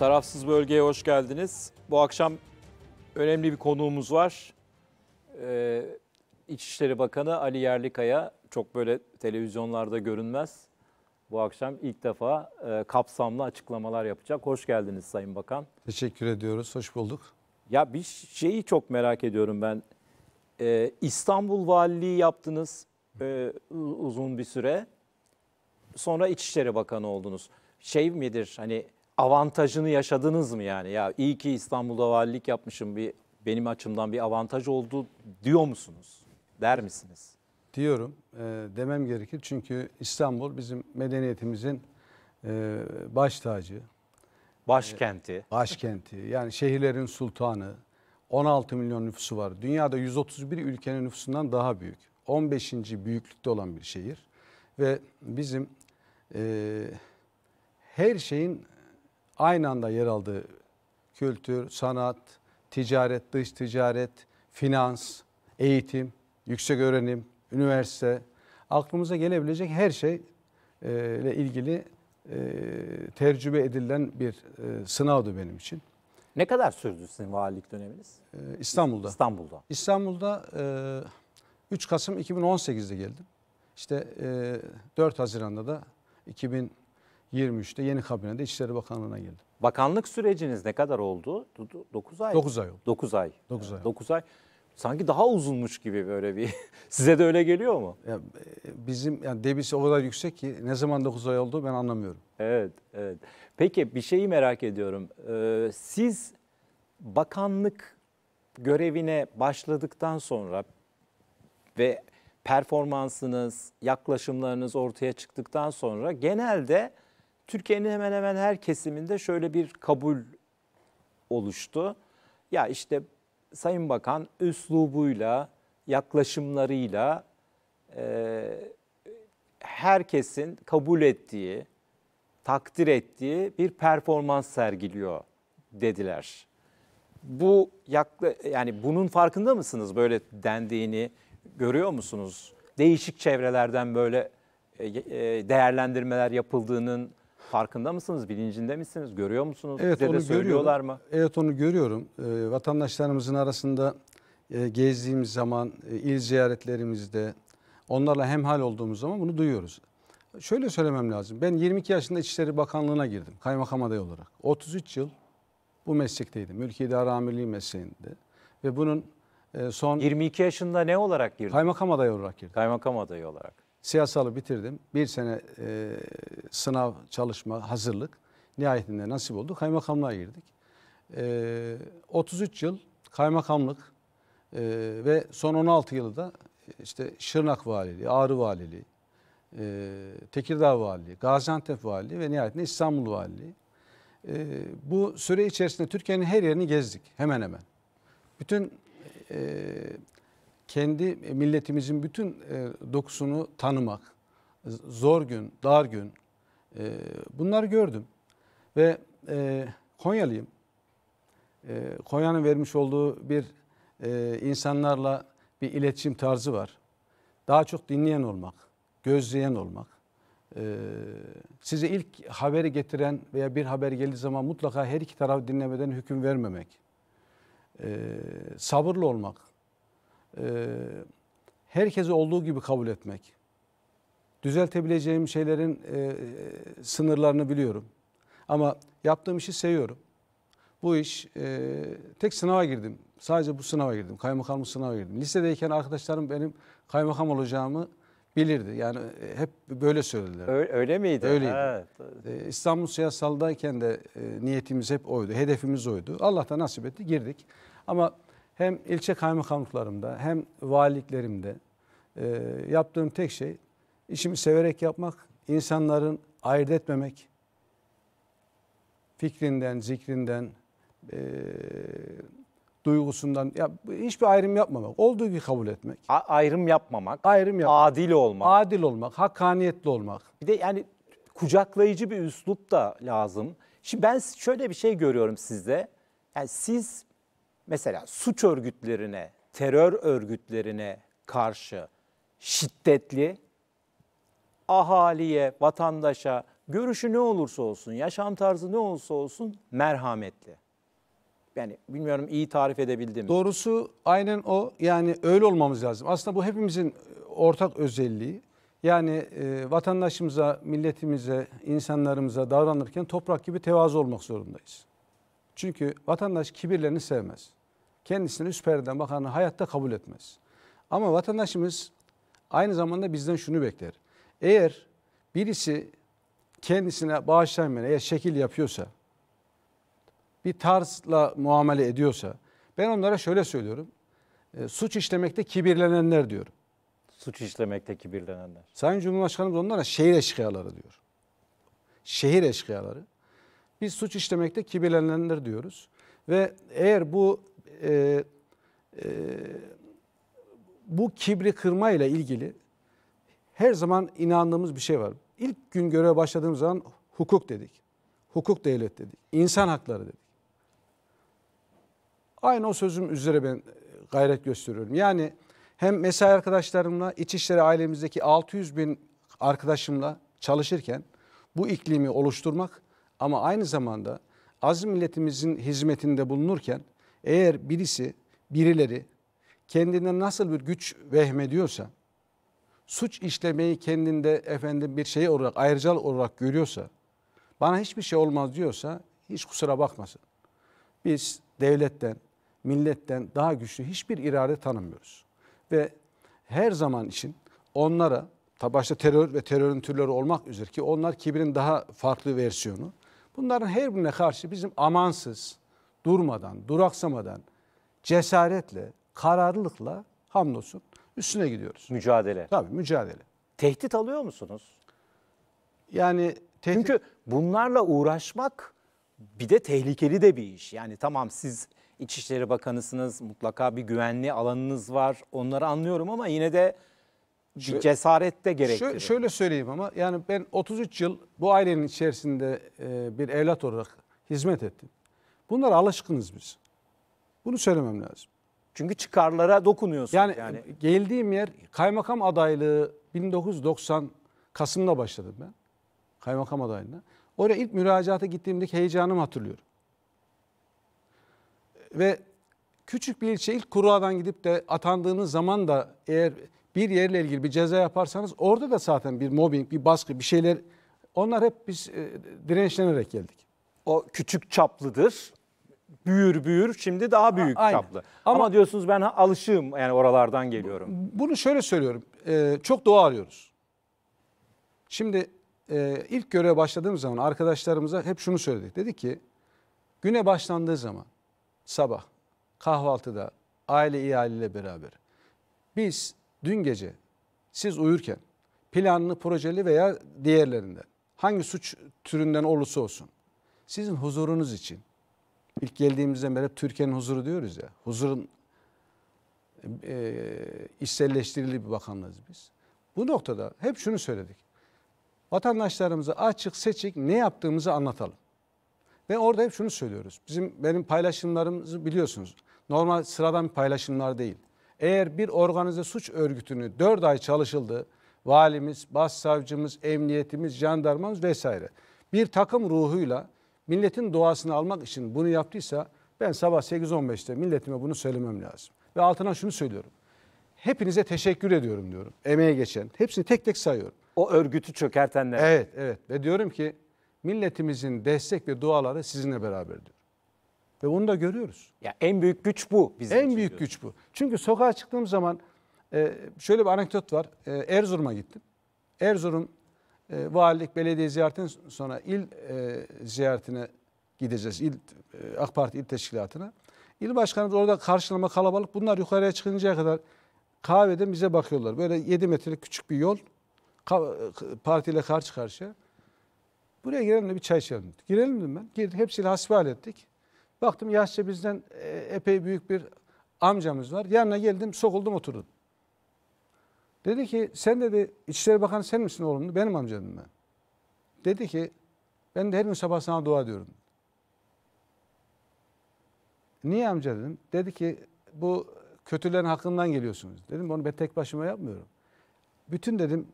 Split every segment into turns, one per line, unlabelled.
Tarafsız Bölge'ye hoş geldiniz. Bu akşam önemli bir konuğumuz var. Ee, İçişleri Bakanı Ali Yerlikaya çok böyle televizyonlarda görünmez. Bu akşam ilk defa e, kapsamlı açıklamalar yapacak. Hoş geldiniz Sayın Bakan.
Teşekkür ediyoruz, hoş bulduk.
Ya bir şeyi çok merak ediyorum ben. Ee, İstanbul Valiliği yaptınız e, uzun bir süre. Sonra İçişleri Bakanı oldunuz. Şey midir hani avantajını yaşadınız mı yani? Ya iyi ki İstanbul'da valilik yapmışım bir benim açımdan bir avantaj oldu diyor musunuz? Der misiniz?
Diyorum. E, demem gerekir. Çünkü İstanbul bizim medeniyetimizin e, baş tacı.
Başkenti. E,
başkenti. Yani şehirlerin sultanı. 16 milyon nüfusu var. Dünyada 131 ülkenin nüfusundan daha büyük. 15. büyüklükte olan bir şehir. Ve bizim e, her şeyin aynı anda yer aldığı kültür, sanat, ticaret, dış ticaret, finans, eğitim, yüksek öğrenim, üniversite, aklımıza gelebilecek her şeyle e, ilgili e, tecrübe edilen bir e, sınavdı benim için. Ne kadar sürdü sizin valilik döneminiz? İstanbul'da. İstanbul'da. İstanbul'da 3 Kasım 2018'de geldim. İşte 4 Haziran'da da 2000 23'te yeni kabinede İçişleri Bakanlığı'na girdim.
Bakanlık süreciniz ne kadar oldu? 9 ay. 9 ay oldu. 9 ay. 9 ay. 9 ay. Sanki daha uzunmuş gibi böyle bir. Size de öyle geliyor mu? Ya, e, bizim yani debisi o kadar yüksek ki ne zaman 9 ay oldu ben anlamıyorum. Evet, evet. Peki bir şeyi merak ediyorum. Ee, siz bakanlık görevine başladıktan sonra ve performansınız, yaklaşımlarınız ortaya çıktıktan sonra genelde Türkiye'nin hemen hemen her kesiminde şöyle bir kabul oluştu. Ya işte Sayın Bakan üslubuyla, yaklaşımlarıyla e, herkesin kabul ettiği, takdir ettiği bir performans sergiliyor dediler. Bu yakla, yani bunun farkında mısınız böyle dendiğini görüyor musunuz? Değişik çevrelerden böyle e, e, değerlendirmeler yapıldığının farkında mısınız, bilincinde misiniz, görüyor musunuz? Evet, onu de söylüyorlar mı?
Evet onu görüyorum. E, vatandaşlarımızın arasında e, gezdiğimiz zaman, e, il ziyaretlerimizde onlarla hemhal olduğumuz zaman bunu duyuyoruz. Şöyle söylemem lazım. Ben 22 yaşında İçişleri Bakanlığı'na girdim kaymakam adayı olarak. 33 yıl bu meslekteydim. Mülki İdare Amirliği mesleğinde. Ve bunun e, son... 22 yaşında ne olarak girdin? Kaymakam adayı olarak girdim. Kaymakam adayı olarak. Siyasalı bitirdim. Bir sene e, sınav, çalışma, hazırlık. Nihayetinde nasip oldu. Kaymakamlığa girdik. E, 33 yıl kaymakamlık e, ve son 16 yılı da işte Şırnak Valiliği, Ağrı Valiliği, e, Tekirdağ Valiliği, Gaziantep Valiliği ve nihayetinde İstanbul Valiliği. E, bu süre içerisinde Türkiye'nin her yerini gezdik hemen hemen. Bütün e, kendi milletimizin bütün e, dokusunu tanımak, zor gün, dar gün e, bunları gördüm. Ve e, Konyalıyım. Konya'nın vermiş olduğu bir insanlarla bir iletişim tarzı var. Daha çok dinleyen olmak, gözleyen olmak. Size ilk haberi getiren veya bir haber geldiği zaman mutlaka her iki taraf dinlemeden hüküm vermemek. Sabırlı olmak ee, herkesi olduğu gibi kabul etmek. Düzeltebileceğim şeylerin e, e, sınırlarını biliyorum. Ama yaptığım işi seviyorum. Bu iş e, tek sınava girdim. Sadece bu sınava girdim. Kaymakamlık sınava girdim. Lisedeyken arkadaşlarım benim kaymakam olacağımı bilirdi. Yani e, hep böyle söylediler.
Öyle, öyle miydi? Öyleydi. Ha.
E, İstanbul Siyasal'dayken de e, niyetimiz hep oydu. Hedefimiz oydu. Allah da nasip etti girdik. Ama hem ilçe kaymakamlıklarımda hem valiliklerimde e, yaptığım tek şey işimi severek yapmak, insanların ayırt etmemek, fikrinden, zikrinden, e, duygusundan ya hiçbir ayrım yapmamak, olduğu gibi kabul etmek. A- ayrım yapmamak, ayrım yapmamak, adil olmak, adil olmak, hakkaniyetli olmak. Bir de yani
kucaklayıcı bir üslup da lazım. Şimdi ben şöyle bir şey görüyorum sizde. Yani siz mesela suç örgütlerine, terör örgütlerine karşı şiddetli ahaliye, vatandaşa görüşü ne olursa olsun, yaşam tarzı ne olursa olsun merhametli. Yani
bilmiyorum iyi tarif edebildim. Doğrusu aynen o yani öyle olmamız lazım. Aslında bu hepimizin ortak özelliği. Yani e, vatandaşımıza, milletimize, insanlarımıza davranırken toprak gibi tevazu olmak zorundayız. Çünkü vatandaş kibirlerini sevmez kendisini üst perdeden bakanı hayatta kabul etmez. Ama vatandaşımız aynı zamanda bizden şunu bekler. Eğer birisi kendisine bağışlanmayan eğer şekil yapıyorsa, bir tarzla muamele ediyorsa, ben onlara şöyle söylüyorum. E, suç işlemekte kibirlenenler diyorum. Suç işlemekte kibirlenenler. Sayın Cumhurbaşkanımız onlara şehir eşkıyaları diyor. Şehir eşkıyaları. Biz suç işlemekte kibirlenenler diyoruz. Ve eğer bu e, e, bu kibri kırma ile ilgili her zaman inandığımız bir şey var. İlk gün göreve başladığımız zaman hukuk dedik. Hukuk devlet dedik. İnsan hakları dedik. Aynı o sözüm üzere ben gayret gösteriyorum. Yani hem mesai arkadaşlarımla, İçişleri ailemizdeki 600 bin arkadaşımla çalışırken bu iklimi oluşturmak ama aynı zamanda az milletimizin hizmetinde bulunurken eğer birisi, birileri kendinde nasıl bir güç vehmediyorsa, suç işlemeyi kendinde efendim bir şey olarak, ayrıcal olarak görüyorsa, bana hiçbir şey olmaz diyorsa hiç kusura bakmasın. Biz devletten, milletten daha güçlü hiçbir irade tanımıyoruz. Ve her zaman için onlara, başta terör ve terörün türleri olmak üzere ki onlar kibirin daha farklı versiyonu, bunların her birine karşı bizim amansız, durmadan, duraksamadan, cesaretle, kararlılıkla hamdolsun üstüne gidiyoruz. Mücadele. Tabii mücadele. Tehdit alıyor musunuz? Yani
tehdit... Çünkü bunlarla uğraşmak bir de tehlikeli de bir iş. Yani tamam siz İçişleri Bakanısınız, mutlaka bir güvenli alanınız var. Onları anlıyorum ama yine de
cesaret de gerektirir. şöyle söyleyeyim ama yani ben 33 yıl bu ailenin içerisinde e, bir evlat olarak hizmet ettim. Bunlara alışkınız biz. Bunu söylemem lazım. Çünkü çıkarlara dokunuyorsunuz. Yani, yani geldiğim yer kaymakam adaylığı 1990 Kasım'da başladım ben. Kaymakam adaylığına. Oraya ilk müracaata gittiğimdeki heyecanımı hatırlıyorum. Ve küçük bir ilçe ilk kuradan gidip de atandığınız zaman da eğer bir yerle ilgili bir ceza yaparsanız orada da zaten bir mobbing, bir baskı, bir şeyler onlar hep biz e, dirençlenerek geldik. O küçük çaplıdır büyür büyür
şimdi daha büyük ha, çaplı. Ama, Ama diyorsunuz ben alışığım yani oralardan geliyorum.
Bunu şöyle söylüyorum. E, çok doğa arıyoruz. Şimdi e, ilk göreve başladığımız zaman arkadaşlarımıza hep şunu söyledik. Dedi ki güne başlandığı zaman sabah kahvaltıda aile ihaleyle beraber biz dün gece siz uyurken planlı, projeli veya diğerlerinden hangi suç türünden olursa olsun sizin huzurunuz için İlk geldiğimizden beri Türkiye'nin huzuru diyoruz ya. Huzurun e, içselleştirildiği bir bakanlığız biz. Bu noktada hep şunu söyledik. Vatandaşlarımıza açık seçik ne yaptığımızı anlatalım. Ve orada hep şunu söylüyoruz. Bizim benim paylaşımlarımızı biliyorsunuz. Normal sıradan paylaşımlar değil. Eğer bir organize suç örgütünü dört ay çalışıldı, valimiz, başsavcımız, emniyetimiz, jandarmamız vesaire bir takım ruhuyla milletin doğasını almak için bunu yaptıysa ben sabah 8.15'te milletime bunu söylemem lazım. Ve altına şunu söylüyorum. Hepinize teşekkür ediyorum diyorum. Emeğe geçen. Hepsini tek tek sayıyorum. O örgütü çökertenler. Evet, evet. Ve diyorum ki milletimizin destek ve duaları sizinle beraber diyor. Ve bunu da görüyoruz. Ya en büyük güç bu bizim En için büyük diyorsun. güç bu. Çünkü sokağa çıktığım zaman e, şöyle bir anekdot var. E, Erzurum'a gittim. Erzurum e, valilik belediye ziyaretinden sonra il e, ziyaretine gideceğiz. İl, e, AK Parti il teşkilatına. İl başkanımız da orada karşılama kalabalık. Bunlar yukarıya çıkıncaya kadar kahvede bize bakıyorlar. Böyle 7 metrelik küçük bir yol. E, partiyle karşı karşıya. Buraya girelim de bir çay içelim dedik. Girelim dedim ben. Girdik, hepsiyle hasbihal ettik. Baktım yaşça bizden e, epey büyük bir amcamız var. Yanına geldim, sokuldum oturdum. Dedi ki sen dedi İçişleri Bakanı sen misin oğlum? Benim amca dedim ben. Dedi ki ben de her gün sabah sana dua ediyorum. Niye amca dedim. Dedi ki bu kötülerin hakkından geliyorsunuz. Dedim bunu ben tek başıma yapmıyorum. Bütün dedim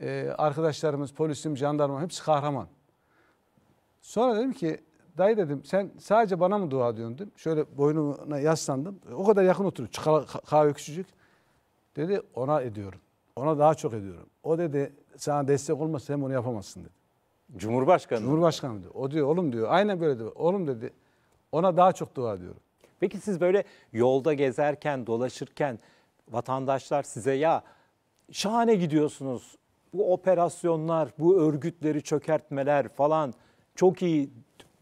e, arkadaşlarımız, polisim, jandarma hepsi kahraman. Sonra dedim ki dayı dedim sen sadece bana mı dua ediyorsun dedim. Şöyle boynuna yaslandım. O kadar yakın oturuyor. Kahve küçücük. Dedi ona ediyorum. Ona daha çok ediyorum. O dedi sana destek olmasa hem onu yapamazsın dedi. Cumhurbaşkanı. Cumhurbaşkanı diyor. O diyor oğlum diyor. Aynen böyle diyor. Oğlum dedi. Ona daha çok dua ediyorum.
Peki siz böyle yolda gezerken, dolaşırken vatandaşlar size ya şahane gidiyorsunuz. Bu operasyonlar, bu örgütleri çökertmeler falan çok iyi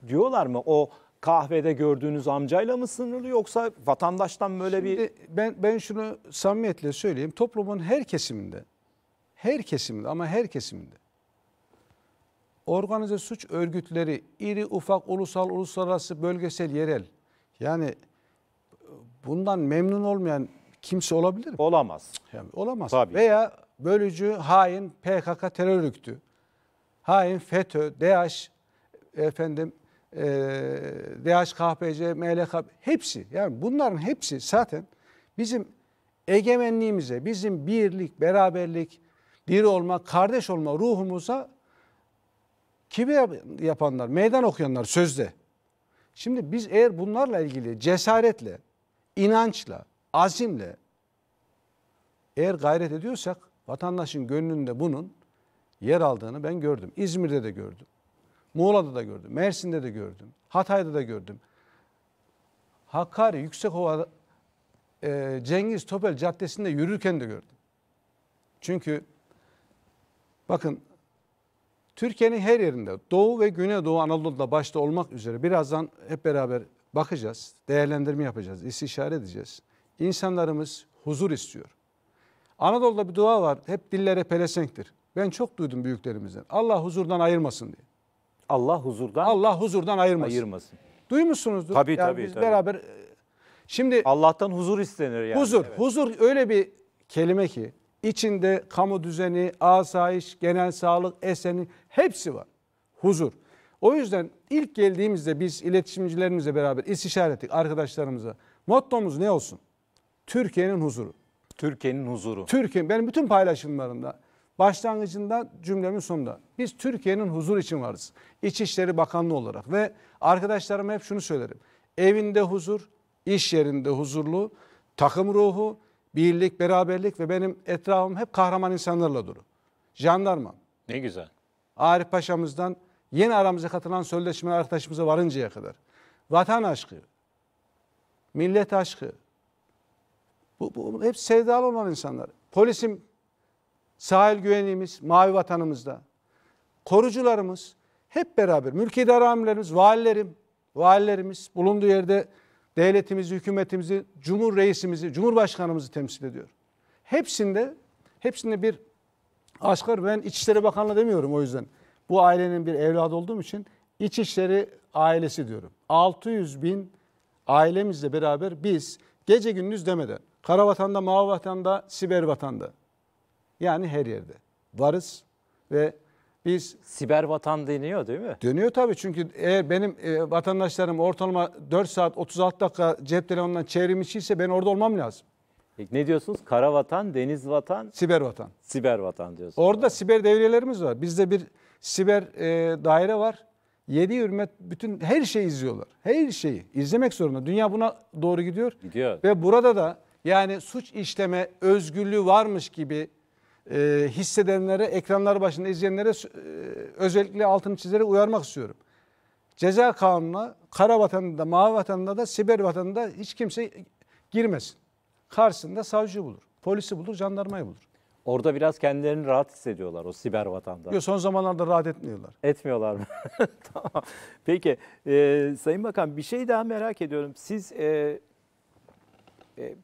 diyorlar mı? O kahvede gördüğünüz amcayla mı sınırlı
yoksa vatandaştan böyle Şimdi bir... Ben, ben şunu samimiyetle söyleyeyim. Toplumun her kesiminde, her kesiminde ama her kesiminde organize suç örgütleri iri ufak ulusal uluslararası bölgesel yerel yani bundan memnun olmayan kimse olabilir mi? Olamaz. Yani olamaz. Tabii. Veya bölücü, hain PKK terör örgütü, hain FETÖ, DEAŞ, efendim e, ee, DHKPC, MLK hepsi yani bunların hepsi zaten bizim egemenliğimize, bizim birlik, beraberlik, bir olma, kardeş olma ruhumuza kimi yapanlar, meydan okuyanlar sözde. Şimdi biz eğer bunlarla ilgili cesaretle, inançla, azimle eğer gayret ediyorsak vatandaşın gönlünde bunun yer aldığını ben gördüm. İzmir'de de gördüm. Muğla'da da gördüm, Mersin'de de gördüm, Hatay'da da gördüm. Hakkari, Yüksekova, e, Cengiz Topel Caddesi'nde yürürken de gördüm. Çünkü bakın Türkiye'nin her yerinde Doğu ve Güneydoğu Anadolu'da başta olmak üzere birazdan hep beraber bakacağız, değerlendirme yapacağız, istişare edeceğiz. İnsanlarımız huzur istiyor. Anadolu'da bir dua var hep dillere pelesenktir. Ben çok duydum büyüklerimizden. Allah huzurdan ayırmasın diye. Allah huzurdan Allah huzurdan ayırmasın. ayırmasın. Duymuşsunuzdur. Tabii yani tabii. Biz tabii. beraber e,
şimdi Allah'tan huzur istenir yani. Huzur.
Evet. Huzur öyle bir kelime ki içinde kamu düzeni, asayiş, genel sağlık, esenin hepsi var. Huzur. O yüzden ilk geldiğimizde biz iletişimcilerimizle beraber istişare ettik arkadaşlarımıza. Mottomuz ne olsun? Türkiye'nin huzuru. Türkiye'nin huzuru. Türkiye benim bütün paylaşımlarımda Başlangıcında cümlemin sonunda biz Türkiye'nin huzur için varız. İçişleri Bakanlığı olarak ve arkadaşlarıma hep şunu söylerim. Evinde huzur, iş yerinde huzurlu, takım ruhu, birlik, beraberlik ve benim etrafım hep kahraman insanlarla dolu. Jandarma. Ne güzel. Arif Paşa'mızdan yeni aramıza katılan sözleşmeli arkadaşımıza varıncaya kadar. Vatan aşkı, millet aşkı. Bu, bu hep sevdalı olan insanlar. Polisim sahil güvenliğimiz, mavi vatanımızda, korucularımız hep beraber, mülki idare amirlerimiz, valilerim, valilerimiz bulunduğu yerde devletimizi, hükümetimizi, cumhur reisimizi, cumhurbaşkanımızı temsil ediyor. Hepsinde, hepsinde bir asker, ben İçişleri Bakanlığı demiyorum o yüzden. Bu ailenin bir evladı olduğum için İçişleri ailesi diyorum. 600 bin ailemizle beraber biz gece gündüz demeden, kara vatanda, mavi vatanda, siber vatanda, yani her yerde. Varız ve biz siber vatan deniyor değil mi? Dönüyor tabii çünkü eğer benim e, vatandaşlarım ortalama 4 saat 36 dakika cep telefonundan çevrim içiyse ben orada olmam lazım. Peki ne diyorsunuz? Kara vatan, deniz vatan,
siber vatan. Siber vatan diyorsunuz.
Orada yani. siber devriyelerimiz var. Bizde bir siber e, daire var. 7 hürmet bütün her şeyi izliyorlar. Her şeyi izlemek zorunda. Dünya buna doğru gidiyor. Gidiyor. Ve burada da yani suç işleme özgürlüğü varmış gibi e, hissedenlere, ekranlar başında izleyenlere e, özellikle altını çizerek uyarmak istiyorum. Ceza kanununa kara vatanında, mavi vatanında da siber vatanında hiç kimse girmesin. Karşısında savcı bulur, polisi bulur, jandarmayı bulur.
Orada biraz kendilerini rahat hissediyorlar o siber vatanda. Yok
son zamanlarda rahat etmiyorlar. Etmiyorlar mı?
tamam. Peki e, Sayın Bakan bir şey daha merak ediyorum. Siz e, e,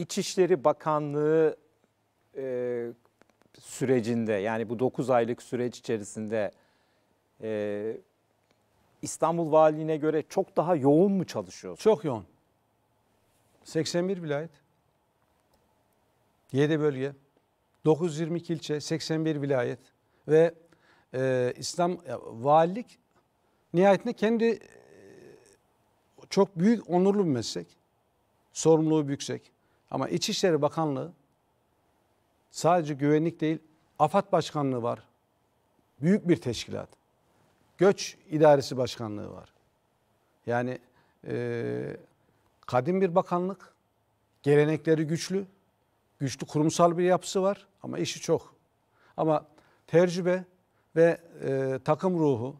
İçişleri Bakanlığı e, sürecinde yani bu 9 aylık süreç içerisinde e, İstanbul Valiliğine göre
çok daha yoğun mu çalışıyor? Çok yoğun. 81 vilayet, 7 bölge, 920 ilçe, 81 vilayet ve e, İslam valilik nihayetinde kendi e, çok büyük onurlu bir meslek. Sorumluluğu yüksek. Ama İçişleri Bakanlığı sadece güvenlik değil, AFAD Başkanlığı var. Büyük bir teşkilat. Göç İdaresi Başkanlığı var. Yani e, kadim bir bakanlık, gelenekleri güçlü, güçlü kurumsal bir yapısı var ama işi çok. Ama tecrübe ve e, takım ruhu.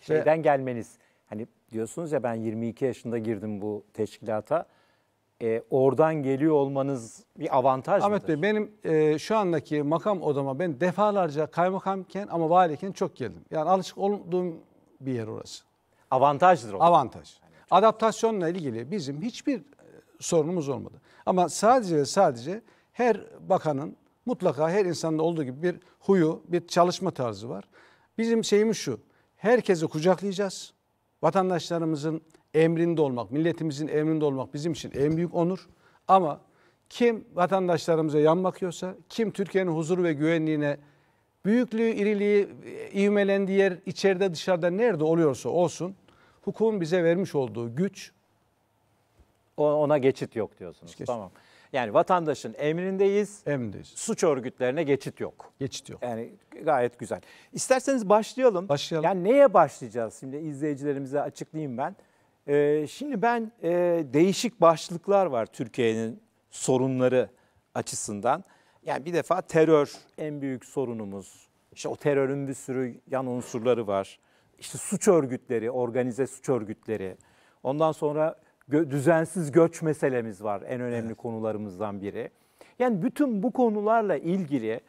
Şeyden
ve, gelmeniz, hani diyorsunuz ya ben 22 yaşında girdim bu teşkilata e, oradan geliyor olmanız
bir avantaj Ahmet mıdır? Bey benim e, şu andaki makam odama ben defalarca kaymakamken ama valiyken çok geldim. Yani alışık olduğum bir yer orası. Avantajdır o. Avantaj. Adaptasyonla ilgili bizim hiçbir e, sorunumuz olmadı. Ama sadece sadece her bakanın mutlaka her insanda olduğu gibi bir huyu, bir çalışma tarzı var. Bizim şeyimiz şu. Herkesi kucaklayacağız. Vatandaşlarımızın emrinde olmak, milletimizin emrinde olmak bizim için en büyük onur. Ama kim vatandaşlarımıza yan bakıyorsa, kim Türkiye'nin huzuru ve güvenliğine büyüklüğü, iriliği, e, ivmelendiği yer içeride dışarıda nerede oluyorsa olsun hukukun bize vermiş olduğu güç ona geçit yok diyorsunuz. Geçit. Tamam.
Yani vatandaşın emrindeyiz. Emrindeyiz. Suç örgütlerine geçit yok. Geçit yok. Yani gayet güzel. İsterseniz başlayalım. Başlayalım. Yani neye başlayacağız? Şimdi izleyicilerimize açıklayayım ben. Ee, şimdi ben e, değişik başlıklar var Türkiye'nin sorunları açısından. Yani bir defa terör en büyük sorunumuz. İşte o terörün bir sürü yan unsurları var. İşte suç örgütleri, organize suç örgütleri. Ondan sonra gö düzensiz göç meselemiz var en önemli evet. konularımızdan biri. Yani bütün bu konularla ilgili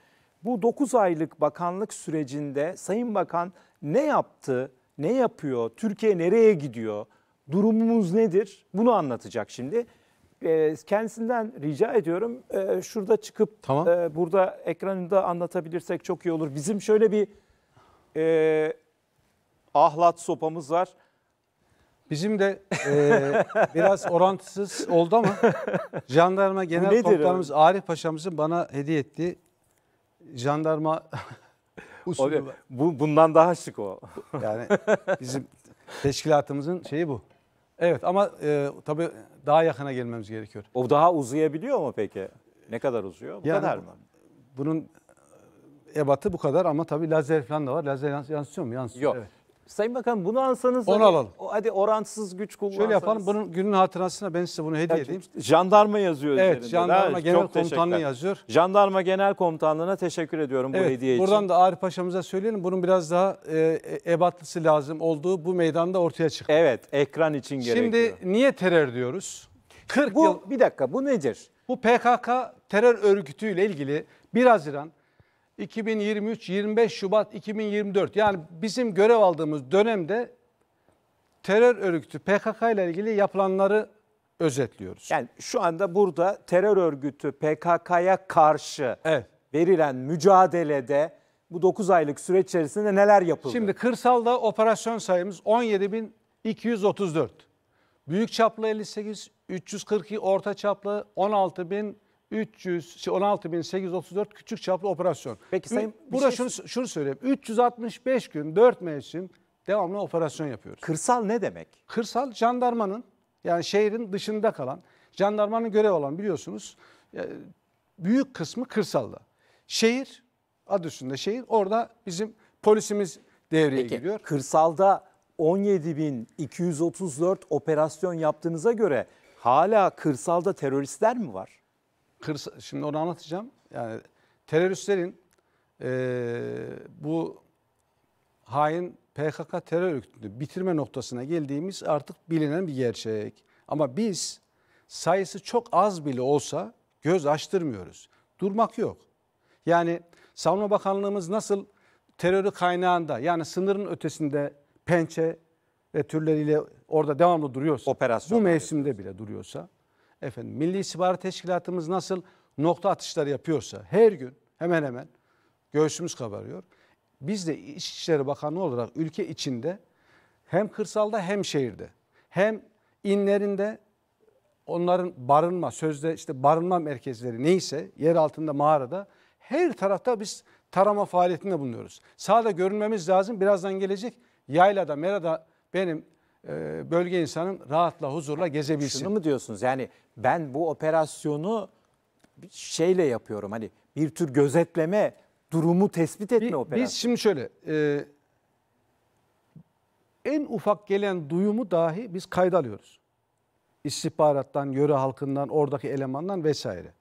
bu 9 aylık bakanlık sürecinde Sayın Bakan ne yaptı, ne yapıyor, Türkiye nereye gidiyor? durumumuz nedir? Bunu anlatacak şimdi. E, kendisinden rica ediyorum e, şurada çıkıp tamam. E, burada ekranında anlatabilirsek çok iyi olur. Bizim şöyle bir e, ahlat sopamız var.
Bizim de e, biraz orantısız oldu ama jandarma genel komutanımız Arif Paşa'mızın bana hediye ettiği jandarma usulü. bu, bundan daha şık o. Yani bizim teşkilatımızın şeyi bu. Evet ama e, tabii daha yakına gelmemiz gerekiyor. O daha uzayabiliyor mu peki? Ne kadar uzuyor? Bu Yani kadar mı? Bunun e, ebatı bu kadar ama tabii lazer falan da var. Lazer yansıyor mu? Yansıyor. Yok. Evet. Sayın Bakan bunu alsanız Onu hani, alalım.
hadi orantısız güç kullansanız. Şöyle yapalım
bunun günün hatırasına ben size bunu hediye ya, edeyim. Jandarma yazıyor evet, üzerinde. Evet jandarma genel komutanlığı yazıyor.
Jandarma genel komutanlığına teşekkür ediyorum evet, bu hediye için. Buradan
da Arif Paşa'mıza söyleyelim bunun biraz daha e, e ebatlısı lazım olduğu bu meydanda ortaya çıktı. Evet ekran için gerekiyor. Şimdi niye terör diyoruz? 40 bu, yıl. Bir dakika bu nedir? Bu PKK terör örgütüyle ilgili 1 Haziran 2023-25 Şubat 2024 yani bizim görev aldığımız dönemde terör örgütü PKK ile ilgili yapılanları özetliyoruz. Yani şu anda burada terör örgütü
PKK'ya karşı evet. verilen mücadelede bu 9 aylık süreç içerisinde neler yapıldı?
Şimdi kırsalda operasyon sayımız 17.234. Büyük çaplı 58, 342 orta çaplı 16.000 300 şey 16.834 küçük çaplı operasyon. Peki sayın burada şey... şunu şunu söyleyeyim. 365 gün 4 mevsim devamlı operasyon yapıyoruz. Kırsal ne demek? Kırsal jandarmanın yani şehrin dışında kalan jandarmanın görev alan biliyorsunuz e, büyük kısmı kırsalda. Şehir adı üstünde şehir orada bizim polisimiz devreye Peki, giriyor. Kırsalda 17.234
operasyon yaptığınıza göre hala kırsalda teröristler mi var?
kırs şimdi onu anlatacağım. Yani teröristlerin e, bu hain PKK terör örgütünü bitirme noktasına geldiğimiz artık bilinen bir gerçek. Ama biz sayısı çok az bile olsa göz açtırmıyoruz. Durmak yok. Yani Savunma Bakanlığımız nasıl terörü kaynağında yani sınırın ötesinde pençe ve türleriyle orada devamlı duruyorsa Operasyon bu mevsimde bile duruyorsa efendim Milli İstihbarat Teşkilatımız nasıl nokta atışları yapıyorsa her gün hemen hemen göğsümüz kabarıyor. Biz de İçişleri Bakanı olarak ülke içinde hem kırsalda hem şehirde hem inlerinde onların barınma sözde işte barınma merkezleri neyse yer altında mağarada her tarafta biz tarama faaliyetinde bulunuyoruz. Sağda görünmemiz lazım birazdan gelecek yaylada merada benim ee, bölge insanın rahatla, huzurla gezebilsin. Şunu mu diyorsunuz? Yani ben bu operasyonu
şeyle yapıyorum. Hani bir tür gözetleme, durumu tespit etme Bi, operasyonu. Biz şimdi
şöyle, e, en ufak gelen duyumu dahi biz kayda alıyoruz. İstihbarattan, yöre halkından, oradaki elemandan vesaire.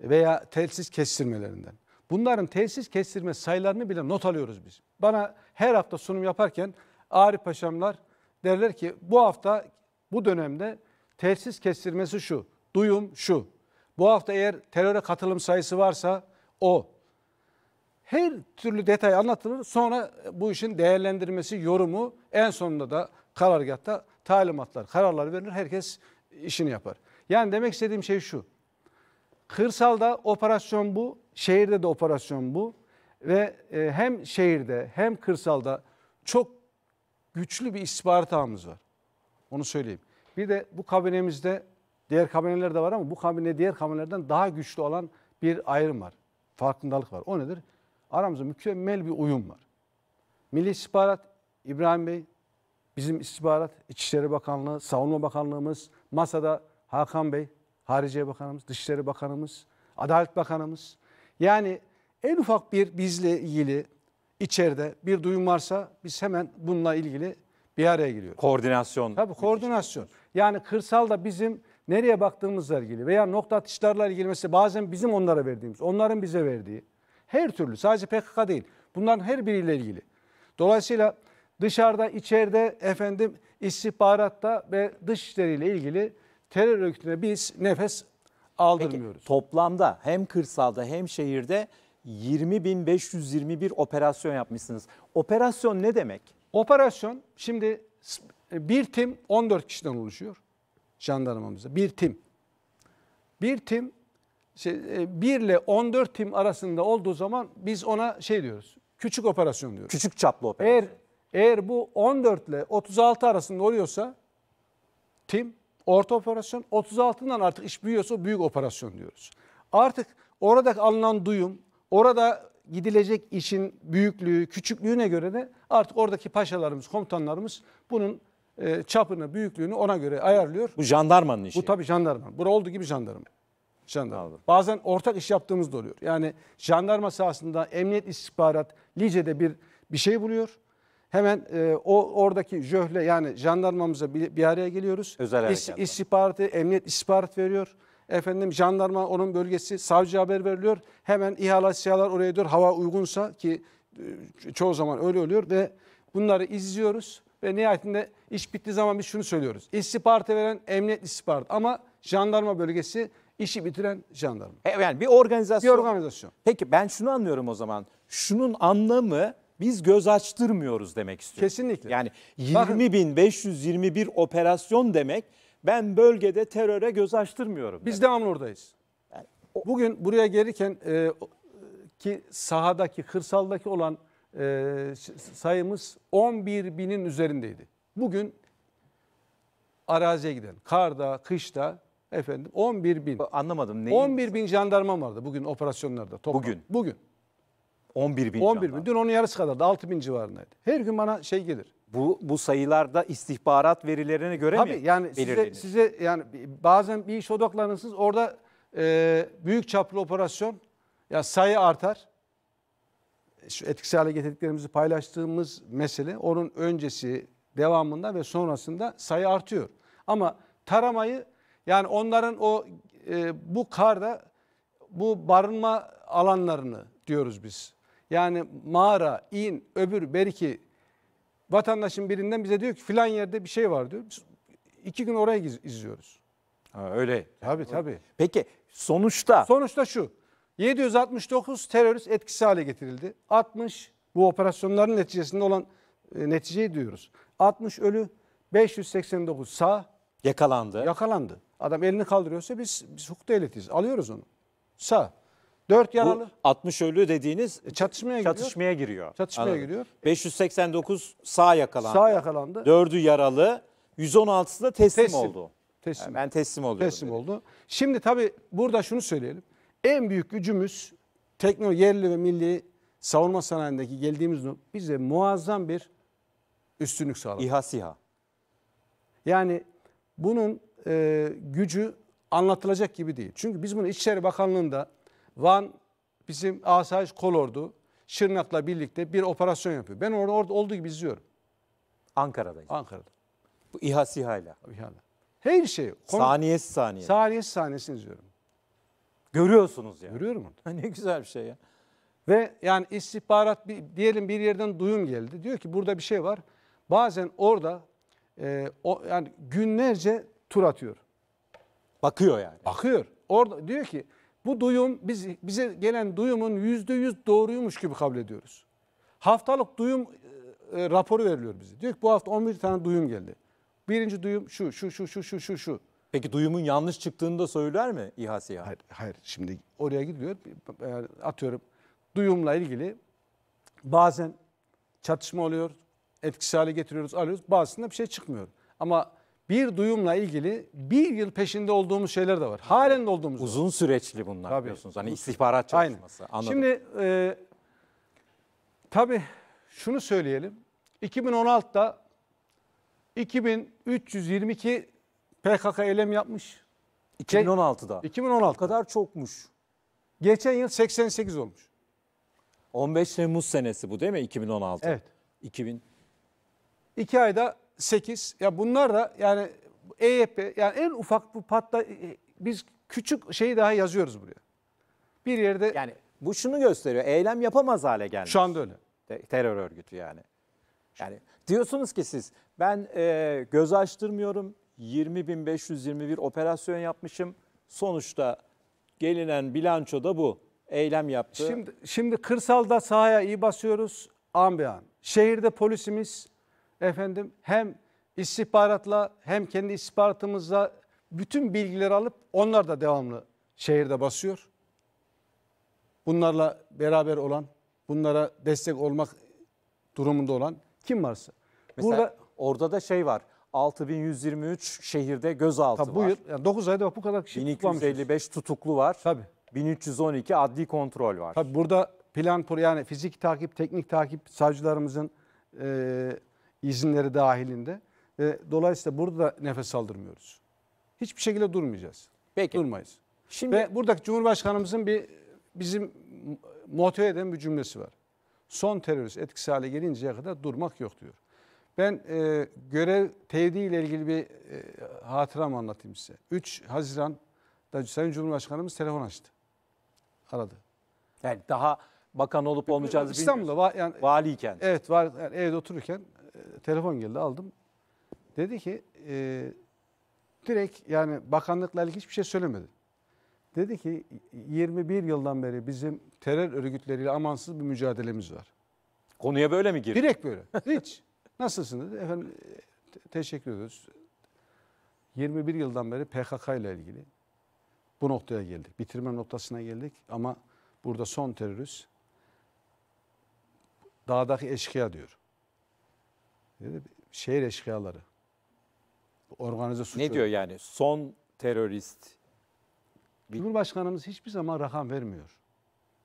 Veya telsiz kestirmelerinden. Bunların telsiz kestirme sayılarını bile not alıyoruz biz. Bana her hafta sunum yaparken Arif Paşamlar derler ki bu hafta bu dönemde telsiz kestirmesi şu, duyum şu. Bu hafta eğer teröre katılım sayısı varsa o. Her türlü detay anlatılır. Sonra bu işin değerlendirmesi, yorumu en sonunda da karargahta talimatlar, kararlar verilir. Herkes işini yapar. Yani demek istediğim şey şu. Kırsalda operasyon bu, şehirde de operasyon bu ve e, hem şehirde hem kırsalda çok güçlü bir istihbarat ağımız var. Onu söyleyeyim. Bir de bu kabinemizde diğer kabineler de var ama bu kabine diğer kabinelerden daha güçlü olan bir ayrım var. Farkındalık var. O nedir? Aramızda mükemmel bir uyum var. Milli İstihbarat İbrahim Bey, bizim istihbarat, İçişleri Bakanlığı, Savunma Bakanlığımız, masada Hakan Bey, Hariciye Bakanımız, Dışişleri Bakanımız, Adalet Bakanımız. Yani en ufak bir bizle ilgili içeride bir duyum varsa biz hemen bununla ilgili bir araya giriyoruz. Koordinasyon. Tabii koordinasyon. Yani kırsalda bizim nereye baktığımızla ilgili veya nokta atışlarla ilgili mesela bazen bizim onlara verdiğimiz, onların bize verdiği her türlü sadece PKK değil. Bunların her biriyle ilgili. Dolayısıyla dışarıda, içeride efendim istihbaratta ve dış işleriyle ilgili terör örgütüne biz nefes aldırmıyoruz. Peki,
toplamda hem kırsalda hem şehirde 20.521 operasyon yapmışsınız.
Operasyon ne demek? Operasyon şimdi bir tim 14 kişiden oluşuyor jandarmamızda. Bir tim. Bir tim şey, 1 e, ile 14 tim arasında olduğu zaman biz ona şey diyoruz. Küçük operasyon diyoruz. Küçük çaplı operasyon. Eğer, eğer bu 14 ile 36 arasında oluyorsa tim orta operasyon 36'dan artık iş büyüyorsa büyük operasyon diyoruz. Artık oradaki alınan duyum, Orada gidilecek işin büyüklüğü, küçüklüğüne göre de artık oradaki paşalarımız, komutanlarımız bunun e, çapını, büyüklüğünü ona göre ayarlıyor. Bu jandarmanın işi. Bu tabii jandarma. Bura olduğu gibi jandarma. Jandarma. Bazen ortak iş yaptığımız da oluyor. Yani jandarma sahasında emniyet istihbarat Lice'de bir bir şey buluyor. Hemen e, o oradaki jöhle yani jandarmamıza bir, bir araya geliyoruz. Özel İst, istihbaratı, emniyet istihbarat veriyor. Efendim jandarma onun bölgesi savcı haber veriliyor. Hemen İHA'lar SİHA'lar oraya gidiyor. Hava uygunsa ki e, çoğu zaman öyle oluyor ve bunları izliyoruz. Ve nihayetinde iş bittiği zaman biz şunu söylüyoruz. İstihbaratı veren emniyet istihbaratı ama jandarma bölgesi işi bitiren jandarma. E yani bir organizasyon. Bir organizasyon. Peki ben şunu anlıyorum o zaman. Şunun anlamı
biz göz açtırmıyoruz demek istiyorum. Kesinlikle. Yani 20.521 operasyon
demek ben bölgede teröre göz açtırmıyorum. Biz devamlı oradayız. Bugün buraya gelirken e, ki sahadaki, kırsaldaki olan e, sayımız 11 binin üzerindeydi. Bugün araziye giden, karda, kışta efendim 11 bin. Anlamadım. Neyin? 11 bin jandarma vardı bugün operasyonlarda. Toplam. Bugün? Bugün. 11 bin 11 bin. Dün onun yarısı kadardı. 6 bin civarındaydı. Her gün bana şey gelir. Bu, bu sayılarda istihbarat verilerine göre Tabii, mi yani size, size yani bazen bir iş odaklanırsınız orada e, büyük çaplı operasyon ya sayı artar. Şu etkisiz hale getirdiklerimizi paylaştığımız mesele onun öncesi devamında ve sonrasında sayı artıyor. Ama taramayı yani onların o e, bu karda bu barınma alanlarını diyoruz biz. Yani mağara, in, öbür, beriki Vatandaşın birinden bize diyor ki filan yerde bir şey var diyor. Biz iki gün oraya izliyoruz. Ha, öyle. Tabii tabii. Peki sonuçta? Sonuçta şu. 769 terörist etkisiz hale getirildi. 60 bu operasyonların neticesinde olan e, neticeyi diyoruz. 60 ölü, 589 sağ. Yakalandı. Yakalandı. Adam elini kaldırıyorsa biz, biz hukuk devletiyiz. Alıyoruz onu. Sağ. 4 yaralı. Bu 60 ölü dediğiniz e, çatışmaya giriyor. Çatışmaya giriyor. Çatışmaya Anladım. giriyor.
589 sağ yakalandı. Sağ yakalandı. 4'ü yaralı. 116'sı da teslim, teslim. oldu.
Teslim. Yani ben teslim oluyorum. Teslim dedi. oldu. Şimdi tabii burada şunu söyleyelim. En büyük gücümüz tekno yerli ve milli savunma sanayindeki geldiğimiz nokta bize muazzam bir üstünlük sağladı. İHA SİHA. Yani bunun e, gücü anlatılacak gibi değil. Çünkü biz bunu İçişleri Bakanlığı'nda Van bizim asayiş kolordu Şırnak'la birlikte bir operasyon yapıyor. Ben orada, orada olduğu gibi izliyorum. Ankara'da. Ankara'da. Bu İHA SİHA'yla. İHA'la. Her şey. saniyesi saniye. Saniyesi saniyesini izliyorum. Görüyorsunuz yani. Görüyorum orada. ne güzel bir şey ya. Ve yani istihbarat bir, diyelim bir yerden duyum geldi. Diyor ki burada bir şey var. Bazen orada e, o, yani günlerce tur atıyor. Bakıyor yani. Bakıyor. Orada diyor ki bu duyum biz, bize gelen duyumun yüzde yüz doğruymuş gibi kabul ediyoruz. Haftalık duyum e, e raporu veriliyor bize. Diyor ki bu hafta 11 tane duyum geldi. Birinci duyum şu, şu, şu, şu, şu, şu, şu. Peki duyumun yanlış çıktığını da söyler mi İHA SİHA? Hayır, hayır. Şimdi oraya gidiyor. Atıyorum duyumla ilgili bazen çatışma oluyor. Etkisiz hale getiriyoruz, alıyoruz. Bazısında bir şey çıkmıyor. Ama bir duyumla ilgili bir yıl peşinde olduğumuz şeyler de var. Halen de olduğumuz Uzun var. süreçli bunlar tabii. biliyorsunuz. Hani istihbarat çalışması. Aynen. Şimdi e, tabii şunu söyleyelim. 2016'da 2322 PKK eylem yapmış.
2016'da.
2016 kadar çokmuş.
Geçen yıl 88 olmuş. 15 Temmuz senesi bu değil mi 2016?
Evet. 2000 İki ayda 8 ya bunlar da yani EYP yani en ufak bu patla e, biz küçük şeyi daha yazıyoruz buraya.
Bir yerde yani bu şunu gösteriyor. Eylem yapamaz hale gelmiş. Şu anda öyle. terör örgütü yani. Yani diyorsunuz ki siz ben e, göz açtırmıyorum. 20.521 operasyon yapmışım. Sonuçta gelinen
bilanço da bu. Eylem yaptı. Şimdi, şimdi kırsalda sahaya iyi basıyoruz an be an. Şehirde polisimiz efendim hem istihbaratla hem kendi istihbaratımızla bütün bilgileri alıp onlar da devamlı şehirde basıyor. Bunlarla beraber olan, bunlara destek olmak durumunda olan kim varsa. Mesela Burada, orada da şey var. 6123
şehirde gözaltı tabii buyur, var. Yani 9 ayda bu kadar kişi 1255 tutuklu var. Tabii. 1312 adli kontrol var.
Tabii burada plan yani fizik takip, teknik takip savcılarımızın e, izinleri dahilinde. E, dolayısıyla burada da nefes aldırmıyoruz. Hiçbir şekilde durmayacağız. Peki. Durmayız. Şimdi... Ve buradaki Cumhurbaşkanımızın bir bizim motive eden bir cümlesi var. Son terörist etkisi hale gelinceye kadar durmak yok diyor. Ben e, görev tevdi ilgili bir e, hatıram anlatayım size. 3 Haziran da Sayın Cumhurbaşkanımız telefon açtı. Aradı. Yani daha bakan olup olmayacağınızı bilmiyorsunuz.
İstanbul'da va yani, valiyken.
Evet var, yani evde otururken telefon geldi aldım. Dedi ki e, direkt yani bakanlıkla ilgili hiçbir şey söylemedi. Dedi ki 21 yıldan beri bizim terör örgütleriyle amansız bir mücadelemiz var. Konuya böyle mi girdi? Direkt böyle. Hiç. Nasılsın dedi. Efendim teşekkür ediyoruz. 21 yıldan beri PKK ile ilgili bu noktaya geldik. Bitirme noktasına geldik ama burada son terörist dağdaki eşkıya diyor şehir eşkıyaları. Organize suç. Ne diyor
yani? Son terörist.
Cumhurbaşkanımız hiçbir zaman rakam vermiyor.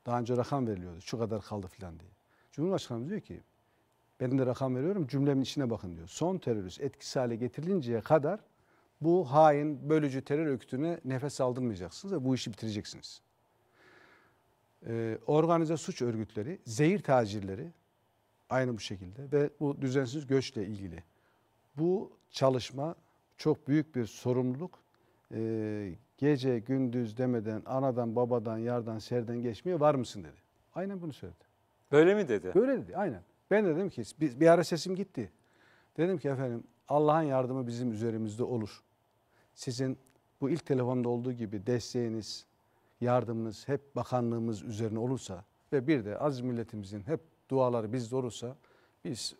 Daha önce rakam veriliyordu. Şu kadar kaldı filan diye. Cumhurbaşkanımız diyor ki ben de rakam veriyorum cümlemin içine bakın diyor. Son terörist etkisiz hale getirilinceye kadar bu hain bölücü terör örgütüne nefes aldırmayacaksınız ve bu işi bitireceksiniz. Ee, organize suç örgütleri, zehir tacirleri Aynı bu şekilde ve bu düzensiz göçle ilgili. Bu çalışma çok büyük bir sorumluluk. Ee, gece gündüz demeden anadan babadan yardan serden geçmiyor var mısın dedi. Aynen bunu söyledi.
Böyle mi dedi? Böyle
dedi aynen. Ben dedim ki bir, bir ara sesim gitti. Dedim ki efendim Allah'ın yardımı bizim üzerimizde olur. Sizin bu ilk telefonda olduğu gibi desteğiniz, yardımınız hep bakanlığımız üzerine olursa ve bir de az milletimizin hep duaları biz olursa biz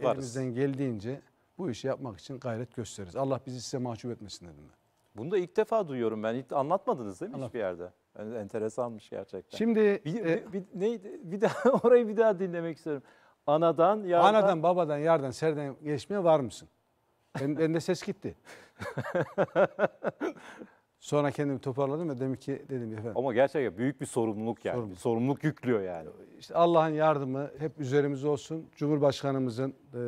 e, Varız. elimizden geldiğince bu işi yapmak için gayret gösteririz. Allah bizi size mahcup etmesin dedim ben.
Bunu da ilk defa duyuyorum ben. Hiç anlatmadınız değil mi Anlat. hiçbir yerde? Yani enteresanmış gerçekten. Şimdi bir, e, bir, neydi? bir daha orayı bir daha dinlemek istiyorum.
Anadan, yardan. Anadan, babadan, yerden, serden geçmeye var mısın? Ben, de ses gitti. Sonra kendimi toparladım ve demek ki dedim efendim.
Ama gerçekten büyük bir sorumluluk yani. Sorumluluk, sorumluluk yüklüyor yani. İşte
Allah'ın yardımı hep üzerimize olsun. Cumhurbaşkanımızın e,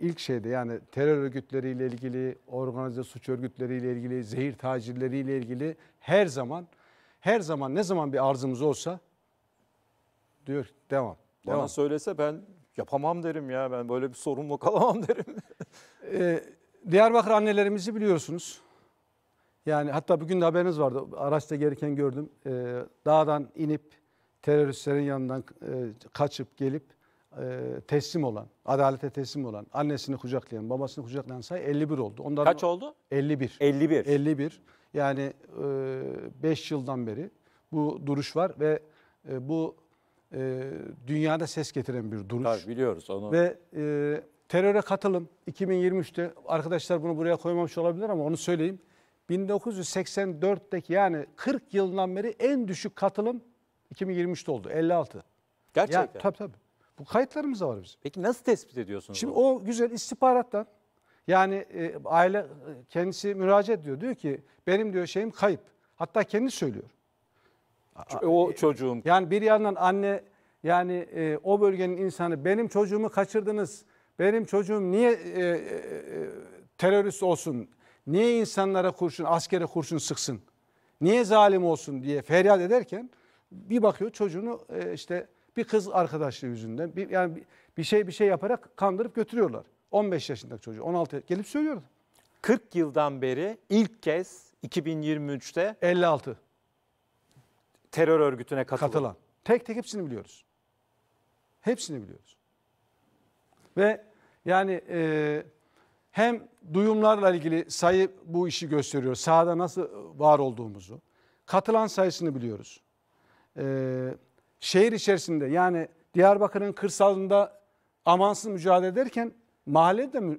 ilk şeyde yani terör örgütleriyle ilgili, organize suç örgütleriyle ilgili, zehir tacirleriyle ilgili her zaman her zaman ne zaman bir arzımız olsa diyor devam. Bana devam.
söylese ben yapamam derim ya. Ben böyle bir sorumluluk alamam derim.
e, Diyarbakır annelerimizi biliyorsunuz. Yani hatta bugün de haberiniz vardı. Araçta gelirken gördüm. E, dağdan inip teröristlerin yanından e, kaçıp gelip e, teslim olan, adalete teslim olan, annesini kucaklayan, babasını kucaklayan sayı 51 oldu. Onların Kaç oldu? 51. 51. 51. Yani 5 e, yıldan beri bu duruş var ve e, bu e, dünyada ses getiren bir duruş. Tabii biliyoruz onu. Ve e, teröre katılım 2023'te arkadaşlar bunu buraya koymamış olabilir ama onu söyleyeyim. 1984'teki yani 40 yıldan beri en düşük katılım 2023'te oldu 56. Gerçekten. Ya, tabii tabii. Bu kayıtlarımız da var bizim. Peki nasıl tespit ediyorsunuz? Şimdi bunu? o güzel istihbarattan yani e, aile e, kendisi müracaat ediyor. Diyor ki benim diyor şeyim kayıp. Hatta kendi söylüyor. O çocuğum. Yani bir yandan anne yani e, o bölgenin insanı benim çocuğumu kaçırdınız. Benim çocuğum niye e, e, e terörist olsun? Niye insanlara kurşun, askere kurşun sıksın? Niye zalim olsun diye feryat ederken bir bakıyor çocuğunu e, işte bir kız arkadaşlığı yüzünden bir, yani bir şey bir şey yaparak kandırıp götürüyorlar. 15 yaşındaki çocuğu 16 gelip söylüyor. 40 yıldan beri ilk kez 2023'te 56 terör örgütüne katılan. katılan. Tek tek hepsini biliyoruz. Hepsini biliyoruz. Ve yani e, hem duyumlarla ilgili sayı bu işi gösteriyor. Sahada nasıl var olduğumuzu. Katılan sayısını biliyoruz. Ee, şehir içerisinde yani Diyarbakır'ın kırsalında amansız mücadele ederken mahallede mi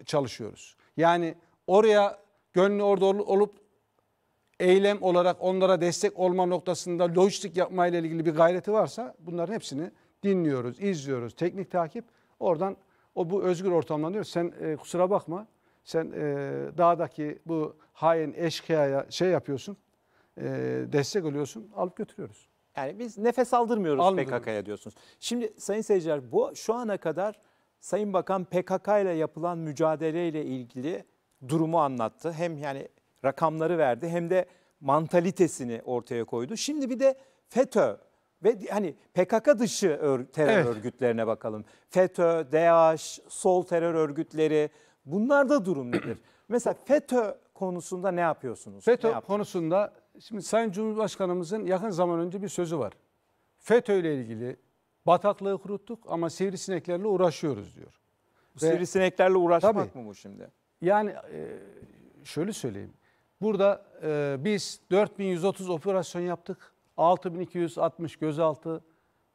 e, çalışıyoruz? Yani oraya gönlü orada olup eylem olarak onlara destek olma noktasında lojistik yapmayla ilgili bir gayreti varsa bunların hepsini dinliyoruz, izliyoruz. Teknik takip oradan o bu özgür ortamdan diyor. Sen e, kusura bakma. Sen e, dağdaki bu hain eşkıya şey yapıyorsun. E, destek oluyorsun. Alıp götürüyoruz.
Yani biz nefes aldırmıyoruz PKK'ya diyorsunuz. Şimdi sayın seyirciler bu şu ana kadar Sayın Bakan PKK ile yapılan mücadeleyle ilgili durumu anlattı. Hem yani rakamları verdi hem de mantalitesini ortaya koydu. Şimdi bir de FETÖ ve hani PKK dışı ör, terör evet. örgütlerine bakalım. FETÖ, DAEŞ, sol terör örgütleri bunlar da durum nedir? Mesela FETÖ
konusunda ne yapıyorsunuz? FETÖ ne konusunda şimdi Sayın Cumhurbaşkanımızın yakın zaman önce bir sözü var. FETÖ ile ilgili bataklığı kuruttuk ama sivrisineklerle uğraşıyoruz diyor. Bu Ve, sivrisineklerle uğraşmak tabii, mı bu şimdi? Yani e, şöyle söyleyeyim. Burada e, biz 4130 operasyon yaptık. 6260 gözaltı,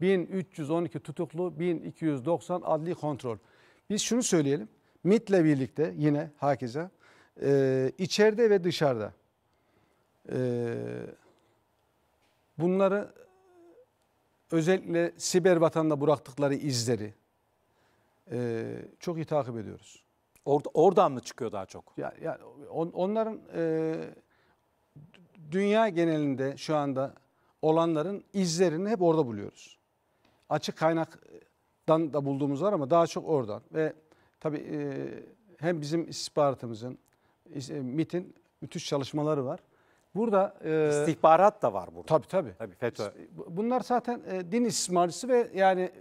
1312 tutuklu, 1290 adli kontrol. Biz şunu söyleyelim. MIT'le birlikte yine herkese e, içeride ve dışarıda e, bunları özellikle siber vatanda bıraktıkları izleri e, çok iyi takip ediyoruz. Or oradan mı çıkıyor daha çok? Ya, ya on, onların e, dünya genelinde şu anda olanların izlerini hep orada buluyoruz. Açık kaynaktan da bulduğumuz var ama daha çok oradan. Ve tabii e, hem bizim istihbaratımızın, e, MIT'in müthiş çalışmaları var. Burada e, istihbarat da var burada. Tabii tabii. Tabii FETÖ. Bunlar zaten e, din istismarcısı ve yani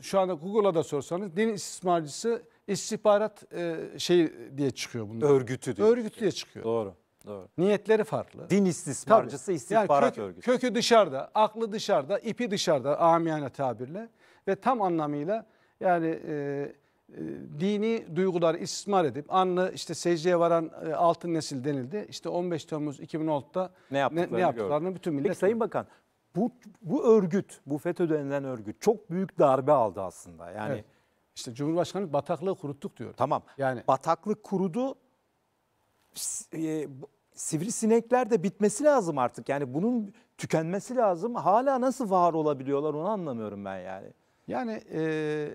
şu anda Google'a da sorsanız din istismarcısı istihbarat şey diye çıkıyor bunlar. Örgütü diye. Örgütü diye çıkıyor. Doğru. Doğru. Niyetleri farklı. Din istismarcısı Tabii. istihbarat yani kök, örgütü. Kökü dışarıda, aklı dışarıda, ipi dışarıda amiyane tabirle ve tam anlamıyla yani e, e dini duyguları istismar edip anlı işte secdeye varan e, altın nesil denildi. İşte 15 Temmuz 2006'da ne yaptıklarını, ne, ne yaptıklarını bütün millet. Peki Sayın Bakan bu, bu örgüt, bu FETÖ denilen örgüt çok büyük darbe aldı aslında.
Yani evet. İşte Cumhurbaşkanı bataklığı kuruttuk diyor. Tamam. Yani bataklık kurudu e, sivrisinekler de bitmesi lazım artık. Yani bunun tükenmesi lazım. Hala nasıl var olabiliyorlar onu anlamıyorum ben yani. Yani e,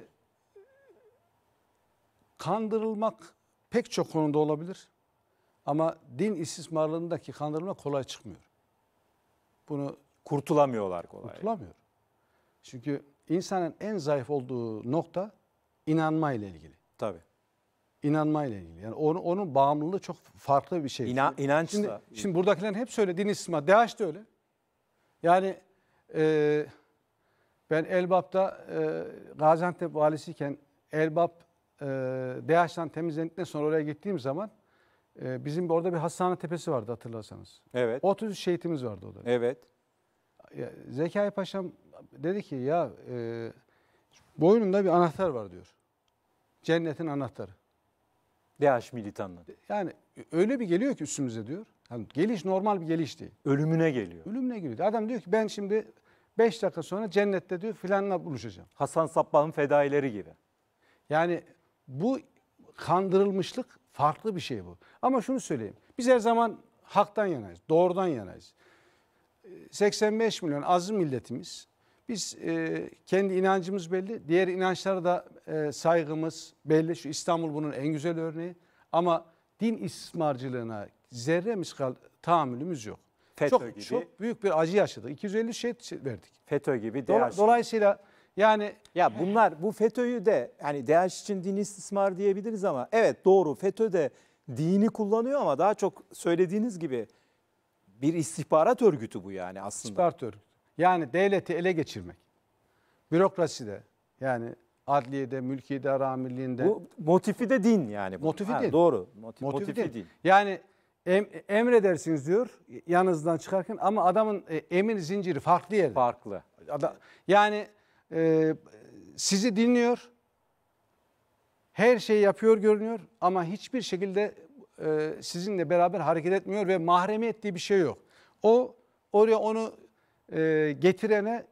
kandırılmak pek çok konuda olabilir. Ama din istismarlığındaki kandırılma kolay çıkmıyor. Bunu kurtulamıyorlar kolay. Kurtulamıyor. Çünkü insanın en zayıf olduğu nokta inanma ile ilgili. Tabii inanmayla ilgili. Yani onu, onun bağımlılığı çok farklı bir şey. İna, inançla. Şimdi, şimdi buradakilerin hep söylediğini istismar. DH de öyle. Yani e, ben Elbap'ta e, Gaziantep valisiyken Elbap e, DH'dan temizlendikten sonra oraya gittiğim zaman e, bizim orada bir hastane tepesi vardı hatırlarsanız. Evet. 30 şehitimiz vardı orada. Evet. Ya, Zekai Paşam dedi ki ya e, boynunda bir anahtar var diyor. Cennetin anahtarı. DAEŞ militanının. Yani öyle bir geliyor ki üstümüze diyor. Yani geliş normal bir geliş değil. Ölümüne geliyor. Ölümüne geliyor. Adam diyor ki ben şimdi 5 dakika sonra cennette diyor filanla buluşacağım. Hasan Sabbah'ın fedaileri gibi. Yani bu kandırılmışlık farklı bir şey bu. Ama şunu söyleyeyim. Biz her zaman haktan yanayız, doğrudan yanayız. 85 ee, milyon azı milletimiz biz e, kendi inancımız belli. Diğer inançlara da e, saygımız belli. Şu İstanbul bunun en güzel örneği. Ama din istismarcılığına zerre miskal tahammülümüz yok. FETÖ çok, gibi. Çok büyük bir acı yaşadık. 250 şehit verdik. FETÖ gibi DH. dolayısıyla yani ya bunlar bu FETÖ'yü
de yani DH için dini istismar diyebiliriz ama evet doğru FETÖ de dini
kullanıyor ama daha çok söylediğiniz gibi bir istihbarat örgütü bu yani aslında. İstihbarat örgütü. Yani devleti ele geçirmek. Bürokraside yani adliyede, mülkiyede, idare Bu motifi de din yani. Bu. Motifi ha, din. Doğru. Motif, motifi, motifi din. din. Yani em, emredersiniz diyor yanınızdan çıkarken ama adamın e, emir zinciri farklı yerde. Farklı. Adam, yani e, sizi dinliyor. Her şeyi yapıyor görünüyor ama hiçbir şekilde e, sizinle beraber hareket etmiyor ve mahremiyet diye bir şey yok. O oraya onu e, getirene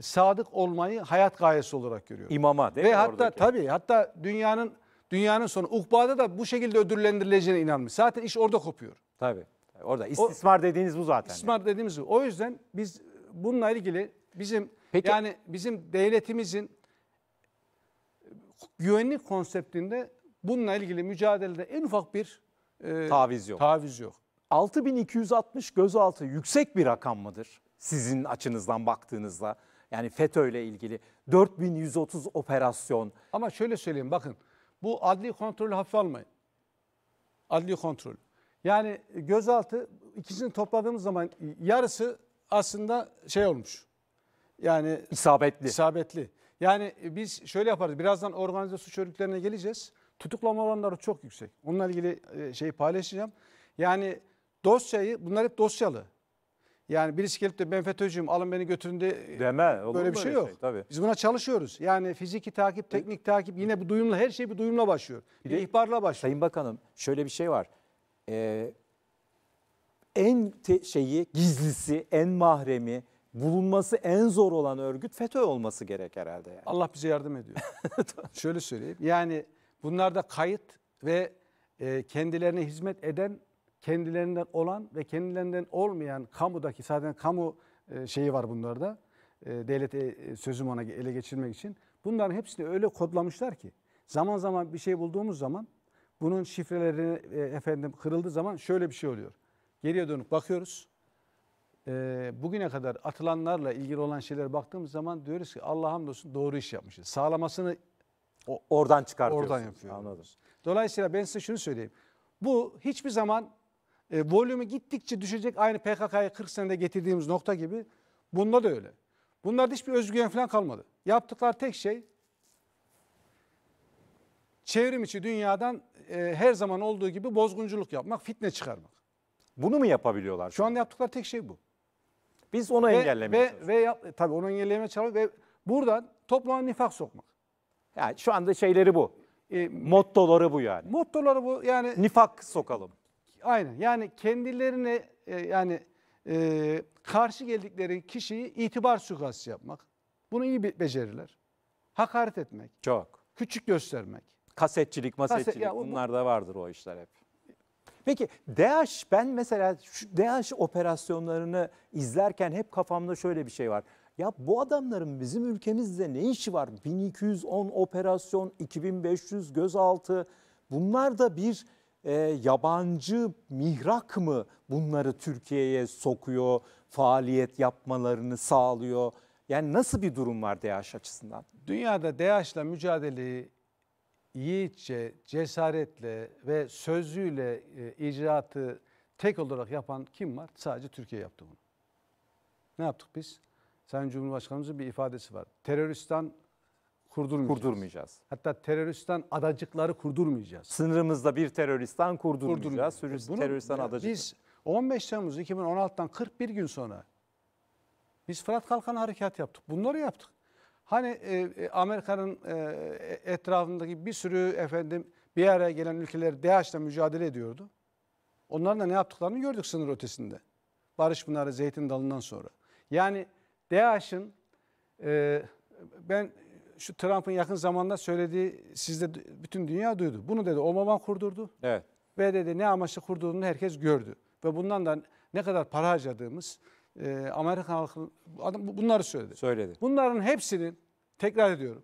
sadık olmayı hayat gayesi olarak görüyor. İmama değil Ve mi hatta oradaki? tabii hatta dünyanın dünyanın sonu ukbada da bu şekilde ödüllendirileceğine inanmış. Zaten iş orada kopuyor. Tabii. Orada istismar o, dediğiniz bu zaten. İstismar yani. dediğimiz bu. O yüzden biz bununla ilgili bizim Peki. yani bizim devletimizin güvenlik konseptinde bununla ilgili mücadelede en ufak bir e, taviz yok. Taviz yok. 6260 gözaltı yüksek bir rakam mıdır?
sizin açınızdan baktığınızda. Yani FETÖ ile ilgili 4130 operasyon.
Ama şöyle söyleyeyim bakın bu adli kontrolü hafife almayın. Adli kontrol. Yani gözaltı ikisini topladığımız zaman yarısı aslında şey olmuş. Yani isabetli. İsabetli. Yani biz şöyle yaparız. Birazdan organize suç örgütlerine geleceğiz. Tutuklama oranları çok yüksek. Onunla ilgili e, şeyi paylaşacağım. Yani dosyayı bunlar hep dosyalı. Yani birisi gelip de ben FETÖ'cüyüm alın beni götürün de e, Deme, olur böyle bir şey yok. şey? Tabii. Biz buna çalışıyoruz. Yani fiziki takip, teknik takip yine bu duyumla her şey bir duyumla başlıyor. Bir, de- ihbarla başlıyor. Sayın Bakanım şöyle bir şey var.
Ee, en te- şeyi gizlisi, en mahremi,
bulunması en zor olan örgüt FETÖ olması gerek herhalde. Yani. Allah bize yardım ediyor. Şöyle söyleyeyim. Yani bunlarda kayıt ve e, kendilerine hizmet eden kendilerinden olan ve kendilerinden olmayan kamudaki zaten kamu e, şeyi var bunlarda. E, devlet e, sözüm ona ele geçirmek için. Bunların hepsini öyle kodlamışlar ki zaman zaman bir şey bulduğumuz zaman bunun şifreleri efendim kırıldığı zaman şöyle bir şey oluyor. Geriye dönüp bakıyoruz. Bugüne kadar atılanlarla ilgili olan şeylere baktığımız zaman diyoruz ki Allah hamdolsun doğru iş yapmışız. Sağlamasını o, oradan çıkartıyorsunuz. Oradan yapıyoruz. Anladım. Dolayısıyla ben size şunu söyleyeyim. Bu hiçbir zaman e, volümü gittikçe düşecek aynı PKK'yı 40 senede getirdiğimiz nokta gibi. Bunda da öyle. Bunlarda hiçbir özgüven falan kalmadı. Yaptıkları tek şey çevrim içi dünyadan e, her zaman olduğu gibi bozgunculuk yapmak, fitne çıkarmak. Bunu mu yapabiliyorlar? Şu anda yaptıkları tek şey bu. Biz onu ve, engellemeye ve, ve yap, e, tabii onu engellemeye çalışıyoruz ve buradan topluma nifak sokmak. Yani şu anda şeyleri bu. E, Mottoları bu yani. Mottoları bu yani. Nifak sokalım. Aynen. Yani kendilerine e, yani e, karşı geldikleri kişiyi itibar suikastı yapmak. Bunu iyi be- becerirler. Hakaret etmek, Çok. küçük göstermek.
Kasetçilik, masetçilik ya bunlar da vardır o işler hep. Peki DH ben mesela şu DH operasyonlarını izlerken hep kafamda şöyle bir şey var. Ya bu adamların bizim ülkemizde ne işi var? 1210 operasyon, 2500 gözaltı. Bunlar da bir e, yabancı mihrak mı bunları Türkiye'ye sokuyor, faaliyet yapmalarını sağlıyor? Yani nasıl bir durum var DAEŞ açısından?
Dünyada DAEŞ'la mücadeleyi yiğitçe, cesaretle ve sözlüğüyle e, icraatı tek olarak yapan kim var? Sadece Türkiye yaptı bunu. Ne yaptık biz? Sayın Cumhurbaşkanımızın bir ifadesi var. Teröristten kurdurmayacağız. kurdurmayacağız. Hatta teröristten adacıkları kurdurmayacağız. Sınırımızda bir teröristten kurdurmayacağız. kurdurmayacağız. Bunu, teröristten adacık. Biz 15 Temmuz 2016'dan 41 gün sonra biz Fırat Kalkan harekat yaptık. Bunları yaptık. Hani e, e Amerika'nın e, e, etrafındaki bir sürü efendim bir araya gelen ülkeler DAEŞ'le mücadele ediyordu. Onların da ne yaptıklarını gördük sınır ötesinde. Barış Pınarı, Zeytin Dalı'ndan sonra. Yani DAEŞ'in e, ben şu Trump'ın yakın zamanda söylediği sizde bütün dünya duydu. Bunu dedi Obama kurdurdu. Evet. Ve dedi ne amaçla kurduğunu herkes gördü. Ve bundan da ne kadar para harcadığımız e, Amerikan halkı adam bunları söyledi. Söyledi. Bunların hepsinin tekrar ediyorum.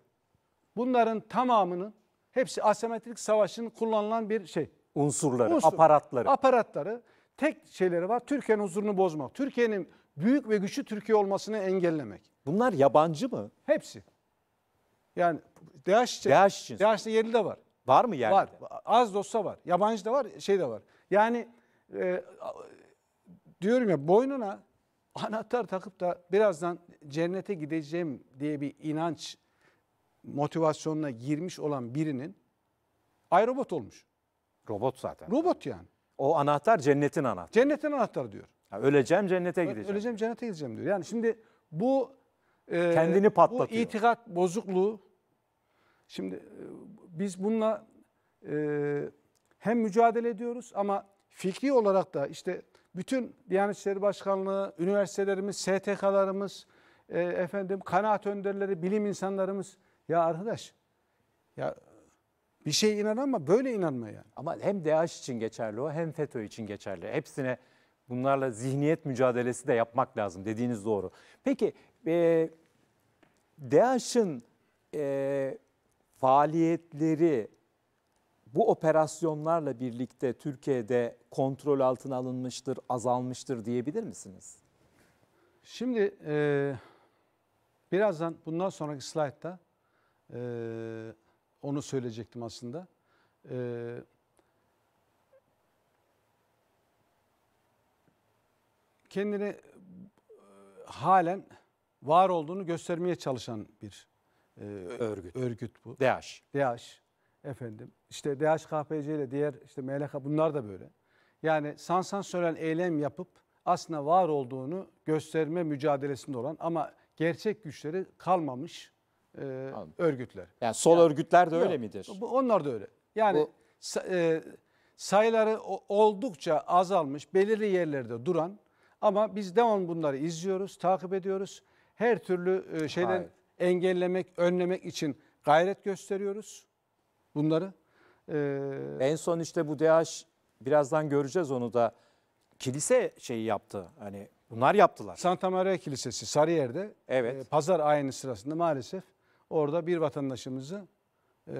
Bunların tamamının hepsi asimetrik savaşın kullanılan bir şey. Unsurları, Unsur, aparatları. Aparatları. Tek şeyleri var. Türkiye'nin huzurunu bozmak. Türkiye'nin büyük ve güçlü Türkiye olmasını engellemek. Bunlar yabancı mı? Hepsi. Yani DH için. DH için. DH'de yerli de var. Var mı yerli? Var. Az da var. Yabancı da var, şey de var. Yani e, diyorum ya boynuna anahtar takıp da birazdan cennete gideceğim diye bir inanç motivasyonuna girmiş olan birinin ay robot olmuş. Robot zaten. Robot yani. O anahtar cennetin anahtarı. Cennetin anahtarı diyor. Ha, öleceğim cennete gideceğim. Öleceğim cennete gideceğim diyor. Yani şimdi bu e, kendini patlatıyor. Bu itikat bozukluğu Şimdi e, biz bununla e, hem mücadele ediyoruz ama fikri olarak da işte bütün Diyanet İşleri Başkanlığı, üniversitelerimiz, STK'larımız, e, efendim kanaat önderleri, bilim insanlarımız ya arkadaş ya bir şey inan ama böyle inanma yani. Ama hem DAEŞ için geçerli o hem
FETÖ için geçerli. Hepsine bunlarla zihniyet mücadelesi de yapmak lazım dediğiniz doğru. Peki e, DAEŞ'in e, faaliyetleri bu operasyonlarla birlikte Türkiye'de kontrol altına alınmıştır, azalmıştır diyebilir misiniz? Şimdi
e, birazdan bundan sonraki slaytta e, onu söyleyecektim aslında. E, kendini e, halen var olduğunu göstermeye çalışan bir ee, örgüt. örgüt bu. DH. DH efendim. İşte DHKPC ile diğer işte MLK bunlar da böyle. Yani sansasyonel eylem yapıp aslında var olduğunu gösterme mücadelesinde olan ama gerçek güçleri kalmamış e, örgütler. Yani sol yani, örgütler de öyle midir? onlar da öyle. Yani bu, e, sayıları oldukça azalmış, belirli yerlerde duran ama biz devam bunları izliyoruz, takip ediyoruz. Her türlü e, şeyden Hayır engellemek, önlemek için gayret gösteriyoruz bunları. Ee, En son işte bu DH birazdan
göreceğiz onu da. Kilise şeyi yaptı. Hani bunlar yaptılar.
Santa Maria Kilisesi Sarıyer'de Evet. e, pazar ayini sırasında maalesef orada bir vatandaşımızı e,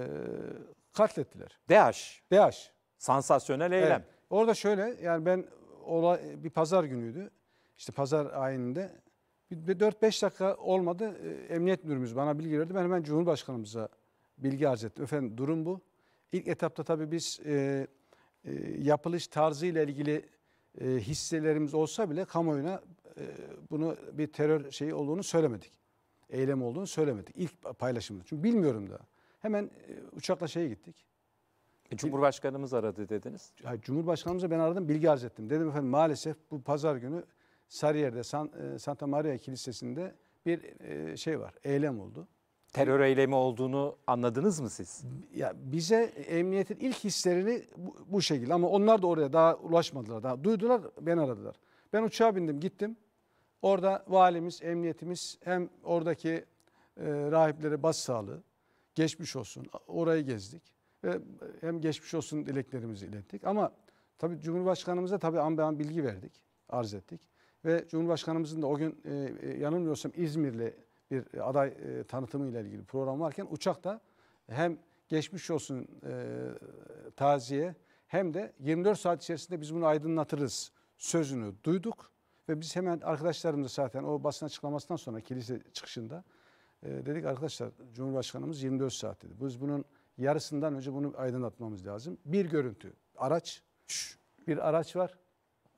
katlettiler. DH DH. sansasyonel eylem. Evet. Orada şöyle yani ben olay bir pazar günüydü. İşte pazar ayininde 4-5 dakika olmadı. E, emniyet müdürümüz bana bilgi verdi. Ben hemen Cumhurbaşkanımıza bilgi arz ettim. Efendim durum bu. İlk etapta tabii biz e, e, yapılış tarzıyla ilgili e, hisselerimiz olsa bile kamuoyuna e, bunu bir terör şeyi olduğunu söylemedik. Eylem olduğunu söylemedik. İlk paylaşımda. Çünkü bilmiyorum da. Hemen e, uçakla şeye gittik. E, Cumhurbaşkanımız aradı dediniz. Hayır, Cumhurbaşkanımıza ben aradım bilgi arz ettim. Dedim efendim maalesef bu pazar günü Sarıyer'de San, e, Santa Maria Kilisesi'nde bir e, şey var, eylem oldu. Terör
eylemi olduğunu anladınız mı siz?
Ya bize emniyetin ilk hislerini bu, bu şekilde ama onlar da oraya daha ulaşmadılar. Daha duydular, ben aradılar. Ben uçağa bindim, gittim. Orada valimiz, emniyetimiz hem oradaki e, rahiplere bas sağlığı, geçmiş olsun. Orayı gezdik ve hem geçmiş olsun dileklerimizi ilettik. Ama tabii Cumhurbaşkanımıza tabii an be an bilgi verdik, arz ettik. Ve Cumhurbaşkanımızın da o gün e, e yanılmıyorsam İzmirli bir aday e, tanıtımı ile ilgili program varken uçak da hem geçmiş olsun e, taziye hem de 24 saat içerisinde biz bunu aydınlatırız sözünü duyduk. Ve biz hemen arkadaşlarımız zaten o basın açıklamasından sonra kilise çıkışında e, dedik arkadaşlar Cumhurbaşkanımız 24 saat dedi. Biz bunun yarısından önce bunu aydınlatmamız lazım. Bir görüntü araç bir araç var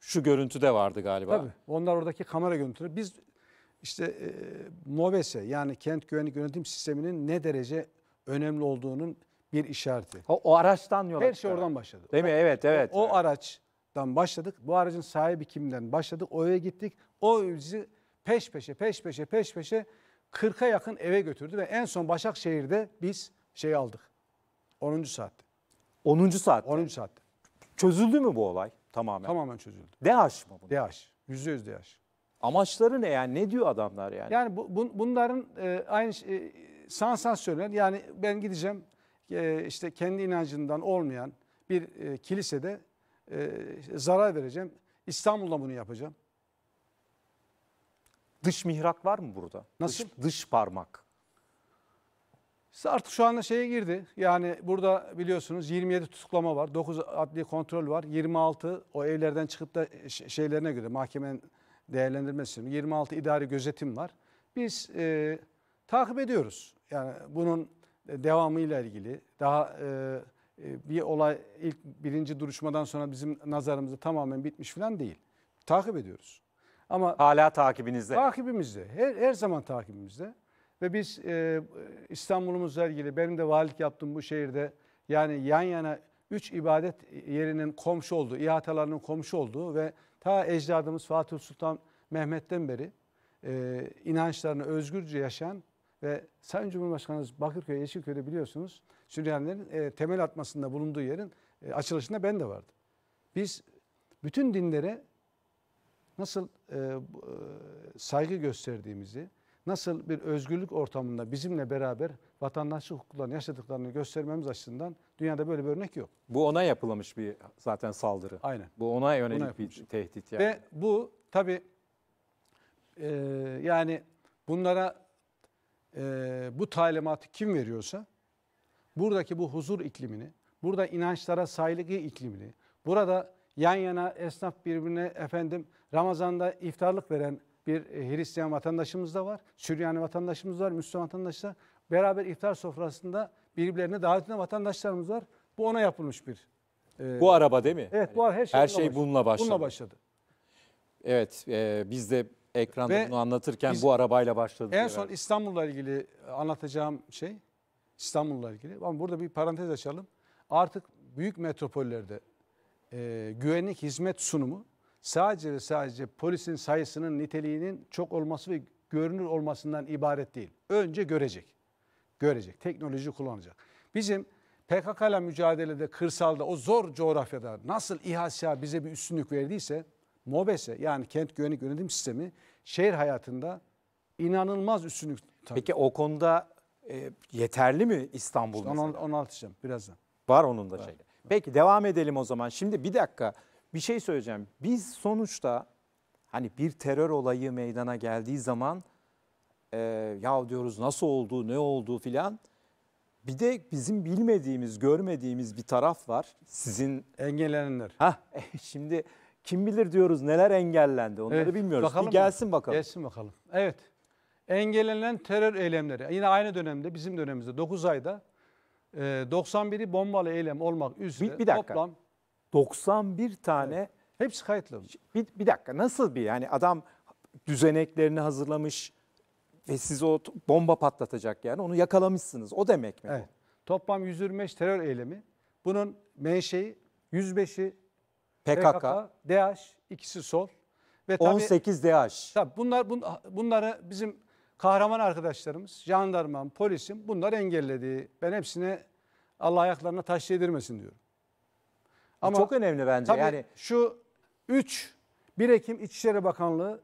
şu görüntü de vardı galiba. Tabii
onlar oradaki kamera görüntüleri. Biz işte e, MOVES'e yani kent güvenlik yönetim sisteminin ne derece önemli olduğunun bir işareti. O, o araçtan yola Her şey oradan başladı. Değil mi? Evet, evet. O, o evet. araçtan başladık. Bu aracın sahibi kimden başladık. O eve gittik. O bizi peş peşe, peş peşe, peş peşe 40'a yakın eve götürdü ve en son Başakşehir'de biz şey aldık. 10. saatte. 10. saatte. 10. saatte. Çözüldü mü bu olay? Tamamen. Tamamen çözüldü. DH mı bunlar? DH. Yüzde yüz DH. Amaçları ne yani? Ne diyor adamlar yani? Yani bu, bu, bunların e, aynı şey, e, sansasyonel yani ben gideceğim e, işte kendi inancından olmayan bir e, kilisede e, zarar vereceğim. İstanbul'da bunu yapacağım. Dış mihrak var mı burada? Nasıl? Dış, dış parmak. İşte artık şu anda şeye girdi. Yani burada biliyorsunuz 27 tutuklama var. 9 adli kontrol var. 26 o evlerden çıkıp da şeylerine göre mahkemenin değerlendirmesi 26 idari gözetim var. Biz e, takip ediyoruz. Yani bunun devamıyla ilgili daha e, e, bir olay ilk birinci duruşmadan sonra bizim nazarımızda tamamen bitmiş falan değil. Takip ediyoruz. Ama hala takibinizde. Takibimizde. Her, her zaman takibimizde. Ve biz e, İstanbul'umuzla ilgili benim de valilik yaptım bu şehirde yani yan yana üç ibadet yerinin komşu olduğu, ihatalarının komşu olduğu ve ta ecdadımız Fatih Sultan Mehmet'ten beri e, inançlarını özgürce yaşayan ve Sayın Cumhurbaşkanımız Bakırköy, Yeşilköy'de biliyorsunuz Süryanilerin e, temel atmasında bulunduğu yerin e, açılışında ben de vardım. Biz bütün dinlere nasıl e, e saygı gösterdiğimizi, nasıl bir özgürlük ortamında bizimle beraber vatandaşlık hukuklarını yaşadıklarını göstermemiz açısından dünyada böyle bir örnek yok.
Bu ona yapılmış bir zaten saldırı. Aynen. Bu ona yönelik ona bir tehdit yani. Ve
bu tabi e, yani bunlara e, bu talimatı kim veriyorsa buradaki bu huzur iklimini, burada inançlara saygı iklimini, burada yan yana esnaf birbirine efendim Ramazan'da iftarlık veren bir e, Hristiyan vatandaşımız da var, Süryani vatandaşımız var, Müslüman vatandaşlar. Beraber iftar sofrasında birbirlerine davetine vatandaşlarımız var. Bu ona yapılmış bir. E, bu araba değil mi? Evet, bu araba her şey, her bununla şey başladı. bununla başladı. Bununla başladı.
Evet, e, biz de ekranda Ve bunu anlatırken biz, bu arabayla başladı. En son
İstanbul'la ilgili anlatacağım şey, İstanbul'la ilgili. Ama burada bir parantez açalım. Artık büyük metropollerde e, güvenlik hizmet sunumu sadece ve sadece polisin sayısının niteliğinin çok olması ve görünür olmasından ibaret değil. Önce görecek. Görecek. Teknoloji kullanacak. Bizim PKK ile mücadelede kırsalda o zor coğrafyada nasıl İHA bize bir üstünlük verdiyse MOBES'e yani kent güvenlik yönetim sistemi şehir hayatında inanılmaz üstünlük. Tabii. Peki o konuda e, yeterli mi İstanbul işte
mesela? Onu, birazdan. Var onun da şeyi. Peki devam edelim o zaman. Şimdi bir dakika bir şey söyleyeceğim. Biz sonuçta hani bir terör olayı meydana geldiği zaman e, ya diyoruz nasıl oldu, ne oldu filan. Bir de bizim bilmediğimiz, görmediğimiz bir taraf var. Sizin engellenenler. Ha e, şimdi kim bilir diyoruz neler engellendi onları evet, bilmiyoruz. Bakalım bir gelsin mı? bakalım. Gelsin
bakalım. Evet. Engellenen terör eylemleri. Yine aynı dönemde bizim dönemimizde 9 ayda 91'i e, bombalı eylem olmak üzere bir, bir dakika. toplam
91 tane evet. hepsi kayıtlı. Bir, bir dakika nasıl bir yani adam düzeneklerini hazırlamış ve siz o bomba patlatacak yani onu yakalamışsınız. O demek mi? Evet.
Toplam 125 terör eylemi. Bunun menşei 105'i PKK, PKK DH, ikisi sol ve tabii, 18 DH. Tabii bunlar bun, bunları bizim kahraman arkadaşlarımız, jandarmam, polisim bunlar engelledi. Ben hepsine Allah ayaklarına taş yedirmesin diyorum. E, Ama çok önemli bence. Tabii yani şu 3 1 Ekim İçişleri Bakanlığı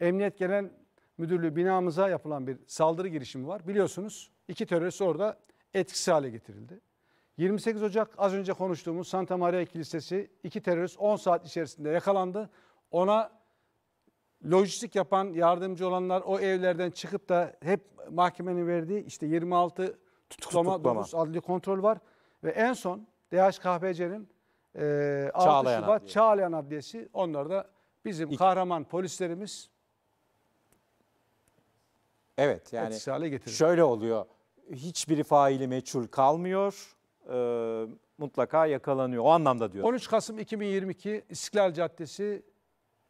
Emniyet Genel Müdürlüğü binamıza yapılan bir saldırı girişimi var. Biliyorsunuz iki terörist orada etkisiz hale getirildi. 28 Ocak az önce konuştuğumuz Santa Maria Kilisesi iki terörist 10 saat içerisinde yakalandı. Ona lojistik yapan, yardımcı olanlar o evlerden çıkıp da hep mahkemenin verdiği işte 26 tutuklama, tutuklama. adli kontrol var. Ve en son DHKPC'nin e, ee, 6 Çağlayan Şubat Adliyesi. Çağlayan Adliyesi. Onlar da bizim İki. kahraman polislerimiz
Evet yani etkisiz şöyle oluyor. Hiçbiri faili meçhul kalmıyor. Ee, mutlaka yakalanıyor. O anlamda diyor. 13
Kasım 2022 İstiklal Caddesi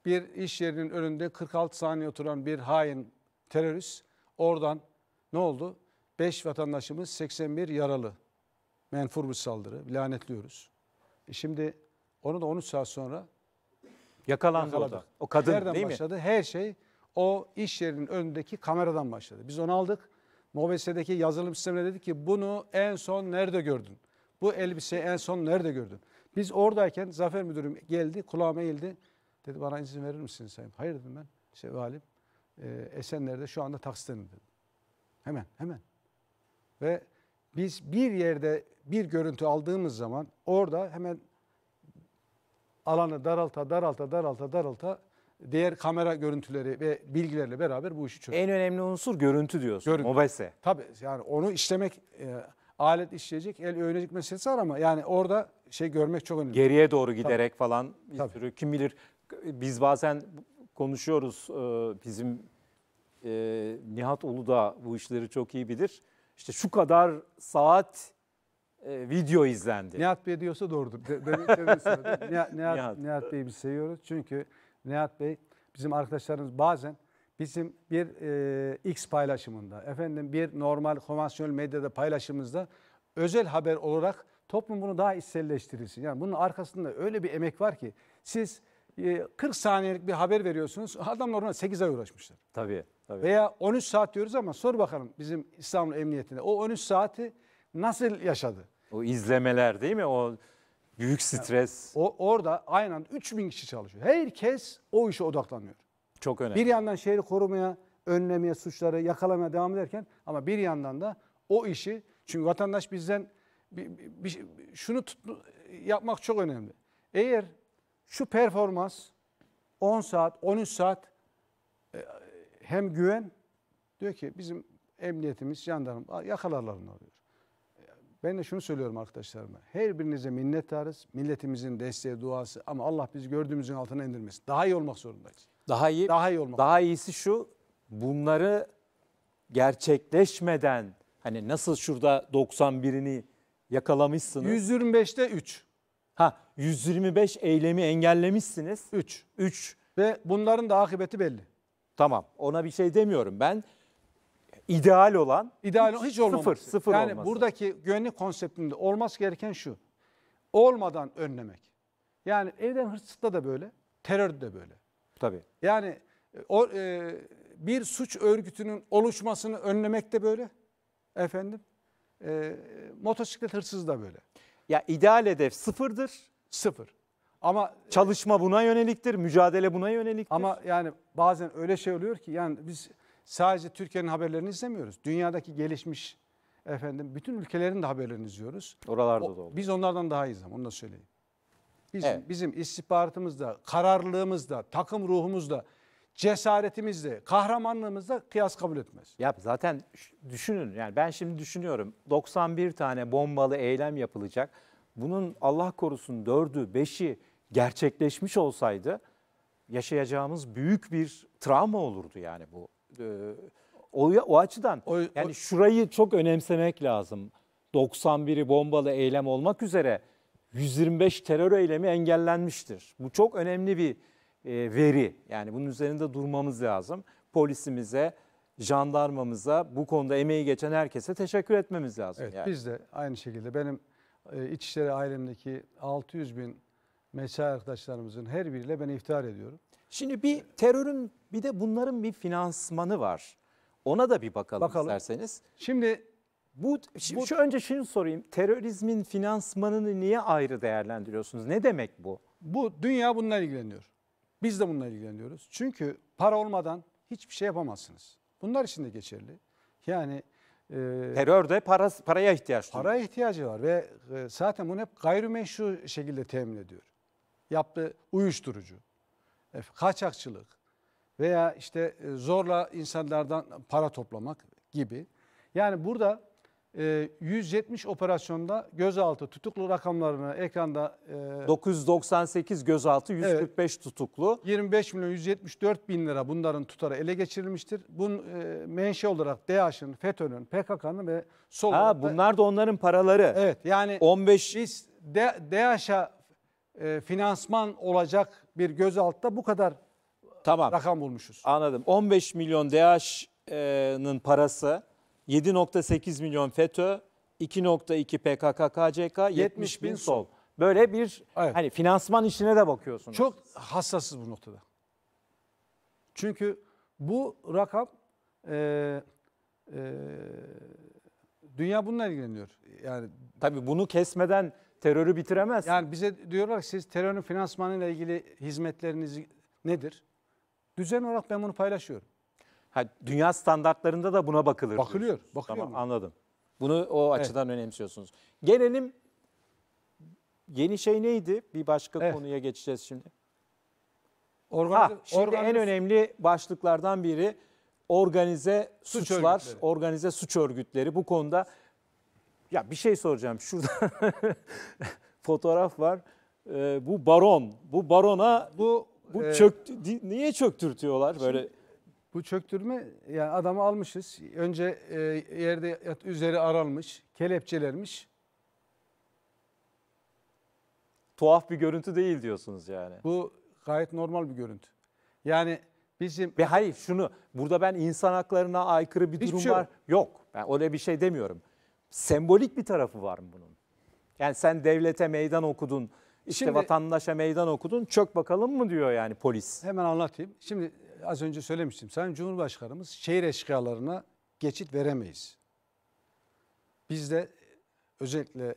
bir iş yerinin önünde 46 saniye oturan bir hain terörist. Oradan ne oldu? 5 vatandaşımız 81 yaralı. Menfur bir saldırı. Lanetliyoruz. Şimdi onu da 13 saat sonra Yakalandı o da. O kadın Nereden değil mi? Her şey o iş yerinin önündeki kameradan başladı. Biz onu aldık. Mobese'deki yazılım sistemine dedik ki bunu en son nerede gördün? Bu elbiseyi en son nerede gördün? Biz oradayken Zafer Müdürüm geldi, kulağıma eğildi. Dedi bana izin verir misin sayın? Hayır dedim ben. Şey, valim e, Esenler'de şu anda taksitenim dedim. Hemen, hemen. Ve biz bir yerde bir görüntü aldığımız zaman orada hemen alanı daralta daralta daralta daralta diğer kamera görüntüleri ve bilgilerle beraber bu işi çözüyoruz. En önemli unsur görüntü diyorsun. Görüntü. Mobese. Tabii yani onu işlemek e, alet işleyecek, el öğrenecek meselesi var ama yani orada şey görmek çok önemli. Geriye doğru giderek Tabii.
falan bir Tabii. sürü kim bilir biz bazen konuşuyoruz e, bizim e, Nihat Ulu da bu işleri çok iyi bilir işte şu kadar saat e, video izlendi. Nihat
Bey diyorsa doğrudur. De, de, de, Nihat, Nihat, Nihat Bey'i biz seviyoruz. Çünkü Nihat Bey bizim arkadaşlarımız bazen bizim bir e, X paylaşımında, efendim bir normal konvansiyonel medyada paylaşımımızda özel haber olarak toplum bunu daha içselleştirilsin. Yani bunun arkasında öyle bir emek var ki siz e, 40 saniyelik bir haber veriyorsunuz. Adamlar ona 8 ay uğraşmışlar. Tabii. Tabii. Veya 13 saat diyoruz ama sor bakalım bizim İstanbul Emniyetinde. O 13 saati nasıl yaşadı? O izlemeler değil mi? O büyük stres. O, orada aynen 3000 kişi çalışıyor. Herkes o işe odaklanıyor. Çok önemli. Bir yandan şehri korumaya, önlemeye, suçları yakalamaya devam ederken ama bir yandan da o işi çünkü vatandaş bizden bir, bir, bir, şunu tut, yapmak çok önemli. Eğer şu performans 10 saat, 13 saat e, hem güven diyor ki bizim emniyetimiz, jandarma yakalarlar onları diyor. Ben de şunu söylüyorum arkadaşlarıma. Her birinize minnettarız. Milletimizin desteği, duası ama Allah bizi gördüğümüzün altına indirmesin. Daha iyi olmak zorundayız.
Daha iyi. Daha iyi olmak. Daha iyisi şu. Bunları gerçekleşmeden hani nasıl şurada 91'ini yakalamışsınız. 125'te 3. Ha 125 eylemi engellemişsiniz. 3. 3 ve bunların da akıbeti belli. Tamam ona bir şey demiyorum ben. ideal olan ideal hiç, hiç olmaması. sıfır, sıfır yani olması.
buradaki güvenlik konseptinde olması gereken şu. Olmadan önlemek. Yani evden hırsızlıkta da böyle, terör de böyle. Tabii. Yani e, o, e, bir suç örgütünün oluşmasını önlemek de böyle. Efendim, e, motosiklet hırsızı da böyle. Ya ideal hedef sıfırdır. Sıfır. Ama e, çalışma buna yöneliktir, mücadele buna yöneliktir. Ama yani bazen öyle şey oluyor ki yani biz sadece Türkiye'nin haberlerini izlemiyoruz. Dünyadaki gelişmiş efendim bütün ülkelerin de haberlerini izliyoruz.
Oralarda o, da oluyor.
Biz onlardan daha iyiyiz onu da söyleyeyim. Bizim, evet. bizim istihbaratımızda, kararlılığımızda, takım ruhumuzda, cesaretimizde, kahramanlığımızda
kıyas kabul etmez. Ya zaten düşünün yani ben şimdi düşünüyorum 91 tane bombalı eylem yapılacak. Bunun Allah korusun dördü beşi gerçekleşmiş olsaydı yaşayacağımız büyük bir travma olurdu yani bu. Ee, o, o açıdan o, yani o, şurayı çok önemsemek lazım. 91'i bombalı eylem olmak üzere 125 terör eylemi engellenmiştir. Bu çok önemli bir e, veri. Yani bunun üzerinde durmamız lazım. Polisimize, jandarmamıza, bu konuda emeği geçen herkese teşekkür etmemiz lazım. Evet, yani. Biz de
aynı şekilde benim e, İçişleri ailemdeki 600 bin mesai arkadaşlarımızın her biriyle ben iftihar ediyorum. Şimdi bir terörün bir de bunların bir finansmanı var.
Ona da bir bakalım, bakalım. isterseniz. Şimdi bu, şimdi bu, şu önce şunu sorayım.
Terörizmin finansmanını niye ayrı değerlendiriyorsunuz? Ne demek bu? Bu dünya bununla ilgileniyor. Biz de bununla ilgileniyoruz. Çünkü para olmadan hiçbir şey yapamazsınız. Bunlar için de geçerli. Yani e, terörde para paraya ihtiyaç duyuyor. Paraya ihtiyacı var ve e, zaten bunu hep gayrimeşru şekilde temin ediyor yaptığı uyuşturucu, e, kaçakçılık veya işte e, zorla insanlardan para toplamak gibi. Yani burada 170 e, operasyonda gözaltı tutuklu rakamlarını ekranda 998 gözaltı 145 evet, tutuklu 25 milyon 174 bin lira bunların tutarı ele geçirilmiştir. Bunun menşe olarak DAEŞ'in, FETÖ'nün, PKK'nın ve sol ha, bunlar da, da onların paraları. Evet yani 15 biz DAEŞ'a e, finansman olacak bir gözaltta bu kadar Tamam. rakam bulmuşuz. Anladım. 15 milyon
DAEŞ'ın parası, 7.8 milyon FETÖ, 2.2 PKK, KCK, 70 bin sol. Böyle bir Evet. hani finansman işine de bakıyorsunuz. Çok
hassasız bu noktada. Çünkü bu rakam e, e, dünya bununla ilgileniyor. Yani Tabii bunu kesmeden terörü bitiremez. Yani bize diyorlar ki siz terörün finansmanıyla ilgili hizmetleriniz nedir? Düzen olarak ben bunu paylaşıyorum. Ha, dünya
standartlarında da buna bakılır. Bakılıyor. bakılıyor tamam, mu? anladım. Bunu o açıdan evet. önemsiyorsunuz. Gelelim yeni şey neydi? Bir başka evet. konuya geçeceğiz şimdi. Organize, ha, şimdi organize, en önemli başlıklardan biri organize suç suçlar, örgütleri. organize suç örgütleri. Bu konuda ya bir şey soracağım. Şurada fotoğraf var. Ee, bu baron. Bu barona
bu bu e, çöktü, niye çöktürtüyorlar böyle? Bu çöktürme yani adamı almışız. Önce e, yerde yat- üzeri aralmış, kelepçelermiş.
Tuhaf bir görüntü değil diyorsunuz yani. Bu gayet normal bir görüntü. Yani bizim Ve hayır şunu burada ben insan haklarına aykırı bir Hiçbir durum şey var. yok. yok. Ben öyle bir şey demiyorum sembolik bir tarafı var mı bunun? Yani sen devlete meydan okudun, işte Şimdi, vatandaşa meydan okudun, çök
bakalım mı diyor yani polis. Hemen anlatayım. Şimdi az önce söylemiştim. Sayın Cumhurbaşkanımız şehir eşkıyalarına geçit veremeyiz. Biz de özellikle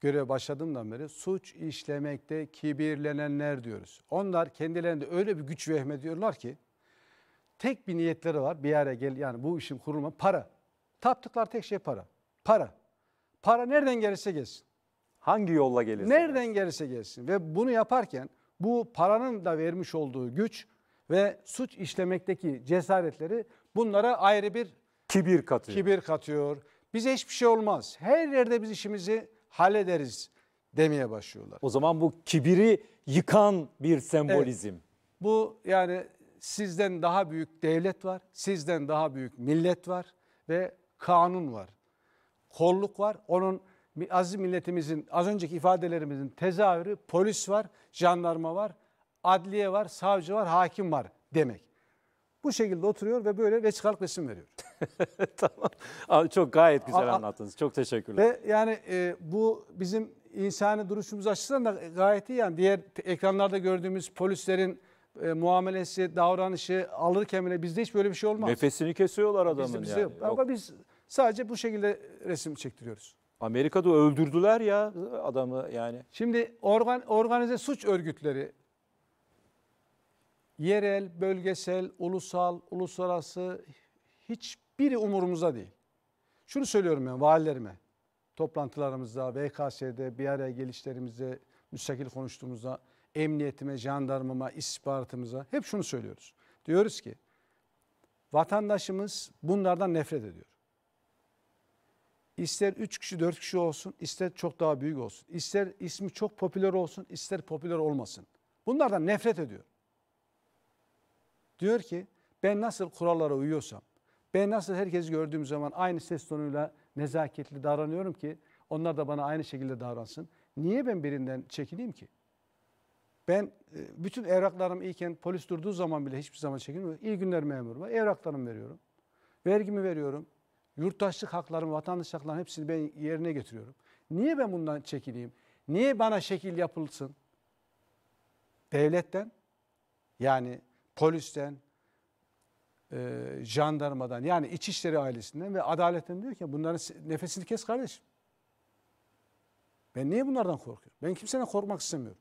göreve başladığımdan beri suç işlemekte kibirlenenler diyoruz. Onlar kendilerinde öyle bir güç vehme diyorlar ki tek bir niyetleri var bir yere gel yani bu işin kurulma para. Taptıkları tek şey para. Para. Para nereden gelirse gelsin. Hangi yolla gelirse. Nereden yani? gelirse gelsin. Ve bunu yaparken bu paranın da vermiş olduğu güç ve suç işlemekteki cesaretleri bunlara ayrı bir kibir katıyor. Kibir katıyor. Bize hiçbir şey olmaz. Her yerde biz işimizi hallederiz demeye başlıyorlar. O zaman bu kibiri yıkan bir
sembolizm. Evet.
Bu yani sizden daha büyük devlet var, sizden daha büyük millet var ve kanun var kolluk var. Onun aziz milletimizin az önceki ifadelerimizin tezahürü polis var, jandarma var, adliye var, savcı var, hakim var demek. Bu şekilde oturuyor ve böyle vesikalık resim veriyor.
tamam. Abi çok gayet güzel Aa, anlattınız. Çok teşekkürler. Ve
yani e, bu bizim insani duruşumuz açısından da gayet iyi. Yani diğer ekranlarda gördüğümüz polislerin e, muamelesi, davranışı alırken bile bizde hiç böyle bir şey olmaz. Nefesini
kesiyorlar adamın bizde, bizde yani. Yok.
Ama biz Sadece bu şekilde resim çektiriyoruz. Amerika'da öldürdüler ya adamı yani. Şimdi organ, organize suç örgütleri yerel, bölgesel, ulusal, uluslararası hiçbiri umurumuza değil. Şunu söylüyorum ben valilerime toplantılarımızda, VKS'de, bir araya gelişlerimizde, müstakil konuştuğumuzda, emniyetime, jandarmama, istihbaratımıza hep şunu söylüyoruz. Diyoruz ki vatandaşımız bunlardan nefret ediyor. İster 3 kişi 4 kişi olsun, ister çok daha büyük olsun. ister ismi çok popüler olsun, ister popüler olmasın. Bunlardan nefret ediyor. Diyor ki ben nasıl kurallara uyuyorsam, ben nasıl herkesi gördüğüm zaman aynı ses tonuyla nezaketli davranıyorum ki onlar da bana aynı şekilde davransın. Niye ben birinden çekineyim ki? Ben e, bütün evraklarım iyiken polis durduğu zaman bile hiçbir zaman çekinmiyorum. İyi günler memur var. Evraklarımı veriyorum. Vergimi veriyorum. Yurttaşlık haklarımı, vatandaş haklarımı hepsini ben yerine getiriyorum. Niye ben bundan çekileyim? Niye bana şekil yapılsın? Devletten, yani polisten, e, jandarmadan, yani içişleri ailesinden ve adaletten diyor ki bunların nefesini kes kardeşim. Ben niye bunlardan korkuyorum? Ben kimseden korkmak istemiyorum.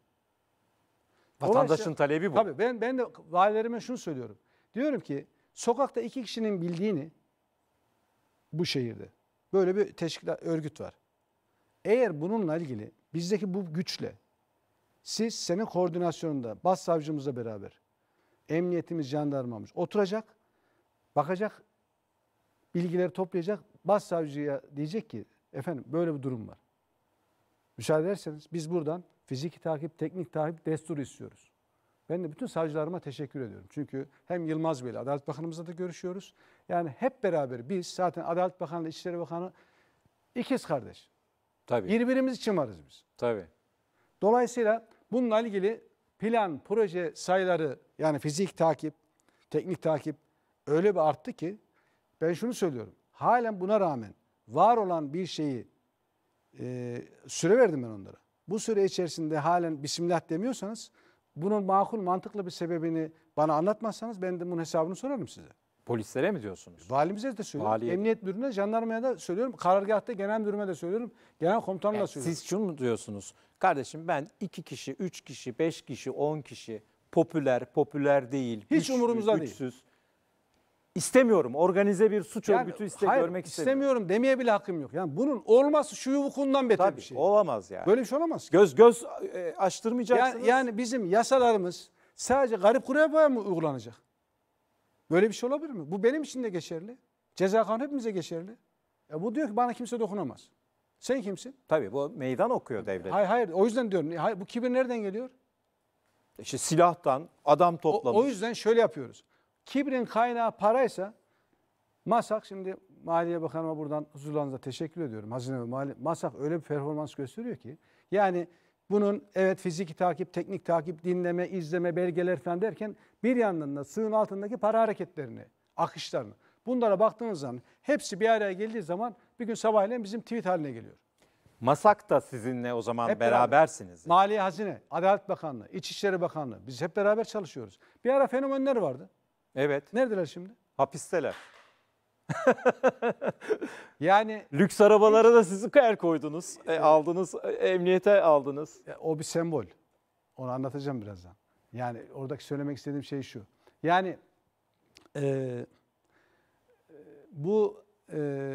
Vatandaşın talebi bu. Tabii
ben, ben de valilerime şunu söylüyorum. Diyorum ki sokakta iki kişinin bildiğini bu şehirde. Böyle bir teşkilat, örgüt var. Eğer bununla ilgili bizdeki bu güçle siz senin koordinasyonunda bas savcımızla beraber emniyetimiz, jandarmamız oturacak, bakacak, bilgileri toplayacak, bas başsavcıya diyecek ki efendim böyle bir durum var. Müsaade ederseniz biz buradan fiziki takip, teknik takip desturu istiyoruz. Ben de bütün savcılarıma teşekkür ediyorum. Çünkü hem Yılmaz Bey'le Adalet Bakanımızla da görüşüyoruz. Yani hep beraber biz zaten Adalet Bakanı İçişleri Bakanı ikiz kardeş. Tabii. Birbirimiz için varız biz. Tabii. Dolayısıyla bununla ilgili plan, proje sayıları yani fizik takip, teknik takip öyle bir arttı ki ben şunu söylüyorum. Halen buna rağmen var olan bir şeyi e, süre verdim ben onlara. Bu süre içerisinde halen bismillah demiyorsanız bunun makul mantıklı bir sebebini bana anlatmazsanız ben de bunun hesabını sorarım size.
Polislere mi diyorsunuz?
Valimize de söylüyorum. Valiye. Emniyet müdürüne, jandarmaya da söylüyorum. Karargahta genel müdürüme de söylüyorum. Genel komutanına da söylüyorum. Siz şunu mu diyorsunuz? Kardeşim ben iki kişi, üç kişi, beş kişi, on kişi
popüler, popüler değil. Hiç güçlü, umurumuzda güçsüz. değil. İstemiyorum. Organize
bir suç yani, örgütü iste hayır, görmek istemiyorum. istemiyorum demeye bile hakkım yok. Yani bunun olması şu yuvukundan beter Tabii, bir şey. olamaz yani. Böyle bir şey olamaz. Göz göz e, açtırmayacaksınız. Yani, yani bizim yasalarımız sadece garip kuraya mı uygulanacak? Böyle bir şey olabilir mi? Bu benim için de geçerli. Ceza kanunu hepimize geçerli. E bu diyor ki bana kimse dokunamaz. Sen kimsin? Tabii bu meydan okuyor devlet. Hayır hayır o yüzden diyorum. Hayır, bu kibir nereden geliyor? İşte
silahtan
adam toplamış. O, o yüzden şöyle yapıyoruz. Kibrin kaynağı paraysa Masak şimdi Maliye Bakanıma buradan huzurlarınıza teşekkür ediyorum. Hazine ve Mali Masak öyle bir performans gösteriyor ki yani bunun evet fiziki takip, teknik takip, dinleme, izleme, belgeler falan derken bir yandan da suyun altındaki para hareketlerini, akışlarını. Bunlara baktığınız zaman hepsi bir araya geldiği zaman bir gün sabahleyin bizim tweet haline geliyor. Masak
da sizinle o zaman hep berabersiniz.
Beraber. Maliye Hazine, Adalet Bakanlığı, İçişleri Bakanlığı biz hep beraber çalışıyoruz. Bir ara fenomenler vardı. Evet. Neredeler şimdi? Hapisteler.
yani lüks arabalara da sizi
el koydunuz, e, aldınız, e, emniyete
aldınız.
o bir sembol. Onu anlatacağım birazdan. Yani oradaki söylemek istediğim şey şu. Yani e, e, bu e,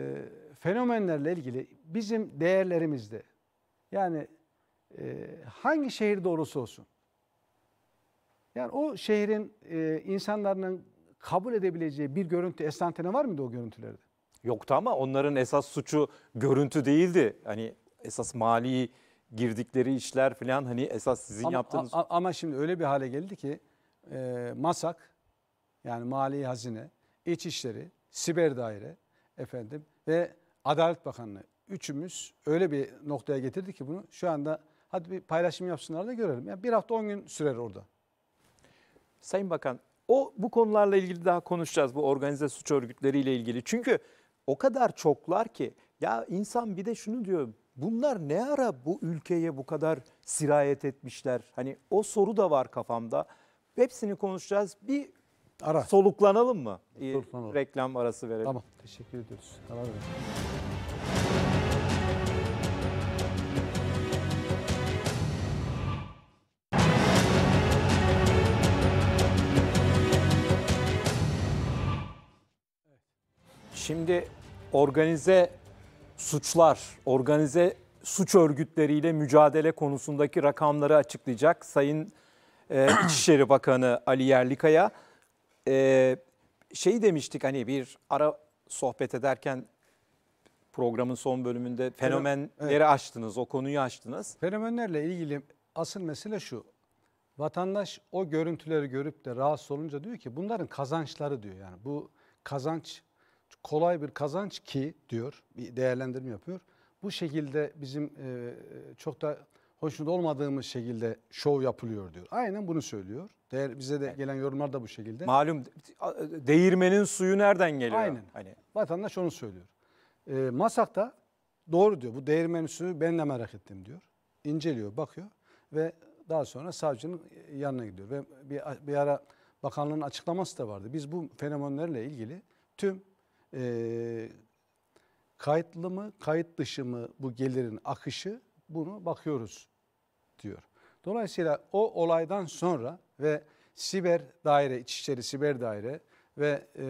fenomenlerle ilgili bizim değerlerimizde yani e, hangi şehir doğrusu olsun yani o şehrin e, insanların kabul edebileceği bir görüntü esantene var mıydı o görüntülerde?
Yoktu ama onların esas suçu görüntü değildi. Hani esas mali girdikleri işler falan hani esas sizin ama, yaptığınız... A,
ama şimdi öyle bir hale geldi ki e, MASAK yani Mali Hazine, İçişleri, Siber Daire efendim ve Adalet Bakanlığı üçümüz öyle bir noktaya getirdi ki bunu şu anda hadi bir paylaşım yapsınlar da görelim. Yani bir hafta on gün sürer orada.
Sayın Bakan o bu konularla ilgili daha konuşacağız bu organize suç örgütleriyle ilgili. Çünkü o kadar çoklar ki ya insan bir de şunu diyor. Bunlar ne ara bu ülkeye bu kadar sirayet etmişler? Hani o soru da var kafamda. Hepsini konuşacağız. Bir Ara. soluklanalım mı? Soluklanalım. Reklam arası verelim.
Tamam. Teşekkür ediyoruz. Karar verelim.
Şimdi organize suçlar, organize suç örgütleriyle mücadele konusundaki rakamları açıklayacak Sayın e, İçişleri Bakanı Ali Yerlikaya. E, şey demiştik hani bir ara sohbet ederken programın son bölümünde fenomenleri evet. açtınız,
o konuyu açtınız. Fenomenlerle ilgili asıl mesele şu. Vatandaş o görüntüleri görüp de rahatsız olunca diyor ki bunların kazançları diyor yani bu kazanç kolay bir kazanç ki diyor bir değerlendirme yapıyor. Bu şekilde bizim e, çok da hoşnut olmadığımız şekilde şov yapılıyor diyor. Aynen bunu söylüyor. Değer, bize de gelen yorumlar da bu şekilde. Malum
değirmenin
suyu nereden geliyor? Aynen. Hani. Vatandaş onu söylüyor. E, Masak da doğru diyor. Bu değirmenin suyu ben de merak ettim diyor. İnceliyor, bakıyor ve daha sonra savcının yanına gidiyor. Ve bir, bir ara bakanlığın açıklaması da vardı. Biz bu fenomenlerle ilgili tüm e, kayıtlı mı kayıt dışı mı bu gelirin akışı bunu bakıyoruz diyor. Dolayısıyla o olaydan sonra ve siber daire, İçişleri Siber Daire ve e,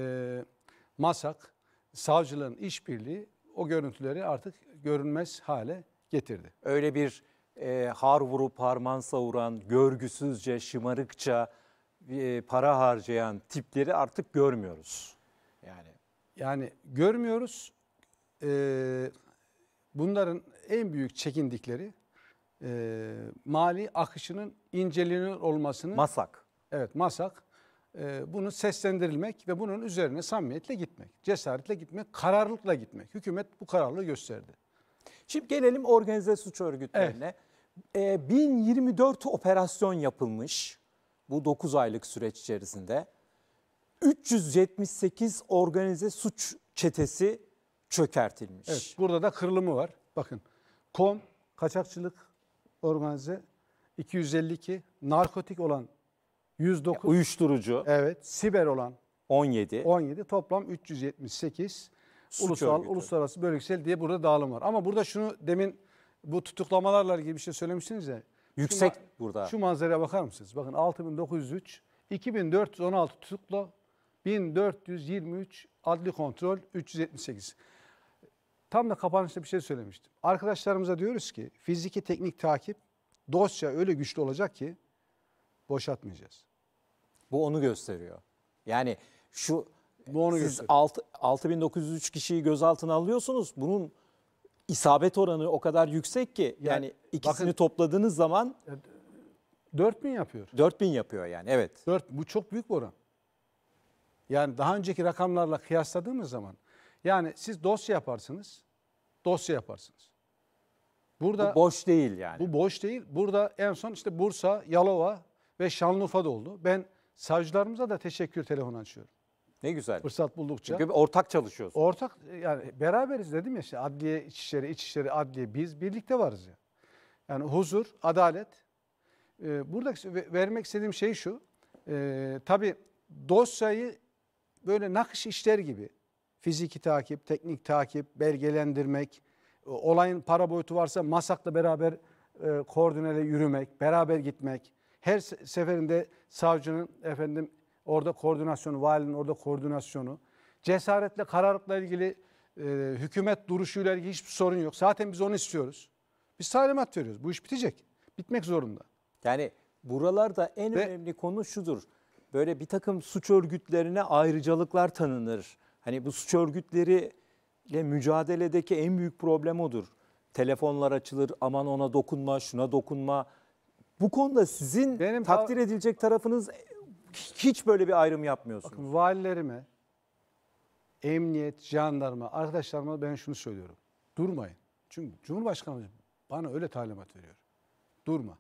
MASAK savcılığın işbirliği o görüntüleri artık görünmez hale getirdi.
Öyle bir e, har vurup harman savuran, görgüsüzce, şımarıkça e, para harcayan tipleri artık görmüyoruz.
Yani yani görmüyoruz. E, bunların en büyük çekindikleri e, mali akışının incelenir olmasını. Masak. Evet masak. E, bunu seslendirilmek ve bunun üzerine samimiyetle gitmek, cesaretle gitmek, kararlılıkla gitmek. Hükümet bu kararlılığı gösterdi. Şimdi gelelim organize
suç örgütlerine. Evet. E, ee, 1024 operasyon yapılmış bu 9 aylık süreç içerisinde. 378 organize suç çetesi çökertilmiş. Evet,
burada da kırılımı var. Bakın kom, kaçakçılık organize 252, narkotik olan 109. Ya, uyuşturucu. Evet, siber olan 17. 17 toplam 378 Suç ulusal, örgütü. uluslararası, bölgesel diye burada dağılım var. Ama burada şunu demin bu tutuklamalarla ilgili bir şey söylemiştiniz ya. Yüksek şu, burada. Şu manzaraya bakar mısınız? Bakın 6903, 2416 tutuklu, 1423 adli kontrol 378. Tam da kapanışta bir şey söylemiştim. Arkadaşlarımıza diyoruz ki fiziki teknik takip dosya öyle güçlü olacak ki boşaltmayacağız.
Bu onu gösteriyor. Yani şu Bu onu siz gösteriyor. 6903 kişiyi gözaltına alıyorsunuz. Bunun isabet oranı o kadar yüksek ki yani, yani ikisini bakın, topladığınız zaman 4000 yapıyor. 4000 yapıyor yani
evet. 4 bu çok büyük bir oran. Yani daha önceki rakamlarla kıyasladığımız zaman yani siz dosya yaparsınız, dosya yaparsınız. Burada bu boş değil yani. Bu boş değil. Burada en son işte Bursa, Yalova ve Şanlıurfa'da oldu. Ben savcılarımıza da teşekkür telefon açıyorum. Ne güzel. Fırsat buldukça. Çünkü ortak çalışıyoruz. Ortak yani beraberiz dedim ya işte adliye, içişleri, içişleri, adliye biz birlikte varız ya. Yani. yani huzur, adalet. Ee, buradaki vermek istediğim şey şu. E, tabii dosyayı böyle nakış işler gibi fiziki takip, teknik takip, belgelendirmek, e, olayın para boyutu varsa masakla beraber e, koordineli yürümek, beraber gitmek. Her seferinde savcının efendim orada koordinasyonu, valinin orada koordinasyonu. Cesaretle kararlılıkla ilgili e, hükümet duruşuyla ilgili hiçbir sorun yok. Zaten biz onu istiyoruz. Biz talimat veriyoruz. Bu iş bitecek. Bitmek zorunda. Yani buralarda en Ve, önemli konu
şudur böyle bir takım suç örgütlerine ayrıcalıklar tanınır. Hani bu suç örgütleriyle mücadeledeki en büyük problem odur. Telefonlar açılır, aman ona dokunma, şuna dokunma. Bu konuda sizin Benim takdir edilecek tarafınız
hiç böyle bir ayrım yapmıyorsunuz. Bakın valilerime, emniyet, jandarma, arkadaşlarıma ben şunu söylüyorum. Durmayın. Çünkü cumhurbaşkanımız bana öyle talimat veriyor. Durma.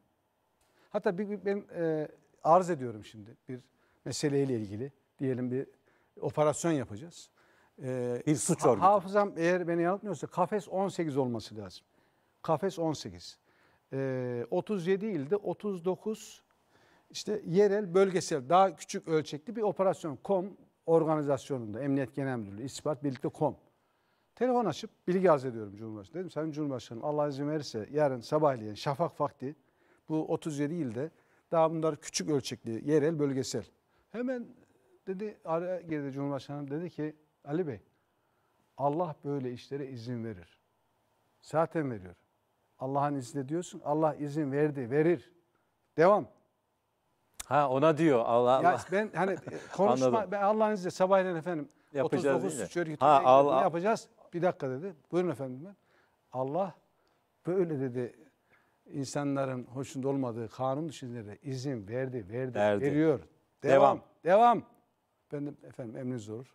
Hatta bir, bir ben e, arz ediyorum şimdi bir meseleyle ilgili diyelim bir operasyon yapacağız. Ee, bir suç örgütü. Hafızam eğer beni yanıltmıyorsa kafes 18 olması lazım. Kafes 18. Ee, 37 ilde 39 işte yerel, bölgesel, daha küçük ölçekli bir operasyon. KOM organizasyonunda, Emniyet Genel Müdürlüğü, İstihbarat Birlikte KOM. Telefon açıp bilgi arz ediyorum Cumhurbaşkanı. Dedim Sayın Cumhurbaşkanım Allah izin verirse yarın sabahleyin şafak vakti bu 37 ilde daha bunlar küçük ölçekli yerel bölgesel Hemen dedi araya girdi Cumhurbaşkanı dedi ki Ali Bey Allah böyle işlere izin verir. Zaten veriyor. Allah'ın izni diyorsun. Allah izin verdi, verir. Devam.
Ha ona diyor Allah Allah. Ya ben hani konuşma
ben Allah'ın izniyle sabahleyin efendim yapacağız 39 suç ha, Allah. yapacağız. Bir dakika dedi. Buyurun efendim ben. Allah böyle dedi insanların hoşunda olmadığı kanun düşünceleri izin verdi, verdi, verdi. veriyor, Devam. Devam. Efendim, efendim emriniz olur.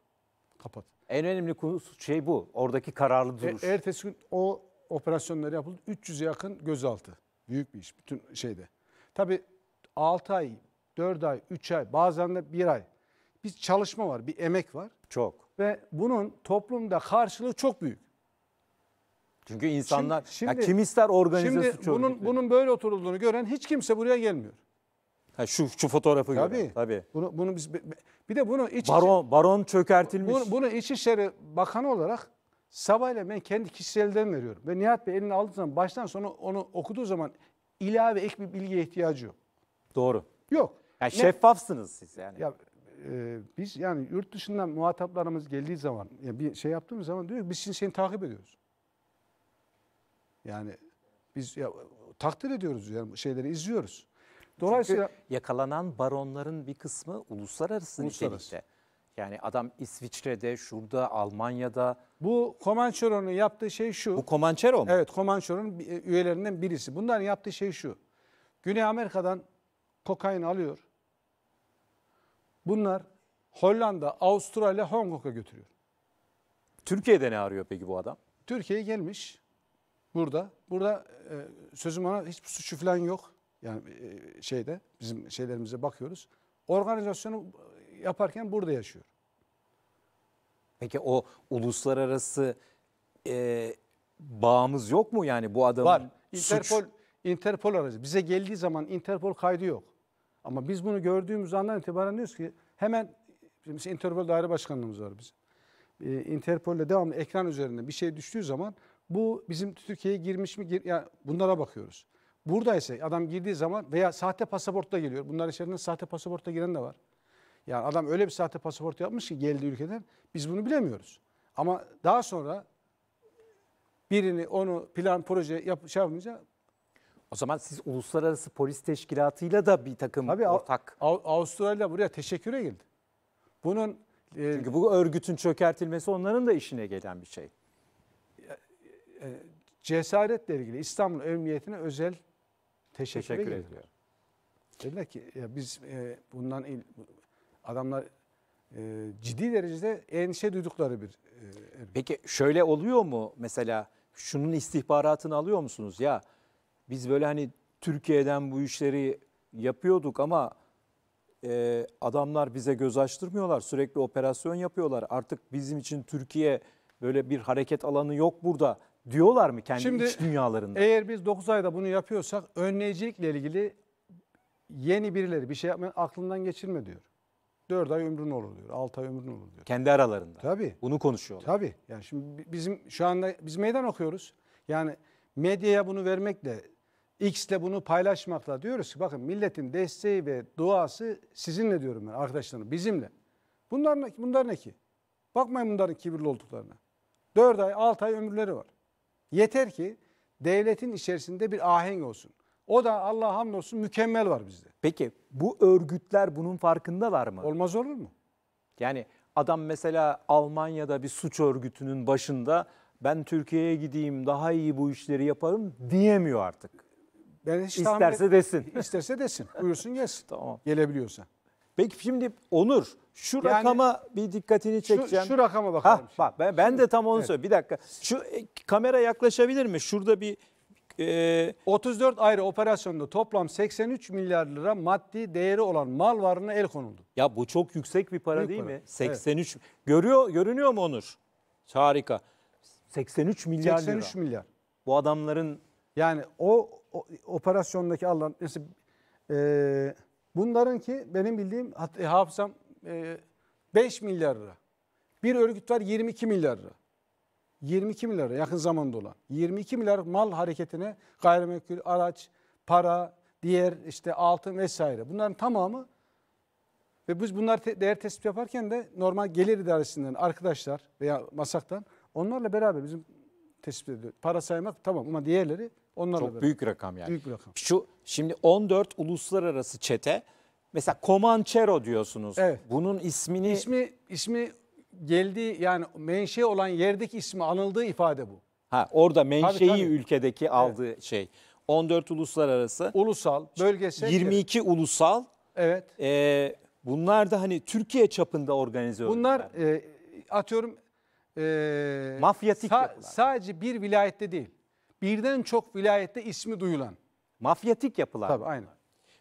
Kapat. En önemli şey bu. Oradaki kararlı e, duruş. E, ertesi gün o operasyonlar yapıldı. 300'e yakın gözaltı. Büyük bir iş bütün şeyde. Tabii 6 ay, 4 ay, 3 ay bazen de 1 ay. Bir çalışma var, bir emek var. Çok. Ve bunun toplumda karşılığı çok büyük. Çünkü insanlar şimdi, şimdi ya kim ister organize şimdi suç bunun, bunun böyle oturulduğunu gören hiç kimse buraya gelmiyor. Ha şu şu fotoğrafı tabii. göre. Tabii. Bunu bunu biz bir de bunu iç Baron baron çökertilmiş. Bunu, bunu İçişleri Bakanı olarak Sabahleyin ben kendi kişiselden veriyorum. Ve Nihat Bey elini aldığı zaman baştan sona onu okuduğu zaman ilave ek bir bilgiye ihtiyacı yok. Doğru. Yok. Yani ne? şeffafsınız siz yani. Ya, e, biz yani yurt dışından muhataplarımız geldiği zaman yani bir şey yaptığımız zaman diyor ki biz şimdi seni takip ediyoruz. Yani biz ya, takdir ediyoruz yani şeyleri izliyoruz. Dolayısıyla Çünkü yakalanan baronların
bir kısmı uluslararası, uluslararası. nitelikte. Yani adam İsviçre'de, şurada, Almanya'da.
Bu Comanchero'nun yaptığı şey şu. Bu Comanchero mu? Evet, Comanchero'nun e, üyelerinden birisi. Bunların yaptığı şey şu. Güney Amerika'dan kokain alıyor. Bunlar Hollanda, Avustralya, Hong Kong'a götürüyor. Türkiye'de ne arıyor peki bu adam? Türkiye'ye gelmiş. Burada. Burada e, sözüm ona hiçbir suçu falan yok. Yani e, şeyde bizim şeylerimize bakıyoruz. Organizasyonu yaparken burada yaşıyor. Peki o
uluslararası e, bağımız yok mu yani bu adamın Var. Interpol, suç...
Interpol aracı. Bize geldiği zaman Interpol kaydı yok. Ama biz bunu gördüğümüz andan itibaren diyoruz ki hemen mesela Interpol daire başkanlığımız var bizim. E, Interpol'le devamlı ekran üzerinde bir şey düştüğü zaman bu bizim Türkiye'ye girmiş mi? Gir, yani bunlara bakıyoruz. Buradaysa adam girdiği zaman veya sahte pasaportla geliyor. Bunlar içerisinde sahte pasaportla giren de var. Yani adam öyle bir sahte pasaport yapmış ki geldi ülkeden biz bunu bilemiyoruz. Ama daha sonra birini onu plan proje yap, şey yapmayınca
o zaman siz uluslararası polis teşkilatıyla da bir takım Tabii, ortak. Av,
Avustralya buraya teşekküre girdi. Bunun e, çünkü bu örgütün çökertilmesi onların da işine gelen bir şey. E, e, cesaretle ilgili İstanbul Emniyetine özel teşekkür, teşekkür ediyor. Dediler ki ya biz e, bundan il, adamlar e, ciddi derecede endişe duydukları bir e,
Peki şöyle oluyor mu mesela şunun istihbaratını alıyor musunuz ya biz böyle hani Türkiye'den bu işleri yapıyorduk ama e, adamlar bize göz açtırmıyorlar sürekli operasyon yapıyorlar artık bizim için Türkiye böyle bir hareket alanı yok burada diyorlar mı kendi Şimdi, iç dünyalarında?
Eğer biz 9 ayda bunu yapıyorsak önleyicilikle ilgili yeni birileri bir şey yapmayan aklından geçirme diyor. 4 ay ömrün olur diyor. 6 ay ömrün olur diyor.
Kendi aralarında. Tabii. Bunu konuşuyorlar.
Tabii. Yani şimdi bizim şu anda biz meydan okuyoruz. Yani medyaya bunu vermekle X'le bunu paylaşmakla diyoruz ki bakın milletin desteği ve duası sizinle diyorum ben arkadaşlarım bizimle. Bunlar ne, bunlar ne ki? Bakmayın bunların kibirli olduklarına. 4 ay 6 ay ömürleri var. Yeter ki devletin içerisinde bir ahenk olsun. O da Allah'a hamdolsun mükemmel var bizde. Peki bu örgütler bunun farkında var mı? Olmaz olur mu?
Yani adam mesela Almanya'da bir suç örgütünün başında ben Türkiye'ye gideyim daha iyi bu işleri yaparım diyemiyor artık.
Ben hiç isterse tahmin, desin. İsterse desin. Buyursun gelsin. tamam. Gelebiliyorsa. Peki şimdi Onur şu yani, rakama bir dikkatini çekeceğim. Şu, şu rakama bakalım. Ha, bak ben, ben de tam onu evet. söylüyorum. Bir dakika. Şu e, kamera yaklaşabilir mi? Şurada bir e, 34 ayrı operasyonda toplam 83 milyar lira maddi değeri olan mal varlığına el konuldu.
Ya bu çok yüksek bir para Büyük değil para. mi? 83
evet. görüyor görünüyor mu Onur? Harika. 83 milyar 83 lira. milyar. Bu adamların yani o, o operasyondaki alan, mesela e, ki benim bildiğim hat, e, hafızam 5 e, milyar lira. Bir örgüt var 22 milyar lira. 22 milyar lira yakın zamanda olan. 22 milyar mal hareketine gayrimenkul, araç, para, diğer işte altın vesaire. Bunların tamamı ve biz bunlar te değer tespit yaparken de normal gelir idaresinden arkadaşlar veya masaktan onlarla beraber bizim tespit ediyoruz. Para saymak tamam ama diğerleri onlarla Çok beraber. büyük
rakam yani. Büyük rakam. Şu şimdi 14 uluslararası çete Mesela Comanchero diyorsunuz. Evet.
Bunun ismini... İsmi, ismi geldiği yani menşe olan yerdeki ismi anıldığı ifade bu.
Ha, orada menşei tabii, tabii. ülkedeki aldığı evet. şey. 14 uluslararası. Ulusal, bölgesel. 22 evet. ulusal. Evet. E, bunlar
da hani Türkiye çapında
organize Bunlar
e, atıyorum e, mafyatik sa yapılar. Sadece bir vilayette değil. Birden çok vilayette ismi duyulan. Mafyatik yapılar. Tabii aynen.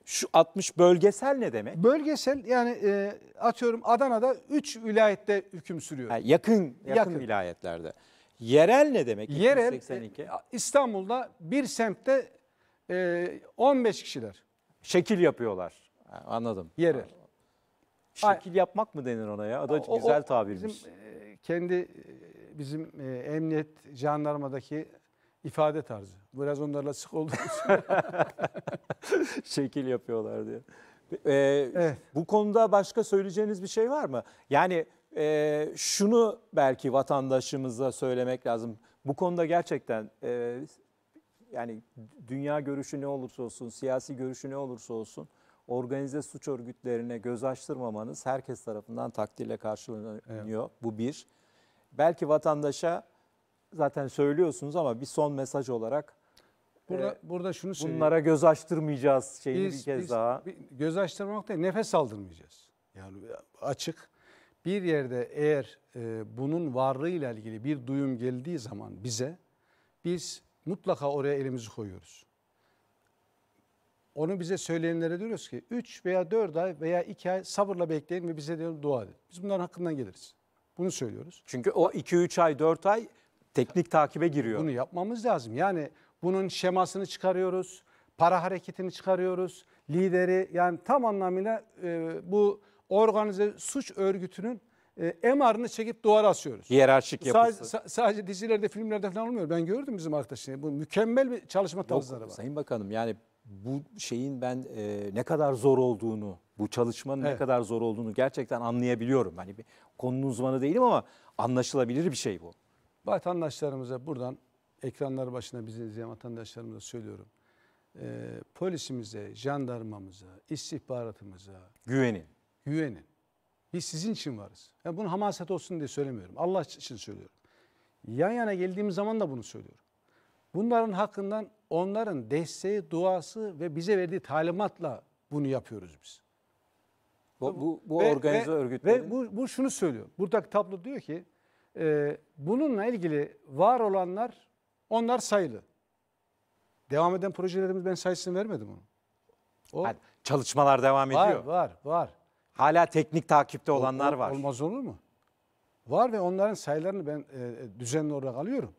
Şu 60 bölgesel ne demek? Bölgesel yani e, atıyorum Adana'da 3 vilayette hüküm sürüyor. Ha, yakın, yakın yakın vilayetlerde. Yerel ne demek? Yerel 282. E, İstanbul'da bir semtte
e, 15 kişiler. Şekil yapıyorlar. anladım. Yerel.
Şekil yapmak mı denir ona ya? O da o, güzel tabirmiş. Bizim, e, kendi e, bizim emniyet jandarmadaki ifade tarzı. Biraz onlarla sık olduğumuz.
Şekil yapıyorlar diye. Ee, evet. Bu konuda başka söyleyeceğiniz bir şey var mı? Yani e, şunu belki vatandaşımıza söylemek lazım. Bu konuda gerçekten e, yani dünya görüşü ne olursa olsun, siyasi görüşü ne olursa olsun organize suç örgütlerine göz açtırmamanız herkes tarafından takdirle karşılanıyor. Evet. Bu bir. Belki vatandaşa zaten söylüyorsunuz ama bir son mesaj olarak
burada e, burada şunu söyleyeyim. Bunlara göz açtırmayacağız şeyini biz, bir kez biz, daha. Göz açtırmak değil, nefes aldırmayacağız. Yani açık bir yerde eğer e, bunun varlığıyla ilgili bir duyum geldiği zaman bize biz mutlaka oraya elimizi koyuyoruz. Onu bize söyleyenlere diyoruz ki 3 veya 4 ay veya 2 ay sabırla bekleyin ve bize diyor dua edin. Biz bunların hakkından geliriz. Bunu söylüyoruz. Çünkü o 2-3 ay 4 ay Teknik takibe giriyor. Bunu yapmamız lazım. Yani bunun şemasını çıkarıyoruz, para hareketini çıkarıyoruz, lideri yani tam anlamıyla e, bu organize suç örgütünün e, emarını çekip duvar asıyoruz.
Hiyerarşik yapısı.
Sadece, sadece dizilerde, filmlerde falan olmuyor. Ben gördüm bizim arkadaşını. Bu mükemmel bir çalışma tarzları var. Sayın Bakanım yani bu şeyin ben e, ne kadar zor olduğunu, bu çalışmanın evet. ne
kadar zor olduğunu gerçekten anlayabiliyorum. Hani bir konunun uzmanı değilim ama anlaşılabilir bir şey bu.
Vatandaşlarımıza buradan ekranlar başına bizi izleyen vatandaşlarımıza söylüyorum. Ee, polisimize, jandarmamıza, istihbaratımıza güvenin. Güvenin. Biz sizin için varız. Yani bunu hamaset olsun diye söylemiyorum. Allah için söylüyorum. Yan yana geldiğimiz zaman da bunu söylüyorum. Bunların hakkından onların desteği, duası ve bize verdiği talimatla bunu yapıyoruz biz. Bu, bu, bu ve, organize ve, örgütleri... Ve bu, bu şunu söylüyor. Buradaki tablo diyor ki e, bununla ilgili var olanlar onlar sayılı. Devam eden projelerimiz ben sayısını vermedim onu. O, Hadi, çalışmalar devam var, ediyor. Var, var. var. Hala teknik takipte olanlar var. Olmaz olur mu? Var ve onların sayılarını ben e, e, düzenli olarak alıyorum.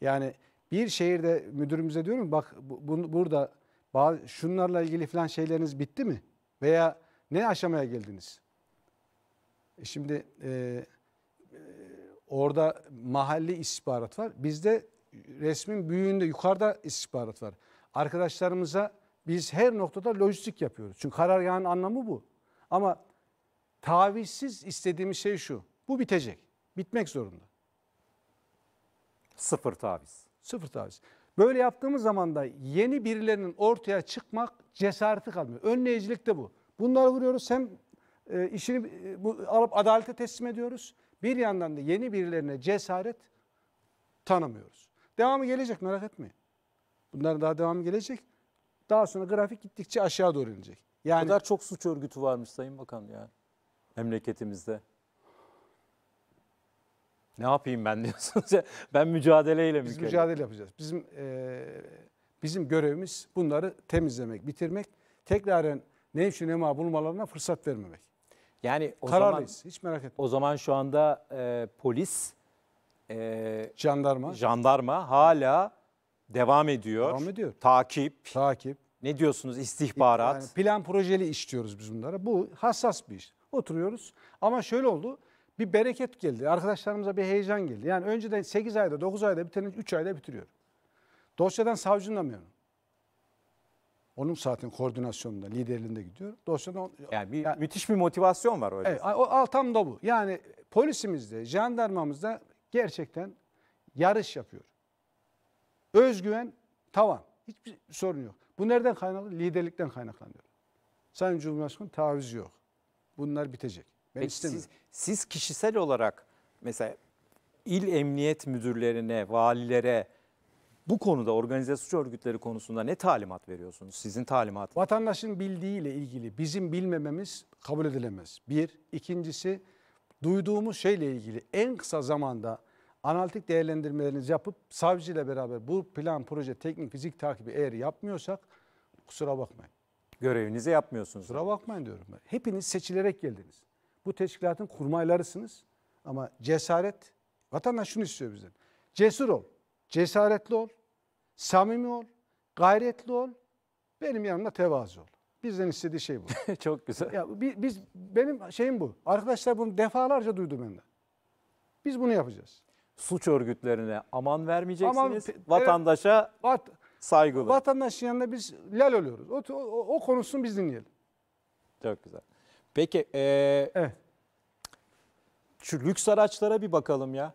Yani bir şehirde müdürümüze diyorum bak bu, burada bazı, şunlarla ilgili falan şeyleriniz bitti mi? Veya ne aşamaya geldiniz? E şimdi e, Orada mahalli istihbarat var. Bizde resmin büyüğünde yukarıda istihbarat var. Arkadaşlarımıza biz her noktada lojistik yapıyoruz. Çünkü karargahın anlamı bu. Ama tavizsiz istediğimiz şey şu. Bu bitecek. Bitmek zorunda. Sıfır taviz. Sıfır taviz. Böyle yaptığımız zaman da yeni birilerinin ortaya çıkmak cesareti kalmıyor. Önleyicilik de bu. Bunları vuruyoruz hem e, işini e, alıp adalete teslim ediyoruz. Bir yandan da yeni birilerine cesaret tanımıyoruz. Devamı gelecek merak etmeyin. Bunların daha devamı gelecek. Daha sonra grafik gittikçe aşağı doğru inecek. Yani, o kadar çok suç örgütü varmış Sayın Bakan ya
memleketimizde. Ne yapayım ben diyorsunuz ya. Ben mücadeleyle Biz mücadele
yapacağız. Bizim e, bizim görevimiz bunları temizlemek, bitirmek. Tekraren nevşi nema bulmalarına fırsat vermemek.
Yani o Kararlıyız. Zaman, hiç merak etme. O zaman şu anda e, polis, e, jandarma, jandarma hala devam ediyor. Devam ediyor. Takip.
Takip. Ne diyorsunuz istihbarat? Yani plan projeli işliyoruz biz bunlara. Bu hassas bir iş. Oturuyoruz ama şöyle oldu. Bir bereket geldi. Arkadaşlarımıza bir heyecan geldi. Yani önceden 8 ayda 9 ayda biteni 3 ayda bitiriyor. Dosyadan savcının da memnun. Onun saatin koordinasyonunda, liderliğinde gidiyor. Dosyada yani bir yani, müthiş bir motivasyon var öyle. Evet, o al, tam da bu. Yani polisimizde, jandarmamızda gerçekten yarış yapıyor. Özgüven tavan. Hiçbir sorun yok. Bu nereden kaynaklı? Liderlikten kaynaklanıyor. Sayın Cumhurbaşkanı taviz yok. Bunlar bitecek. Ben Peki istemiyorum.
Siz, siz kişisel olarak mesela il emniyet müdürlerine, valilere bu konuda organize suç örgütleri konusunda ne
talimat veriyorsunuz? Sizin talimatınız. Vatandaşın bildiğiyle ilgili bizim bilmememiz kabul edilemez. Bir. ikincisi duyduğumuz şeyle ilgili en kısa zamanda analitik değerlendirmelerinizi yapıp savcıyla beraber bu plan, proje, teknik, fizik takibi eğer yapmıyorsak kusura bakmayın.
Görevinizi yapmıyorsunuz. Kusura bakmayın
diyorum ben. Hepiniz seçilerek geldiniz. Bu teşkilatın kurmaylarısınız ama cesaret, vatandaş şunu istiyor bizden. Cesur ol, cesaretli ol, samimi ol, gayretli ol, benim yanımda tevazu ol. Bizden istediği şey bu. Çok güzel. Ya biz, biz benim şeyim bu. Arkadaşlar bunu defalarca duydum ben de. Biz bunu yapacağız. Suç örgütlerine aman vermeyeceksiniz. Aman, vatandaşa vat, saygılı. Vatandaşın
yanında biz lal oluyoruz. O, o, o konusunu biz dinleyelim. Çok güzel. Peki e, evet. şu lüks araçlara bir bakalım ya.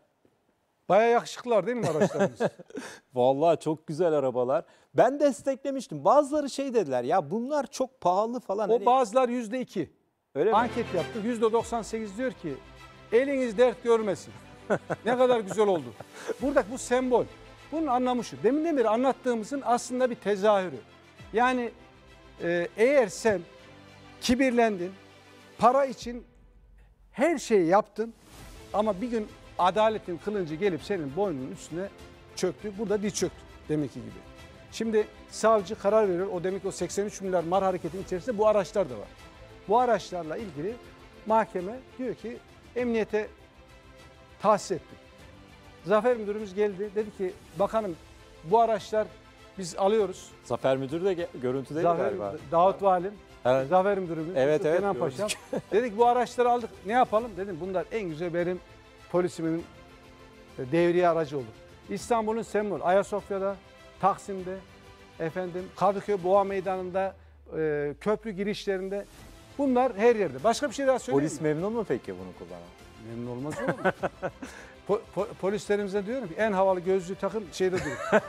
Baya yakışıklar değil mi araçlarımız? Vallahi çok güzel arabalar. Ben desteklemiştim.
Bazıları şey dediler ya bunlar çok pahalı falan. O hani... bazılar yüzde iki. Öyle mi? Anket yaptı. Yüzde 98 diyor ki eliniz dert görmesin. ne kadar güzel oldu. Burada bu sembol. Bunun anlamı şu. Demin beri anlattığımızın aslında bir tezahürü. Yani e, eğer sen kibirlendin, para için her şeyi yaptın ama bir gün Adaletin kılıncı gelip senin boynunun üstüne çöktü. Burada diz çöktü demek ki gibi. Şimdi savcı karar veriyor. O demek ki o 83 milyar mar hareketinin içerisinde bu araçlar da var. Bu araçlarla ilgili mahkeme diyor ki emniyete tahsis ettik. Zafer müdürümüz geldi. Dedi ki bakanım bu araçlar biz alıyoruz. Zafer
müdür de görüntüde Zafer, galiba. Davut Valim. Evet. Zafer müdürümüz. Evet Mustafa evet. Kenan Paşa.
Dedik bu araçları aldık ne yapalım? Dedim bunlar en güzel benim polisimin e, devriye aracı olur. İstanbul'un sembolü Ayasofya'da, Taksim'de, efendim Kadıköy Boğa Meydanı'nda, e, köprü girişlerinde bunlar her yerde. Başka bir şey daha söyleyeyim Polis mi?
memnun mu peki bunu kullanan?
Memnun olmaz olur po, po, polislerimize diyorum ki en havalı gözlüğü takın şeyde durun.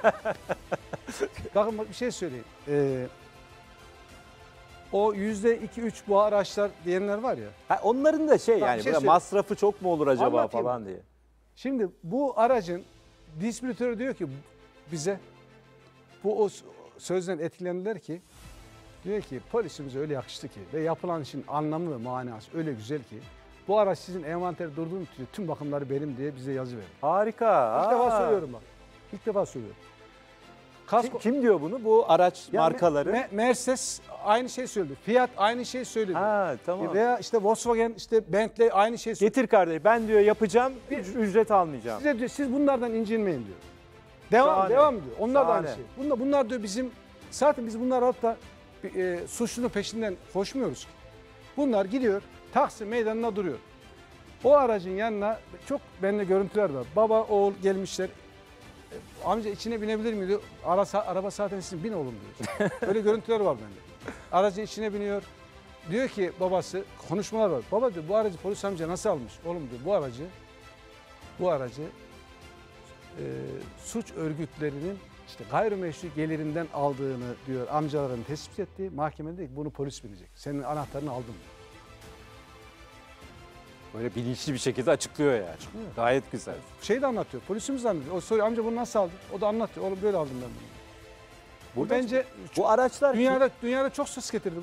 Bakın bir şey söyleyeyim. Ee, o %2-3 bu araçlar diyenler var ya. Ha, onların da şey yani bir şey böyle masrafı
çok mu olur acaba falan diye.
Şimdi bu aracın distribütörü diyor ki bize bu o sözden etkilendiler ki diyor ki polisimize öyle yakıştı ki ve yapılan işin anlamı ve manası öyle güzel ki bu araç sizin envanteri durduğum tüm bakımları benim diye bize yazı verin. Harika. İlk defa söylüyorum bak. İlk defa söylüyorum. Kasko... Kim, kim diyor bunu? Bu araç yani markaları. Me Mercedes aynı şey söyledi. Fiat aynı şey söyledi. Ha tamam. Veya işte Volkswagen, işte Bentley aynı şey söyledi. Getir kardeş ben diyor yapacağım, bir, ücret almayacağım. Size diyor siz bunlardan incinmeyin diyor. Devam Şahane. devam diyor. Onlar Şahane. da aynı şey. Bunlar, bunlar diyor bizim zaten biz bunlar alıp da e, suçlunun peşinden koşmuyoruz ki. Bunlar gidiyor Taksim meydanına duruyor. O aracın yanına çok benimle görüntüler var. Baba, oğul gelmişler. Amca içine binebilir miydi? Ara, araba zaten sizin bin oğlum diyor. Böyle görüntüler var bende. Aracı içine biniyor. Diyor ki babası konuşmalar var. Baba diyor bu aracı polis amca nasıl almış? Oğlum diyor bu aracı bu aracı e, suç örgütlerinin işte gayrimeşru gelirinden aldığını diyor amcaların tespit ettiği mahkemede bunu polis bilecek. Senin anahtarını aldım diyor. Böyle bilinçli bir şekilde açıklıyor yani. Açıklıyor. Gayet güzel. Şey de anlatıyor. Polisimiz de anlatıyor. O soruyor amca bunu nasıl aldın? O da anlatıyor. Oğlum böyle aldım ben bunu. Bu bence bu araçlar dünyada dünyada çok ses getirdi bu.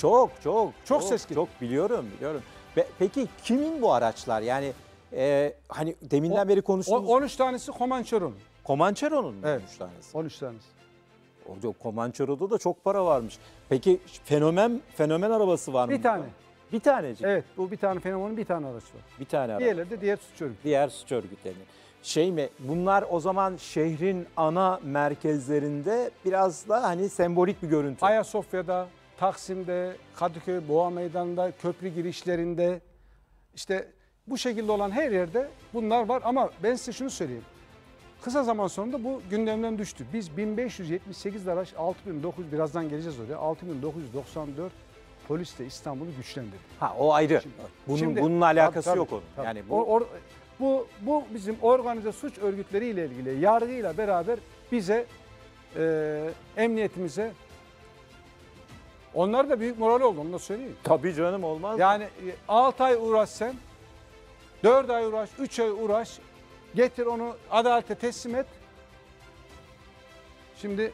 Çok çok çok, ses getirdi. Çok biliyorum biliyorum. Be, peki kimin bu araçlar? Yani e, hani deminden o, beri konuştuğumuz 13 tanesi Comanchero'nun. Comanchero'nun evet, 13 tanesi. 13 tanesi. O Comanchero'da da çok para varmış. Peki fenomen fenomen arabası var mı? Bir tane. Bir tanecik.
Evet bu bir tane fenomenin bir tane araç var.
Bir tane araç. Diğerleri de diğer suç örgütü. Diğer suç örgütlerinin. Şey mi bunlar o zaman şehrin ana merkezlerinde biraz da hani
sembolik bir görüntü. Ayasofya'da, Taksim'de, Kadıköy Boğa Meydanı'nda, köprü girişlerinde işte bu şekilde olan her yerde bunlar var ama ben size şunu söyleyeyim. Kısa zaman sonunda bu gündemden düştü. Biz 1578 araç 6900 birazdan geleceğiz oraya. 6994 polis de İstanbul'u güçlendirdi. Ha o
ayrı. Şimdi, bunun, şimdi, bununla alakası tabii, yok onun. Tabii, yani bu... O, or,
bu bu bizim organize suç örgütleriyle ilgili yargıyla beraber bize e, emniyetimize onlar da büyük moral oldu onu da söyleyeyim. Tabii canım olmaz. Yani 6 e, ay uğraş sen, 4 ay uğraş, 3 ay uğraş, getir onu adalete teslim et. Şimdi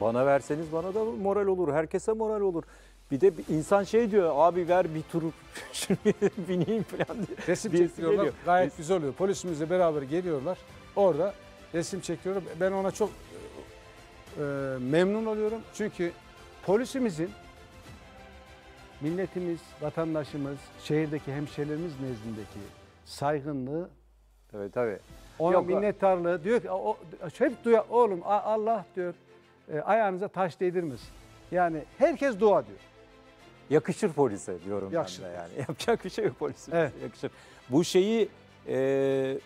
bana verseniz bana da moral olur, herkese moral olur. Bir de insan şey diyor abi ver bir tur
bineyim falan diye. Resim Birisi çektiriyorlar geliyor. gayet güzel oluyor. Polisimizle beraber geliyorlar orada resim çektiriyorum. Ben ona çok e, memnun oluyorum. Çünkü polisimizin milletimiz, vatandaşımız, şehirdeki hemşehrilerimiz nezdindeki saygınlığı Evet tabii. Ona Yok, minnettarlığı diyor ki o, hep duya oğlum Allah diyor e, ayağınıza taş değdirmesin. Yani herkes dua diyor.
Yakışır polise diyorum yakışır. ben de
yani. Yapacak bir şey
yok polise. Evet. Yakışır. Bu şeyi e,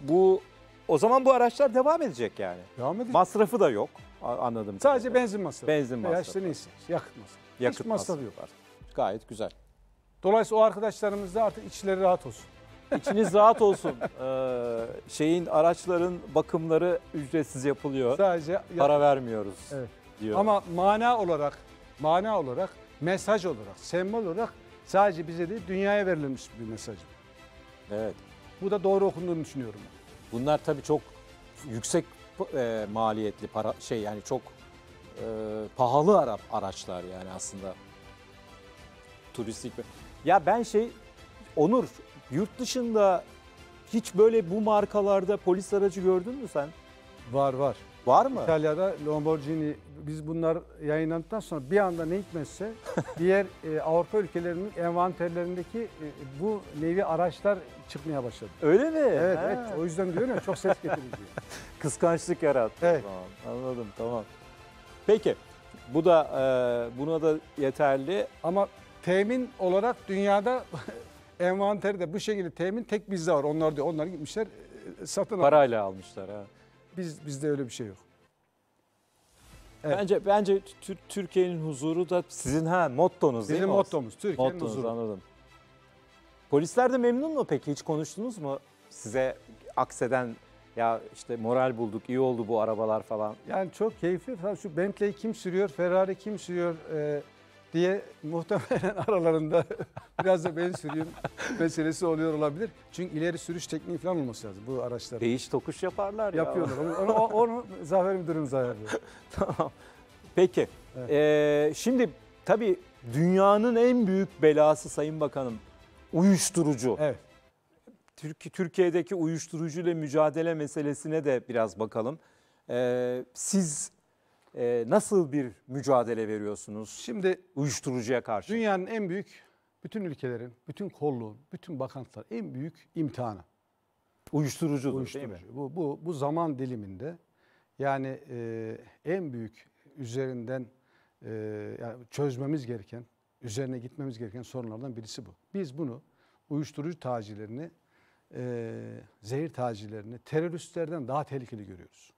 bu o zaman bu araçlar devam edecek yani. Devam edecek. Masrafı da yok anladım. Sadece kadarıyla. benzin masrafı. Benzin masrafı. Veya işte
neyse yakıt masrafı.
Yakıt Hiç masrafı yok artık. Gayet güzel.
Dolayısıyla o arkadaşlarımız da artık içleri rahat olsun.
İçiniz rahat olsun. Ee, şeyin araçların bakımları ücretsiz yapılıyor. Sadece para
vermiyoruz. Evet. Diyor. Ama mana olarak mana olarak, mesaj olarak, sembol olarak sadece bize değil dünyaya verilmiş bir mesaj. Evet. Bu da doğru okunduğunu düşünüyorum.
Bunlar tabii çok yüksek e, maliyetli para şey yani çok e, pahalı ara, araçlar yani aslında turistik. Ya ben şey Onur yurt dışında
hiç böyle bu markalarda polis aracı gördün mü sen? Var var. Var mı? İtalya'da Lamborghini biz bunlar yayınlandıktan sonra bir anda ne hikmetse diğer e, Avrupa ülkelerinin envanterlerindeki e, bu nevi araçlar çıkmaya başladı. Öyle mi? Evet, evet. O yüzden diyorum ya çok ses getirir
Kıskançlık yarattı. Evet. Tamam, anladım
tamam. Peki bu da e, buna da yeterli. Ama temin olarak dünyada envanteri de bu şekilde temin tek bizde var. Onlar diyor onlar gitmişler e, satın almışlar. Parayla
almışlar ha.
Biz bizde öyle bir şey yok.
Evet. Bence bence Türkiye'nin huzuru da sizin ha mottonuz değil Bizim mi? mottomuz Türkiye'nin huzuru. anladım. Polisler de memnun mu peki? Hiç konuştunuz mu? Size akseden ya işte moral bulduk, iyi oldu bu arabalar falan.
Yani çok keyifli. şu Bentley kim sürüyor, Ferrari kim sürüyor, e, diye muhtemelen aralarında biraz da ben sürüyüm meselesi oluyor olabilir. Çünkü ileri sürüş tekniği falan olması lazım bu araçlar. Değiş tokuş yaparlar ya. Yapıyorlar. Onu, onu, onu Zafer Müdürümüz ayarlıyor.
tamam. Peki. Evet. Ee, şimdi tabii dünyanın en büyük belası Sayın Bakanım uyuşturucu. Evet. Türkiye'deki uyuşturucu ile mücadele meselesine de biraz bakalım. Ee, siz
ee, nasıl bir mücadele veriyorsunuz? Şimdi uyuşturucuya karşı. Dünyanın en büyük bütün ülkelerin, bütün kolluğun, bütün bakanlıklar en büyük imtihanı. Uyuşturucudur Uyuşturucu. değil mi? Bu, bu, bu zaman diliminde yani e, en büyük üzerinden e, yani çözmemiz gereken, üzerine gitmemiz gereken sorunlardan birisi bu. Biz bunu uyuşturucu tacirlerini, e, zehir tacirlerini teröristlerden daha tehlikeli görüyoruz.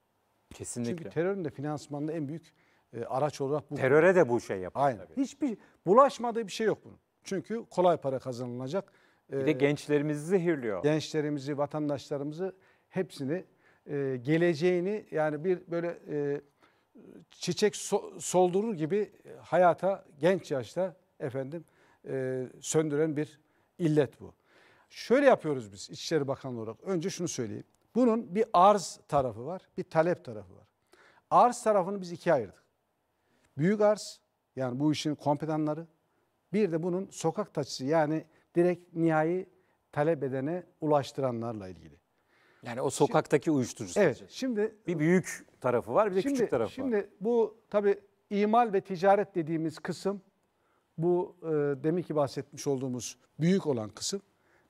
Kesinlikle. Çünkü terörün de finansmanında en büyük e, araç olarak bu. Teröre de bu
şey yapıyor. Aynen. Tabii.
Hiçbir bulaşmadığı bir şey yok bunun. Çünkü kolay para kazanılacak. Bir de e, gençlerimizi zehirliyor. Gençlerimizi, vatandaşlarımızı hepsini e, geleceğini yani bir böyle e, çiçek so soldurur gibi hayata genç yaşta efendim söndüren bir illet bu. Şöyle yapıyoruz biz İçişleri Bakanlığı olarak. Önce şunu söyleyeyim. Bunun bir arz tarafı var, bir talep tarafı var. Arz tarafını biz ikiye ayırdık. Büyük arz, yani bu işin kompedanları. Bir de bunun sokak taşısı, yani direkt nihai talep edene ulaştıranlarla ilgili.
Yani o sokaktaki şimdi, uyuşturucu. Evet. Şimdi bir büyük tarafı var, bir de şimdi, küçük tarafı şimdi
var. Şimdi bu tabi imal ve ticaret dediğimiz kısım bu e, demin ki bahsetmiş olduğumuz büyük olan kısım.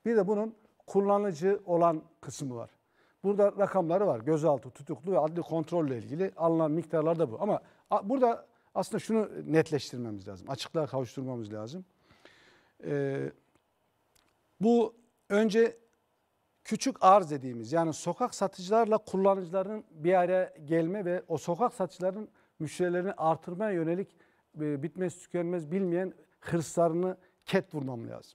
Bir de bunun kullanıcı olan kısmı var. Burada rakamları var. Gözaltı, tutuklu ve adli kontrolle ilgili alınan miktarlar da bu. Ama burada aslında şunu netleştirmemiz lazım. Açıklığa kavuşturmamız lazım. Ee, bu önce küçük arz dediğimiz yani sokak satıcılarla kullanıcıların bir araya gelme ve o sokak satıcıların müşterilerini artırmaya yönelik e, bitmez tükenmez bilmeyen hırslarını ket vurmam lazım.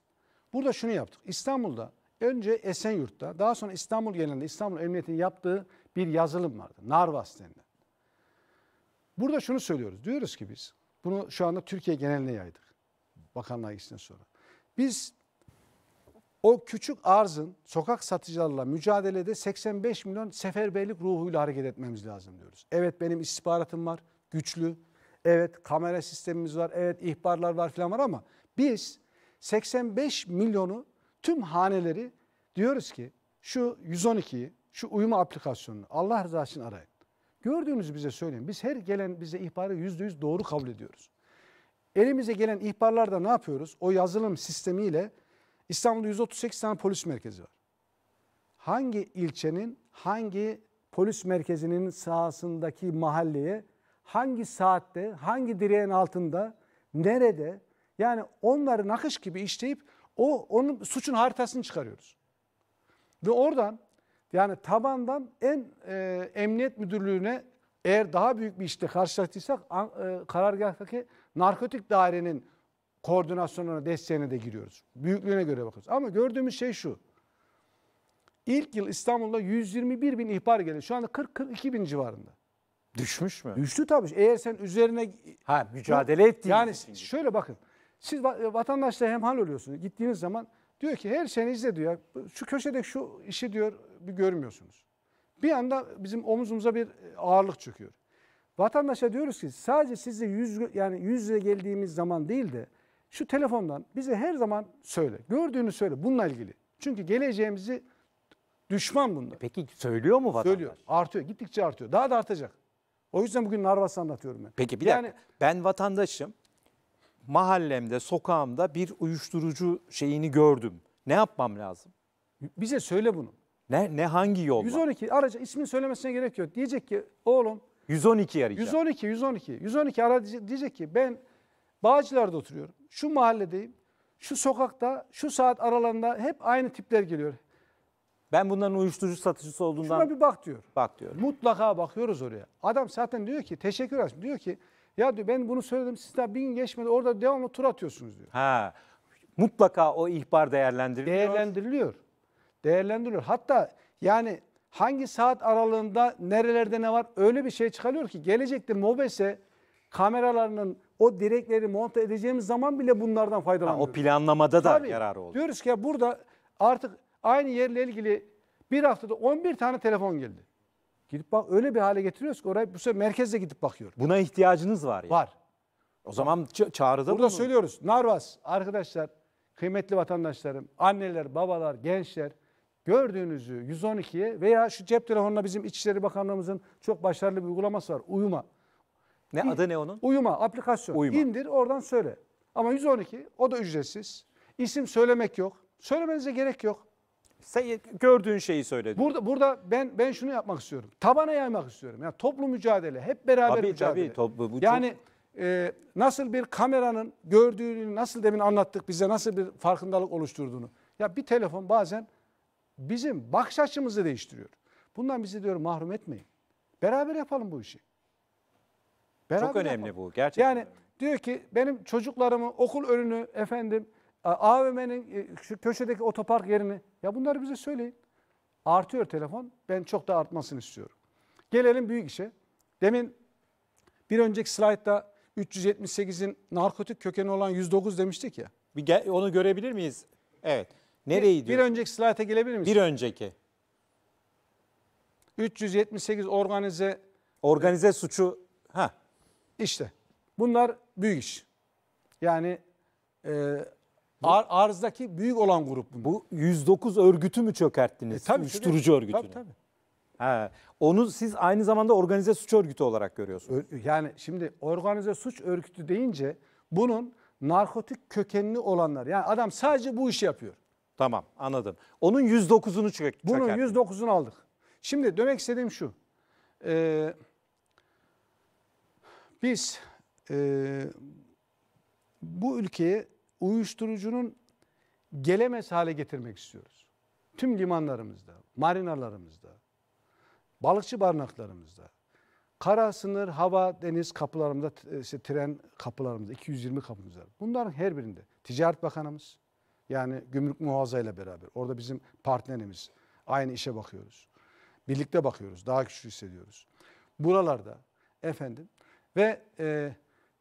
Burada şunu yaptık. İstanbul'da Önce Esenyurt'ta, daha sonra İstanbul genelinde İstanbul Emniyeti'nin yaptığı bir yazılım vardı. Narvas denilen. Burada şunu söylüyoruz. Diyoruz ki biz, bunu şu anda Türkiye geneline yaydık. Bakanlığa gitsin sonra. Biz o küçük arzın sokak satıcılarla mücadelede 85 milyon seferberlik ruhuyla hareket etmemiz lazım diyoruz. Evet benim istihbaratım var, güçlü. Evet kamera sistemimiz var, evet ihbarlar var filan var ama biz 85 milyonu tüm haneleri diyoruz ki şu 112'yi, şu uyuma aplikasyonunu Allah rızası için arayın. Gördüğünüzü bize söyleyin. Biz her gelen bize ihbarı yüzde yüz doğru kabul ediyoruz. Elimize gelen ihbarlarda ne yapıyoruz? O yazılım sistemiyle İstanbul'da 138 tane polis merkezi var. Hangi ilçenin, hangi polis merkezinin sahasındaki mahalleye, hangi saatte, hangi direğin altında, nerede, yani onları nakış gibi işleyip o onun suçun haritasını çıkarıyoruz. Ve oradan yani tabandan en e, emniyet müdürlüğüne eğer daha büyük bir işte karşılaştıysak an, e, karargahtaki narkotik dairenin koordinasyonuna, desteğine de giriyoruz. Büyüklüğüne göre bakıyoruz. Ama gördüğümüz şey şu. İlk yıl İstanbul'da 121 bin ihbar geldi. Şu anda 40-42 bin civarında. Düşmüş mü? Düştü tabii. Eğer sen üzerine... Ha mücadele ettiğin Yani şöyle bakın. Siz e, vatandaşla hemhal oluyorsunuz. Gittiğiniz zaman diyor ki her şeyinizde diyor şu köşede şu işi diyor bir görmüyorsunuz. Bir anda bizim omuzumuza bir e, ağırlık çöküyor. Vatandaşa diyoruz ki sadece sizle yüz yani yüzle geldiğimiz zaman değil de şu telefondan bize her zaman söyle. Gördüğünü söyle bununla ilgili. Çünkü geleceğimizi düşman bunda. E peki söylüyor mu vatandaş? Söylüyor. Artıyor. Gittikçe artıyor. Daha da artacak. O yüzden bugün Narvas'ı anlatıyorum ben. Peki bir yani, dakika.
Ben vatandaşım mahallemde, sokağımda bir uyuşturucu şeyini gördüm. Ne yapmam lazım? Bize söyle bunu. Ne ne hangi yol?
112 araca ismini söylemesine gerek yok. Diyecek ki oğlum 112 arayacağım. 112 112 112 ara diyecek ki ben Bağcılar'da oturuyorum. Şu mahalledeyim. Şu sokakta, şu saat aralarında hep aynı tipler geliyor. Ben bunların uyuşturucu satıcısı olduğundan... Şuna bir bak diyor. Bak diyor. Mutlaka bakıyoruz oraya. Adam zaten diyor ki teşekkür ederim. Diyor ki ya diyor ben bunu söyledim siz daha bin geçmedi orada devamlı tur atıyorsunuz diyor. Ha. Mutlaka o ihbar değerlendiriliyor. Değerlendiriliyor. Değerlendiriliyor. Hatta yani hangi saat aralığında nerelerde ne var öyle bir şey çıkarıyor ki gelecekte MOBES'e kameralarının o direkleri monte edeceğimiz zaman bile bunlardan faydalanıyoruz. o planlamada da Tabii, yararı oldu. Diyoruz ki ya burada artık aynı yerle ilgili bir haftada 11 tane telefon geldi. Gidip bak öyle bir hale getiriyoruz ki orayı bu sefer merkezde gidip bakıyor. Buna ihtiyacınız var ya. Var. O zaman ça çağrıda Burada bunu... söylüyoruz. Narvas arkadaşlar, kıymetli vatandaşlarım, anneler, babalar, gençler gördüğünüzü 112'ye veya şu cep telefonuna bizim İçişleri Bakanlığımızın çok başarılı bir uygulaması var. Uyuma. Ne İ adı ne onun? Uyuma aplikasyon. Uyuma. İndir oradan söyle. Ama 112 o da ücretsiz. İsim söylemek yok. Söylemenize gerek yok. Sen gördüğün şeyi söyledin. Burada burada ben ben şunu yapmak istiyorum. Tabana yaymak istiyorum. Yani toplu mücadele, hep beraber tabii, mücadele. Tabii tabii. Bu yani çok... e, nasıl bir kameranın gördüğünü nasıl demin anlattık bize nasıl bir farkındalık oluşturduğunu. Ya bir telefon bazen bizim bakış açımızı değiştiriyor. Bundan bizi diyorum mahrum etmeyin. Beraber yapalım bu işi.
Beraber Çok önemli yapalım. bu gerçekten. Yani
diyor ki benim çocuklarımı okul önünü efendim AVM'nin e, şu köşedeki otopark yerini ya bunları bize söyleyin. Artıyor telefon. Ben çok da artmasını istiyorum. Gelelim büyük işe. Demin bir önceki slaytta 378'in narkotik kökeni olan 109 demiştik ya. Bir gel, onu görebilir miyiz? Evet. Nereyi diyor? Bir önceki slayta gelebilir miyiz? Bir önceki. 378 organize organize suçu ha işte bunlar büyük iş. Yani e, Ar, arzdaki büyük olan grup. Bu, bu 109 örgütü mü çökerttiniz? E, tabii, Uyuşturucu tabii. örgütünü. Tabii tabii. He. Onu siz aynı zamanda organize suç örgütü olarak görüyorsunuz. Yani şimdi organize suç örgütü deyince bunun narkotik kökenli olanlar. Yani adam sadece bu işi yapıyor. Tamam anladım. Onun 109'unu çek Bunun 109'unu aldık. Şimdi demek istediğim şu. Ee, biz e, bu ülkeye uyuşturucunun gelemez hale getirmek istiyoruz. Tüm limanlarımızda, marinalarımızda, balıkçı barınaklarımızda, kara sınır, hava, deniz kapılarımızda, e, işte tren kapılarımızda, 220 kapımız var. Bunların her birinde Ticaret Bakanımız, yani gümrük muhaza ile beraber, orada bizim partnerimiz, aynı işe bakıyoruz. Birlikte bakıyoruz, daha güçlü hissediyoruz. Buralarda efendim ve e,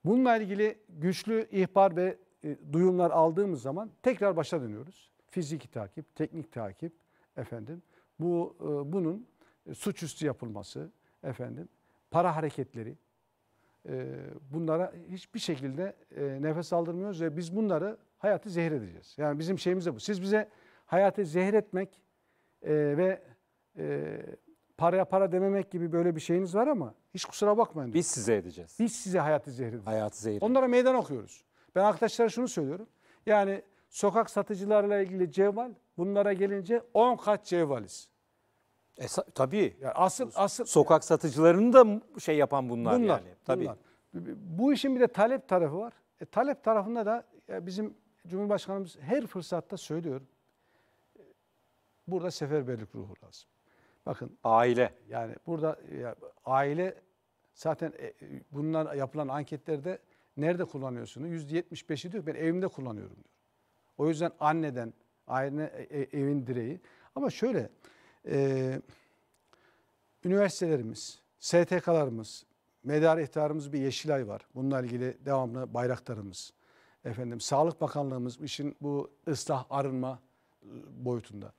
bununla ilgili güçlü ihbar ve e, duyumlar aldığımız zaman tekrar başa dönüyoruz. Fiziki takip, teknik takip efendim. Bu e, bunun e, suçüstü yapılması efendim. Para hareketleri e, bunlara hiçbir şekilde nefes aldırmıyoruz ve biz bunları hayatı zehir edeceğiz. Yani bizim şeyimiz de bu. Siz bize hayatı zehir etmek ve paraya para dememek gibi böyle bir şeyiniz var ama hiç kusura bakmayın. Biz size edeceğiz. Biz size hayatı zehir edeceğiz. Hayatı zehir. Onlara meydan okuyoruz. Ben arkadaşlara şunu söylüyorum. Yani sokak satıcılarla ilgili ceval, bunlara gelince 10 kat cevvaliz. E, tabii. Yani asıl asıl sokak satıcılarını da şey yapan bunlar, bunlar yani. Tabii. Bunlar. Bu işin bir de talep tarafı var. E, talep tarafında da bizim Cumhurbaşkanımız her fırsatta söylüyor. Burada seferberlik ruhu lazım. Bakın aile. Yani burada ya, aile zaten e, e bundan yapılan anketlerde Nerede kullanıyorsun? %75'i diyor ben evimde kullanıyorum diyor. O yüzden anneden, aynı e, e, evin direği. Ama şöyle, e, üniversitelerimiz, STK'larımız, medar ihtarımız bir Yeşilay var. Bununla ilgili devamlı bayraklarımız. Efendim Sağlık Bakanlığımız işin bu ıslah arınma e, boyutunda.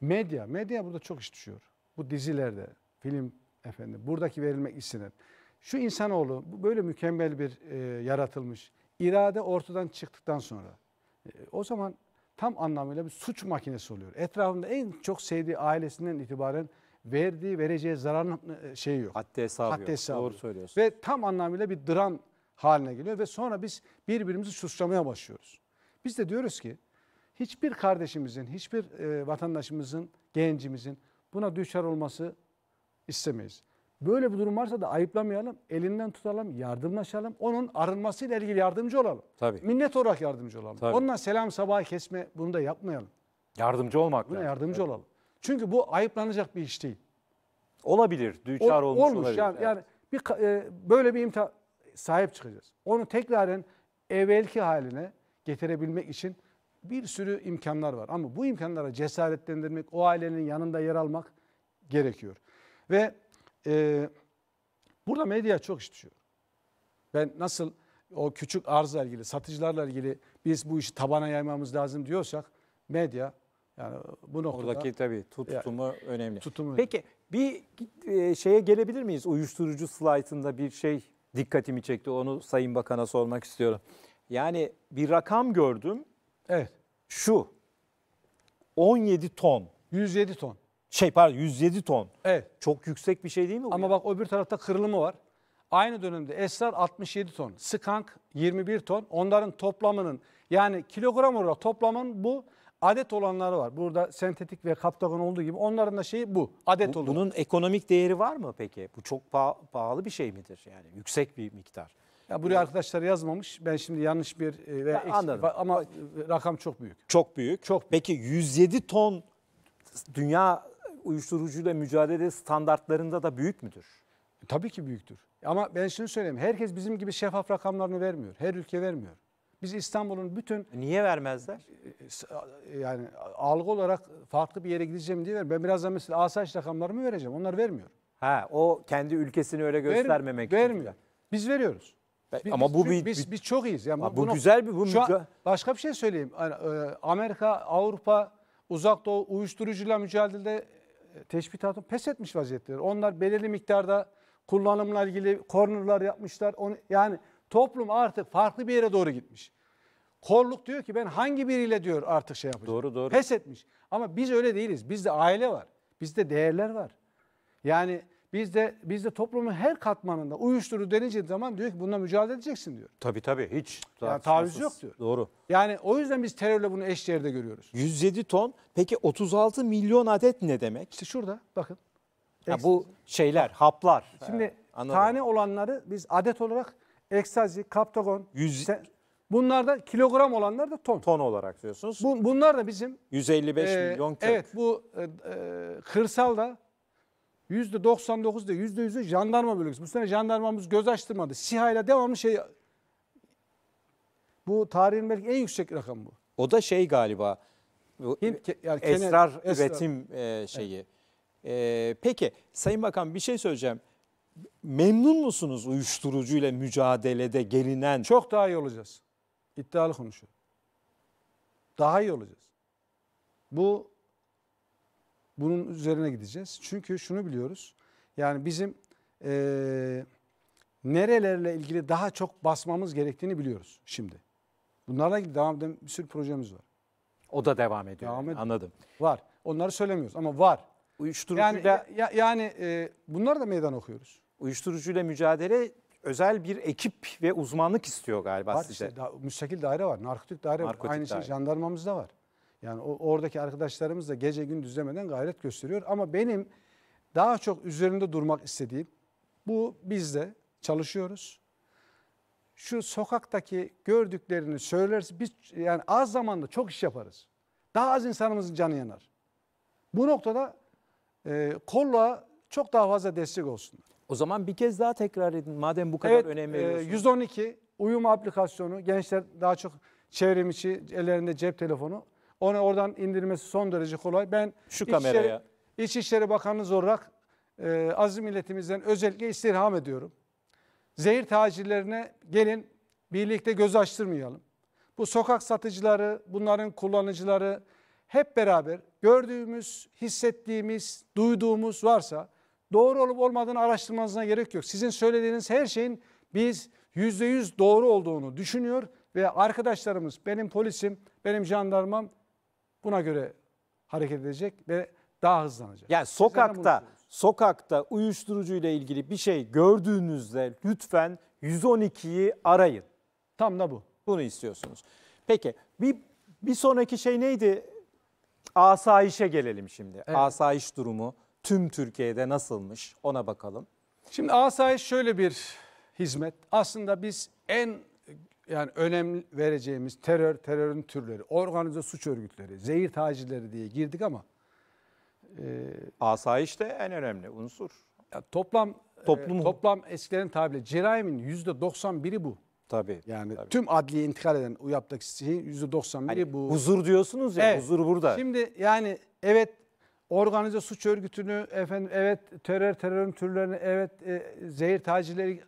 Medya, medya burada çok iş düşüyor. Bu dizilerde, film efendim buradaki verilmek istenen şu insanoğlu böyle mükemmel bir e, yaratılmış. irade ortadan çıktıktan sonra e, o zaman tam anlamıyla bir suç makinesi oluyor. Etrafında en çok sevdiği ailesinden itibaren verdiği, vereceği zararın e, şeyi yok. Haddi hesabı Haddi yok. Hesabı Doğru söylüyorsun. Ve tam anlamıyla bir dram haline geliyor ve sonra biz birbirimizi suçlamaya başlıyoruz. Biz de diyoruz ki hiçbir kardeşimizin, hiçbir e, vatandaşımızın, gencimizin buna düşer olması istemeyiz. Böyle bir durum varsa da ayıplamayalım, elinden tutalım, yardımlaşalım. Onun arınmasıyla ilgili yardımcı olalım. Tabii. Minnet olarak yardımcı olalım. Tabii. Ondan selam sabahı kesme bunu da yapmayalım. Yardımcı olmak Buna lazım. yardımcı evet. olalım. Çünkü bu ayıplanacak bir iş değil. Olabilir, düçar Ol, olmuş olmuş Yani, evet. yani bir, e, böyle bir imtihan sahip çıkacağız. Onu tekraren evvelki haline getirebilmek için bir sürü imkanlar var. Ama bu imkanlara cesaretlendirmek, o ailenin yanında yer almak gerekiyor. Ve e, burada medya çok işliyor. Ben nasıl o küçük arzla ilgili, satıcılarla ilgili biz bu işi tabana yaymamız lazım diyorsak medya yani bu noktada oradaki tabii tutumu yani, önemli. Tutumu Peki önemli. bir
e, şeye gelebilir miyiz? Uyuşturucu slaytında bir şey dikkatimi çekti. Onu Sayın Bakan'a sormak istiyorum. Yani bir rakam gördüm. Evet. Şu. 17 ton. 107 ton. Şey
pardon 107 ton. Evet. Çok yüksek bir şey değil mi bu? Ama ya? bak öbür tarafta kırılımı var. Aynı dönemde Esrar 67 ton, Skank 21 ton. Onların toplamının yani kilogram olarak toplamın bu adet olanları var. Burada sentetik ve kaptagon olduğu gibi onların da şeyi bu. Adet bu, Bunun ekonomik değeri var mı peki? Bu çok pah pahalı bir şey midir? Yani yüksek bir miktar. Ya buraya arkadaşlar yazmamış. Ben şimdi yanlış bir e, ve ya, anladım. ama rakam çok büyük. Çok büyük. Çok. Büyük. Peki 107 ton dünya uyuşturucuyla mücadele standartlarında da büyük müdür? E, tabii ki büyüktür. Ama ben şunu söyleyeyim. Herkes bizim gibi şeffaf rakamlarını vermiyor. Her ülke vermiyor. Biz İstanbul'un bütün... E, niye vermezler? E, yani algı olarak farklı bir yere gideceğim diye ver. Ben birazdan mesela asayiş rakamlarımı vereceğim. Onlar vermiyor. Ha, o kendi ülkesini öyle göstermemek Ver, Vermiyor. Biz veriyoruz. biz, ama bu biz, bir, biz, biz çok iyiyiz. Yani bu, bu güzel bir bu şu an, başka bir şey söyleyeyim. Amerika, Avrupa, Uzak Doğu uyuşturucuyla mücadelede teşbihatın pes etmiş vaziyetler. Onlar belirli miktarda kullanımla ilgili kornerlar yapmışlar. Onu, yani toplum artık farklı bir yere doğru gitmiş. Kolluk diyor ki ben hangi biriyle diyor artık şey yapacağım. Doğru doğru. Pes etmiş. Ama biz öyle değiliz. Bizde aile var. Bizde değerler var. Yani Bizde bizde toplumun her katmanında uyuşturucu denince zaman diyor ki bununla mücadele edeceksin diyor.
Tabii tabii hiç. Yani taviz yok diyor. Doğru. Yani o yüzden biz terörle bunu eş değerde görüyoruz. 107 ton peki 36 milyon adet ne demek? İşte
şurada bakın.
Ya bu şeyler, haplar.
Şimdi evet, tane olanları biz adet olarak ekstazi, kaptagon, 100... sen, bunlarda kilogram olanlar da ton. Ton olarak diyorsunuz. Bu, bunlar da bizim 155 e, milyon kök. Evet bu e, e, kırsalda %99 değil %100'ü jandarma bölgesi. Bu sene jandarmamız göz açtırmadı. SİHA ile devamlı şey bu tarihin belki en yüksek rakamı bu.
O da şey galiba bu, Hint, yani esrar, esrar üretim e, şeyi. Evet. E, peki Sayın Bakan bir şey söyleyeceğim. Memnun musunuz uyuşturucu ile mücadelede gelinen? Çok daha iyi olacağız. İddialı konuşuyor.
Daha iyi olacağız. Bu bunun üzerine gideceğiz. Çünkü şunu biliyoruz. Yani bizim e, nerelerle ilgili daha çok basmamız gerektiğini biliyoruz şimdi. Bunlarla ilgili devam eden bir sürü projemiz var. O da devam ediyor. Devam ediyor. Anladım. Var. Onları söylemiyoruz ama var. Uyuşturucuyla yani, ya, yani e, bunlar da meydan okuyoruz. Uyuşturucuyla mücadele
özel bir ekip ve uzmanlık istiyor galiba var size. Işte,
da, müstakil daire var, narkotik daire narkotik var. Aynı şey daire. şey jandarmamızda var. Yani oradaki arkadaşlarımız da gece gündüz demeden gayret gösteriyor. Ama benim daha çok üzerinde durmak istediğim bu biz de çalışıyoruz. Şu sokaktaki gördüklerini söyleriz. Biz yani az zamanda çok iş yaparız. Daha az insanımızın canı yanar. Bu noktada e, kolla çok daha fazla destek olsun. O zaman bir kez daha tekrar edin madem bu kadar evet, önem E, 112 uyuma aplikasyonu gençler daha çok çevrim içi ellerinde cep telefonu. Onu oradan indirmesi son derece kolay. Ben şu İçişleri, kameraya İçişleri Bakanınız olarak e, azim milletimizden özellikle istirham ediyorum. Zehir tacirlerine gelin birlikte göz açtırmayalım. Bu sokak satıcıları, bunların kullanıcıları hep beraber gördüğümüz, hissettiğimiz, duyduğumuz varsa doğru olup olmadığını araştırmanıza gerek yok. Sizin söylediğiniz her şeyin biz %100 doğru olduğunu düşünüyor ve arkadaşlarımız, benim polisim, benim jandarmam Buna göre hareket edecek ve daha hızlanacak.
Yani sokakta sokakta uyuşturucu ile ilgili bir şey gördüğünüzde lütfen 112'yi arayın. Tam da bu. Bunu istiyorsunuz. Peki bir bir sonraki şey neydi? Asayişe gelelim şimdi. Evet. Asayiş durumu
tüm Türkiye'de nasılmış ona bakalım. Şimdi asayiş şöyle bir hizmet. Aslında biz en yani önem vereceğimiz terör, terörün türleri, organize suç örgütleri, zehir tacirleri diye girdik ama e, asayiş de en önemli unsur. Ya toplam e, Toplum. E, toplam eskilerin tabiriyle yüzde %91'i bu. Tabii. Yani tabii. tüm adliye intikal eden UYAP'taki şeyin %91'i hani bu. Huzur diyorsunuz ya evet. huzur burada. Şimdi yani evet organize suç örgütünü efendim evet terör terörün türlerini evet e, zehir tacirleri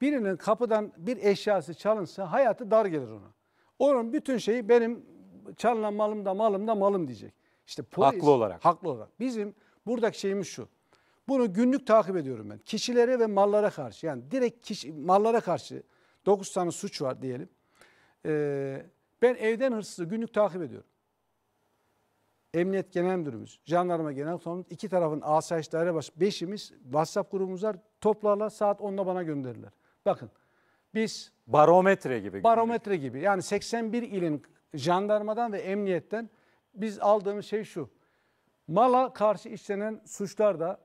birinin kapıdan bir eşyası çalınsa hayatı dar gelir ona. Onun bütün şeyi benim çalınan malım da malım da malım diyecek. İşte polis, haklı olarak. Haklı olarak. Bizim buradaki şeyimiz şu. Bunu günlük takip ediyorum ben. Kişilere ve mallara karşı yani direkt kişi, mallara karşı 9 tane suç var diyelim. Ee, ben evden hırsızı günlük takip ediyorum. Emniyet Genel Müdürümüz, Jandarma Genel Komutanımız, iki tarafın asayiş daire başı, beşimiz WhatsApp grubumuz var. Toplarlar saat 10'da bana gönderirler. Bakın biz
barometre gibi.
Barometre gibi. gibi. Yani 81 ilin jandarmadan ve emniyetten biz aldığımız şey şu. Mala karşı işlenen suçlar da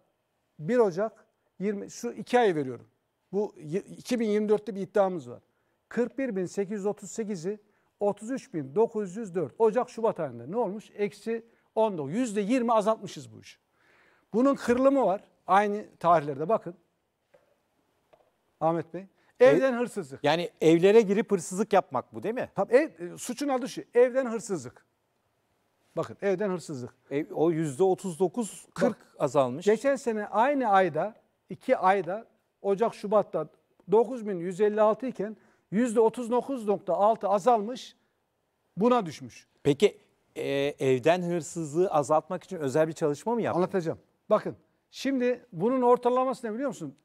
1 Ocak 20 şu 2 ay veriyorum. Bu 2024'te bir iddiamız var. 41.838'i 33.904 Ocak Şubat ayında ne olmuş? Eksi 19. Yüzde 20 azaltmışız bu işi. Bunun kırılımı var. Aynı tarihlerde bakın. Ahmet Bey. E, evden
hırsızlık. Yani
evlere girip hırsızlık yapmak bu değil mi? Tabii ev, e, suçun adı şu. Evden hırsızlık. Bakın evden hırsızlık. Ev, o yüzde 39 40 Bak, azalmış. Geçen sene aynı ayda iki ayda Ocak Şubat'ta 9156 iken yüzde 39.6 azalmış. Buna düşmüş.
Peki e, evden hırsızlığı azaltmak için özel bir çalışma mı yaptın? Anlatacağım.
Bakın şimdi bunun ortalaması ne biliyor musun?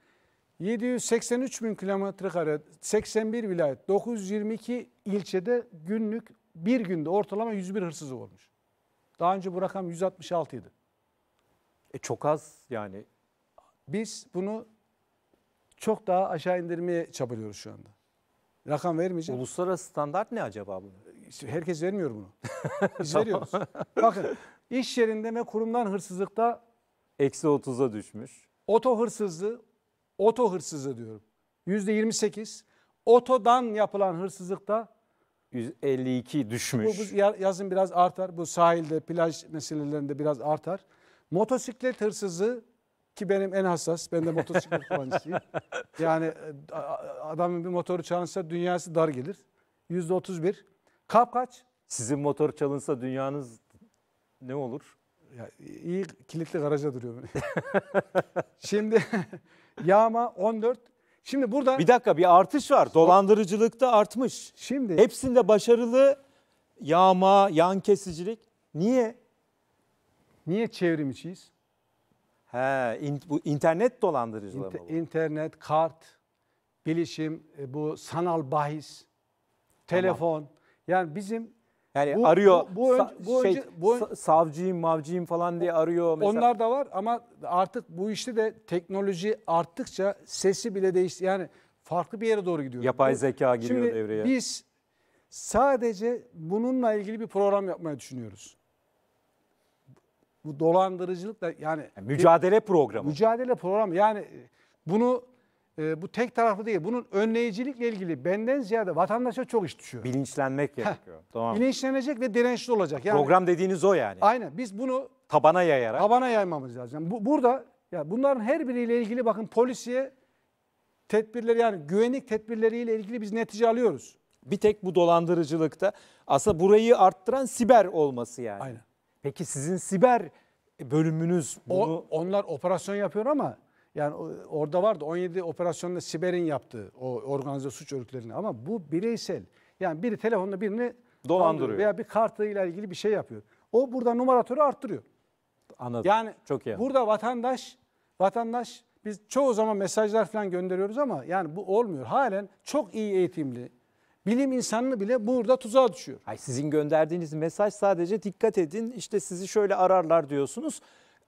783 bin kilometre kare 81 vilayet 922 ilçede günlük bir günde ortalama 101 hırsız olmuş. Daha önce bu rakam 166 idi. E çok az yani. Biz bunu çok daha aşağı indirmeye çabalıyoruz şu anda. Rakam vermeyeceğim. Uluslararası standart ne acaba bu? Herkes vermiyor bunu. Biz veriyoruz. Bakın iş yerinde ve kurumdan hırsızlıkta
eksi 30'a düşmüş.
Oto hırsızlığı Oto hırsızı diyorum. %28. Otodan yapılan hırsızlıkta
152 düşmüş. Bu,
bu yazın biraz artar. Bu sahilde, plaj meselelerinde biraz artar. Motosiklet hırsızı ki benim en hassas. Ben de motosiklet kullanıcısıyım. Yani e, adamın bir motoru çalınsa dünyası dar gelir. Yüzde otuz bir. Kapkaç. Sizin
motor çalınsa dünyanız ne olur? Ya, iyi kilitli garaja duruyor. Şimdi yağma 14. Şimdi burada Bir dakika bir artış var. Dolandırıcılıkta artmış. şimdi Hepsinde başarılı yağma, yan kesicilik. Niye? niye çevrim içiyiz? He, in- bu internet dolandırıcılığı mı
bu? internet, kart, bilişim, e, bu sanal bahis, telefon. Yani bizim yani bu, arıyor bu, bu, önce, bu, şey, bu önce, savcıyım mavcıyım falan diye arıyor. Mesela. Onlar da var ama artık bu işte de teknoloji arttıkça sesi bile değişti. Yani farklı bir yere doğru gidiyor. Yapay zeka giriyor şimdi devreye. Biz sadece bununla ilgili bir program yapmayı düşünüyoruz. Bu dolandırıcılıkla yani, yani mücadele programı. Mücadele programı yani bunu e, bu tek taraflı değil. Bunun önleyicilikle ilgili benden ziyade vatandaşa çok iş düşüyor. Bilinçlenmek gerekiyor. Tamam. Bilinçlenecek ve dirençli olacak. Yani, Program dediğiniz o yani. Aynen biz bunu tabana yayarak. Tabana yaymamız lazım. Yani bu, burada ya bunların her biriyle ilgili bakın polisiye tedbirleri yani güvenlik tedbirleriyle ilgili biz netice alıyoruz. Bir tek bu dolandırıcılıkta aslında burayı arttıran siber olması yani. Aynen. Peki sizin siber bölümünüz bunu... O, onlar operasyon yapıyor ama yani orada vardı 17 operasyonda Siber'in yaptığı o organize suç örgütlerini ama bu bireysel. Yani biri telefonla birini dolandırıyor veya bir kartıyla ilgili bir şey yapıyor. O burada numaratörü arttırıyor. Anladım. Yani çok iyi. Burada vatandaş vatandaş biz çoğu zaman mesajlar falan gönderiyoruz ama yani bu olmuyor. Halen çok iyi eğitimli bilim insanını bile burada tuzağa düşüyor. Ay sizin gönderdiğiniz
mesaj sadece dikkat edin işte sizi şöyle ararlar diyorsunuz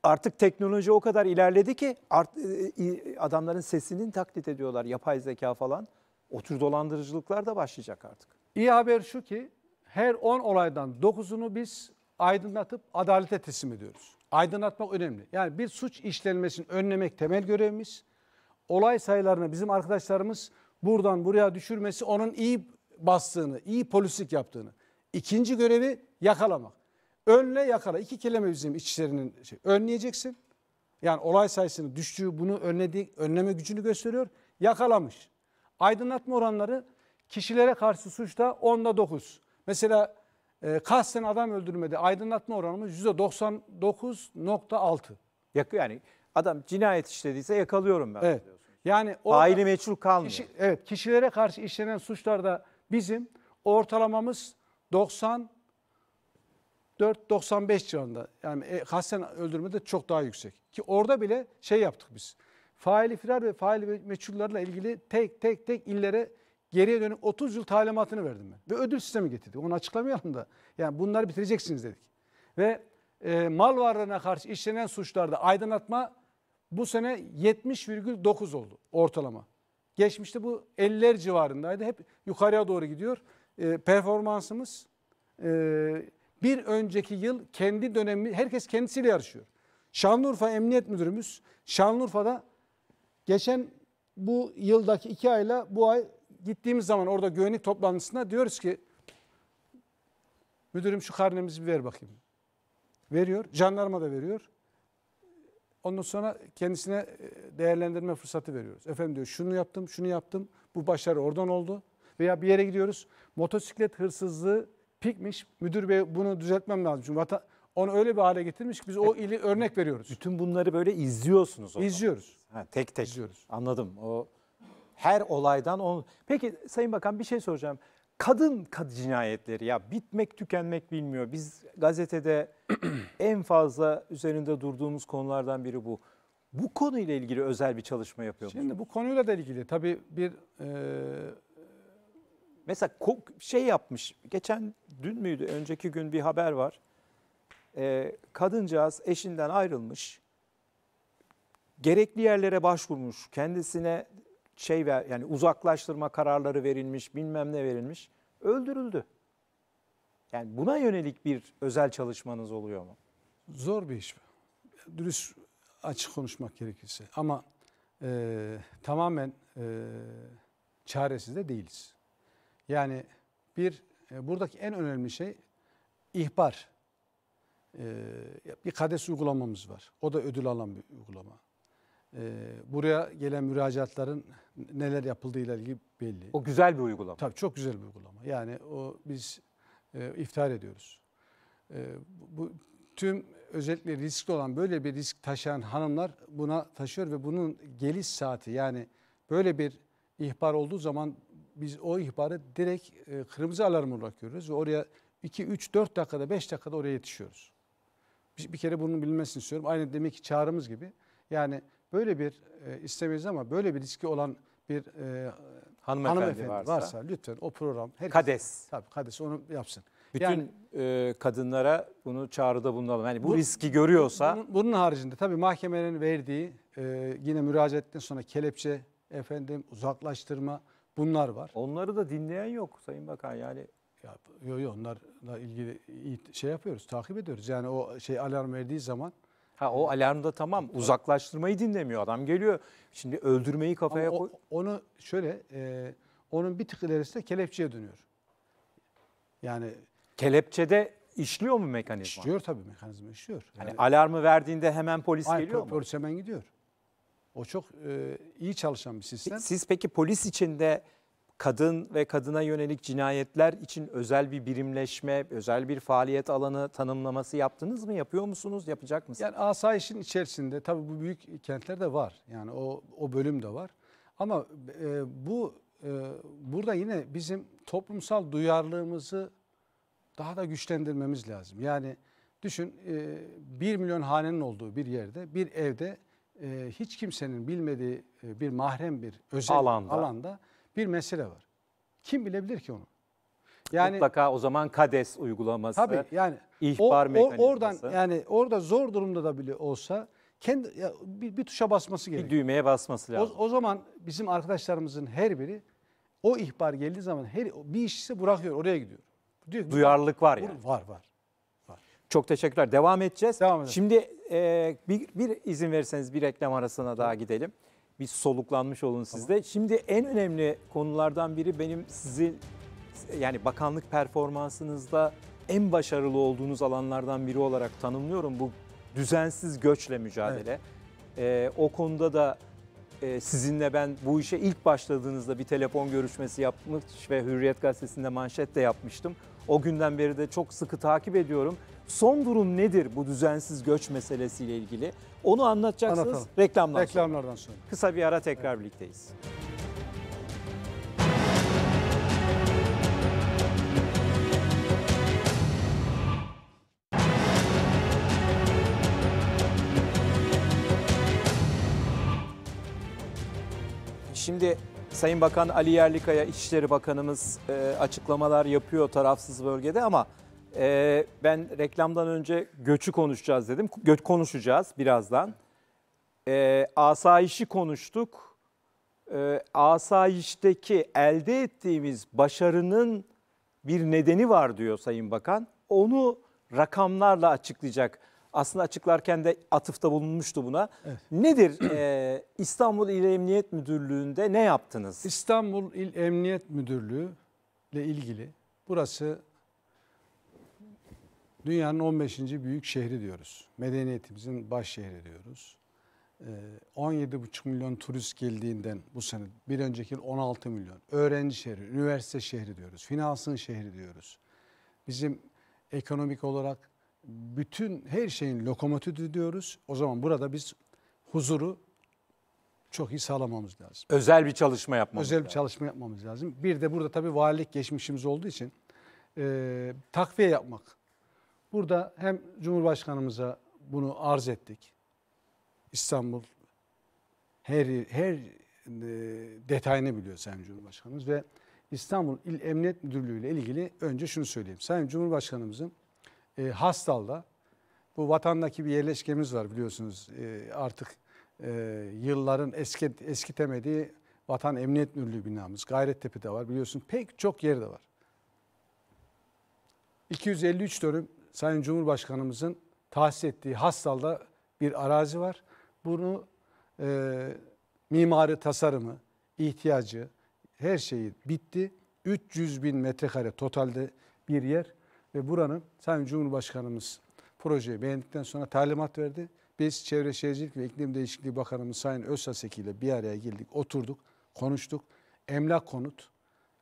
artık teknoloji o kadar ilerledi ki art, e, adamların sesini taklit ediyorlar yapay zeka falan.
O tür dolandırıcılıklar da başlayacak artık. İyi haber şu ki her 10 olaydan 9'unu biz aydınlatıp adalete teslim ediyoruz. Aydınlatmak önemli. Yani bir suç işlenmesini önlemek temel görevimiz. Olay sayılarını bizim arkadaşlarımız buradan buraya düşürmesi onun iyi bastığını, iyi polislik yaptığını. İkinci görevi yakalamak. Önle yakala. iki kelime bizim içlerinin şey. Önleyeceksin. Yani olay sayısını düştüğü bunu önledi, önleme gücünü gösteriyor. Yakalamış. Aydınlatma oranları kişilere karşı suçta onda 9. Mesela e, kasten adam öldürmedi aydınlatma oranımız %99.6. Yakı yani adam cinayet işlediyse yakalıyorum ben. Evet. Yani faili meçhul kalmıyor. Kişi, evet, kişilere karşı işlenen suçlarda bizim ortalamamız 90 4.95 civarında. Yani e, kasten öldürme de çok daha yüksek. Ki orada bile şey yaptık biz. Faili firar ve faili meçhullarla ilgili tek tek tek illere geriye dönüp 30 yıl talimatını verdim ben. Ve ödül sistemi getirdik. Onu açıklamayalım da. Yani bunları bitireceksiniz dedik. Ve e, mal varlığına karşı işlenen suçlarda aydınlatma bu sene 70,9 oldu ortalama. Geçmişte bu 50'ler civarındaydı. Hep yukarıya doğru gidiyor. E, performansımız e, bir önceki yıl kendi dönemi herkes kendisiyle yarışıyor. Şanlıurfa Emniyet Müdürümüz Şanlıurfa'da geçen bu yıldaki iki ayla bu ay gittiğimiz zaman orada güvenlik toplantısında diyoruz ki müdürüm şu karnemizi bir ver bakayım. Veriyor. Jandarma da veriyor. Ondan sonra kendisine e, değerlendirme fırsatı veriyoruz. Efendim diyor şunu yaptım, şunu yaptım. Bu başarı oradan oldu. Veya bir yere gidiyoruz. Motosiklet hırsızlığı pikmiş. Müdür bey bunu düzeltmem lazım. Çünkü vatan, onu öyle bir hale getirmiş ki biz o e, ili örnek veriyoruz. Bütün bunları böyle
izliyorsunuz. O İzliyoruz. Ha, tek tek. İzliyoruz. Anladım. O her olaydan on. Peki Sayın Bakan bir şey soracağım. Kadın kad cinayetleri ya bitmek tükenmek bilmiyor. Biz gazetede en fazla üzerinde durduğumuz konulardan biri bu. Bu konuyla ilgili özel bir çalışma yapıyor Şimdi bu konuyla da ilgili tabii bir e, Mesela şey yapmış, geçen dün müydü, önceki gün bir haber var. Ee, kadıncağız eşinden ayrılmış, gerekli yerlere başvurmuş, kendisine şey ver, yani uzaklaştırma kararları verilmiş, bilmem ne verilmiş, öldürüldü. Yani buna
yönelik bir özel çalışmanız oluyor mu? Zor bir iş. Dürüst açık konuşmak gerekirse. Ama e, tamamen e, çaresiz de değiliz. Yani bir e, buradaki en önemli şey ihbar. E, bir kades uygulamamız var. O da ödül alan bir uygulama. E, buraya gelen müracaatların neler yapıldığıyla ilgili belli. O güzel bir uygulama. Tabii çok güzel bir uygulama. Yani o biz e, iftihar ediyoruz. bu tüm özellikle riskli olan böyle bir risk taşıyan hanımlar buna taşıyor ve bunun geliş saati yani böyle bir ihbar olduğu zaman biz o ihbarı direkt e, kırmızı alarm olarak görüyoruz ve oraya 2, 3, 4 dakikada, 5 dakikada oraya yetişiyoruz. Bir, bir kere bunun bilmesini istiyorum. Aynı demek ki çağrımız gibi. Yani böyle bir e, istemeyiz ama böyle bir riski olan bir e, hanımefendi, hanımefendi varsa, varsa lütfen o program. Herkes, kades. Tabii kades onu yapsın. Bütün yani,
e, kadınlara bunu çağrıda bulunalım. Yani bu, bu riski görüyorsa. Bunun,
bunun haricinde tabii mahkemenin verdiği e, yine müracaatten sonra kelepçe efendim uzaklaştırma Bunlar var. Onları da dinleyen yok Sayın Bakan yani. Ya, yo, yo, onlarla ilgili şey yapıyoruz, takip ediyoruz. Yani o şey alarm verdiği zaman Ha o alarmda tamam
uzaklaştırmayı dinlemiyor adam geliyor. Şimdi öldürmeyi kafaya Ama o, koy. Onu şöyle e, onun bir tık ilerisi de kelepçeye dönüyor. Yani kelepçede işliyor mu mekanizma? İşliyor tabii mekanizma işliyor. Hani yani, Hani alarmı verdiğinde hemen polis Ay, geliyor mu? polis hemen gidiyor. O çok e, iyi çalışan bir sistem. Siz peki polis içinde kadın ve kadına yönelik cinayetler için özel bir birimleşme, özel bir faaliyet
alanı tanımlaması yaptınız mı? Yapıyor musunuz? Yapacak mısınız? Yani asayişin içerisinde tabii bu büyük kentlerde var. Yani o, o bölüm de var. Ama e, bu e, burada yine bizim toplumsal duyarlılığımızı daha da güçlendirmemiz lazım. Yani düşün e, 1 milyon hanenin olduğu bir yerde, bir evde e, hiç kimsenin bilmediği e, bir mahrem bir özel alanda. alanda bir mesele var. Kim bilebilir ki onu? Yani
mutlaka o zaman kades uygulaması. Tabii yani ihbar o, mekanizması. Oradan
yani orada zor durumda da bile olsa kendi ya, bir, bir tuşa basması gerekiyor. Bir düğmeye basması lazım. O, o zaman bizim arkadaşlarımızın her biri o ihbar geldiği zaman her bir işçisi bırakıyor oraya gidiyor. Diyor, Duyarlılık var ya. yani. Var var.
Çok teşekkürler. Devam edeceğiz. Devam Şimdi e, bir, bir izin verirseniz bir reklam arasına daha gidelim. Bir soluklanmış olun tamam. siz de. Şimdi en önemli konulardan biri benim sizi yani bakanlık performansınızda en başarılı olduğunuz alanlardan biri olarak tanımlıyorum. Bu düzensiz göçle mücadele. Evet. E, o konuda da e, sizinle ben bu işe ilk başladığınızda bir telefon görüşmesi yapmış ve Hürriyet Gazetesi'nde manşet de yapmıştım. O günden beri de çok sıkı takip ediyorum. Son durum nedir bu düzensiz göç meselesiyle ilgili? Onu anlatacaksınız Anlatalım.
reklamdan, Reklamlardan sonra. sonra.
Kısa bir ara tekrar evet. birlikteyiz. Şimdi Sayın Bakan Ali Yerlikaya İçişleri Bakanımız e, açıklamalar yapıyor tarafsız bölgede ama ee, ben reklamdan önce göçü konuşacağız dedim. Göç konuşacağız birazdan. Ee, asayişi konuştuk. Ee, asayişteki elde ettiğimiz başarının bir nedeni var diyor Sayın Bakan. Onu rakamlarla açıklayacak. Aslında açıklarken de atıfta bulunmuştu buna. Evet. Nedir e, İstanbul İl Emniyet Müdürlüğü'nde ne yaptınız? İstanbul İl
Emniyet Müdürlüğü ile ilgili burası Dünyanın 15. büyük şehri diyoruz. Medeniyetimizin baş şehri diyoruz. 17,5 ee, milyon turist geldiğinden bu sene bir önceki 16 milyon. Öğrenci şehri, üniversite şehri diyoruz. Finansın şehri diyoruz. Bizim ekonomik olarak bütün her şeyin lokomotifi diyoruz. O zaman burada biz huzuru çok iyi sağlamamız lazım. Özel bir çalışma yapmamız Özel lazım. bir çalışma yapmamız lazım. Bir de burada tabii valilik geçmişimiz olduğu için e, takviye yapmak Burada hem Cumhurbaşkanımıza bunu arz ettik. İstanbul her her e, detayını biliyor Sayın Cumhurbaşkanımız ve İstanbul İl Emniyet Müdürlüğü ile ilgili önce şunu söyleyeyim. Sayın Cumhurbaşkanımızın e, Hastal'da bu vatandaki bir yerleşkemiz var biliyorsunuz e, artık e, yılların eski eskitemediği Vatan Emniyet Müdürlüğü binamız Gayrettepe'de var biliyorsun pek çok yerde var. 253 dönüm Sayın Cumhurbaşkanımızın tahsis ettiği Hastal'da bir arazi var. Bunu e, mimarı tasarımı, ihtiyacı, her şeyi bitti. 300 bin metrekare totalde bir yer ve buranın Sayın Cumhurbaşkanımız projeyi beğendikten sonra talimat verdi. Biz Çevre Şehircilik ve İklim Değişikliği Bakanımız Sayın Özsaseki ile bir araya geldik, oturduk, konuştuk. Emlak konut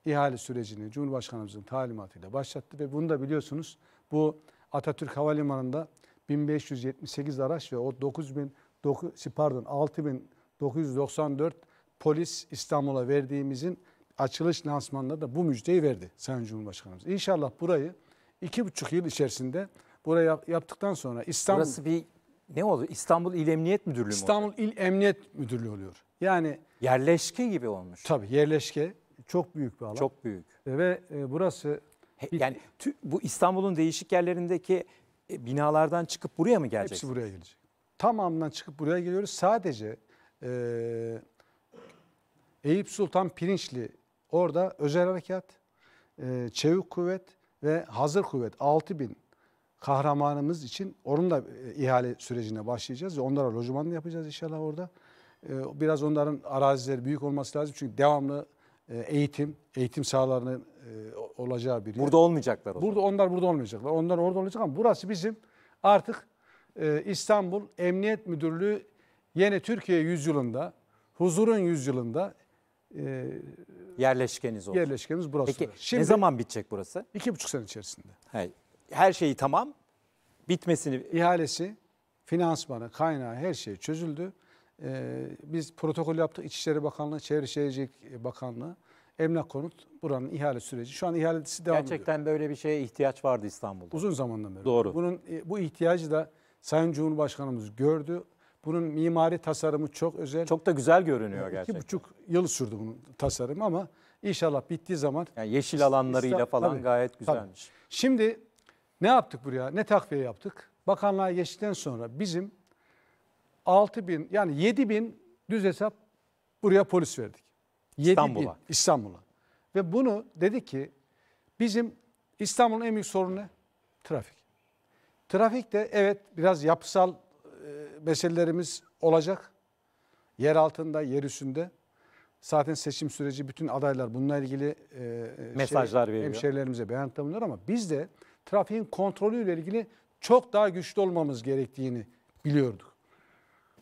ihale sürecini Cumhurbaşkanımızın talimatıyla başlattı ve bunu da biliyorsunuz bu Atatürk Havalimanı'nda 1578 araç ve o 9000 şey, pardon 6994 polis İstanbul'a verdiğimizin açılış lansmanında da bu müjdeyi verdi Sayın Cumhurbaşkanımız. İnşallah burayı iki buçuk yıl içerisinde buraya yaptıktan sonra İstanbul... Burası bir ne oldu? İstanbul İl Emniyet Müdürlüğü mü İstanbul oldu? İl Emniyet Müdürlüğü oluyor. Yani yerleşke gibi olmuş. Tabii yerleşke çok büyük bir alan. Çok büyük. E, ve e, burası yani tü, bu İstanbul'un değişik yerlerindeki e, binalardan çıkıp buraya mı gelecek? Hepsi buraya gelecek. Tamamından çıkıp buraya geliyoruz. Sadece e, Eyüp Sultan Pirinçli orada özel harekat, e, çevik kuvvet ve hazır kuvvet bin kahramanımız için onun da e, ihale sürecine başlayacağız ve onlara lojmanını yapacağız inşallah orada. E, biraz onların arazileri büyük olması lazım çünkü devamlı e, eğitim, eğitim sahalarının e, olacağı bir yer. Burada olmayacaklar o Burada zaman. onlar burada olmayacaklar. Onlar orada olacak ama burası bizim artık e, İstanbul Emniyet Müdürlüğü yeni Türkiye yüzyılında, huzurun yüzyılında e,
yerleşkeniz oldu. Yerleşkeniz
burası. Peki Şimdi, ne zaman bitecek burası? İki buçuk sene içerisinde. her şeyi tamam. Bitmesini... ihalesi, finansmanı, kaynağı her şey çözüldü. Ee, biz protokol yaptık İçişleri Bakanlığı, Çevre Şehircilik Bakanlığı, Emlak Konut buranın ihale süreci. Şu an ihalesi devam ediyor. Gerçekten böyle bir şeye ihtiyaç vardı İstanbul'da. Uzun zamandan beri. Doğru. Bunun e, bu ihtiyacı da Sayın Cumhurbaşkanımız gördü. Bunun mimari tasarımı çok özel. Çok da güzel görünüyor gerçekten. İki buçuk yıl sürdü bunun tasarımı ama inşallah bittiği zaman. Yani yeşil alanlarıyla falan tabii, gayet güzelmiş. Tabii. Şimdi ne yaptık buraya? Ne takviye yaptık? Bakanlığa geçtikten sonra bizim 6 bin yani 7 bin düz hesap buraya polis verdik. İstanbul'a. İstanbul'a. Ve bunu dedi ki bizim İstanbul'un en büyük sorunu ne? Trafik. de evet biraz yapısal e, meselelerimiz olacak. Yer altında, yer üstünde. Zaten seçim süreci bütün adaylar bununla ilgili e, e şey, mesajlar şey, veriyor. Hemşehrilerimize beyanıtta bulunuyor ama biz de trafiğin kontrolüyle ilgili çok daha güçlü olmamız gerektiğini biliyorduk.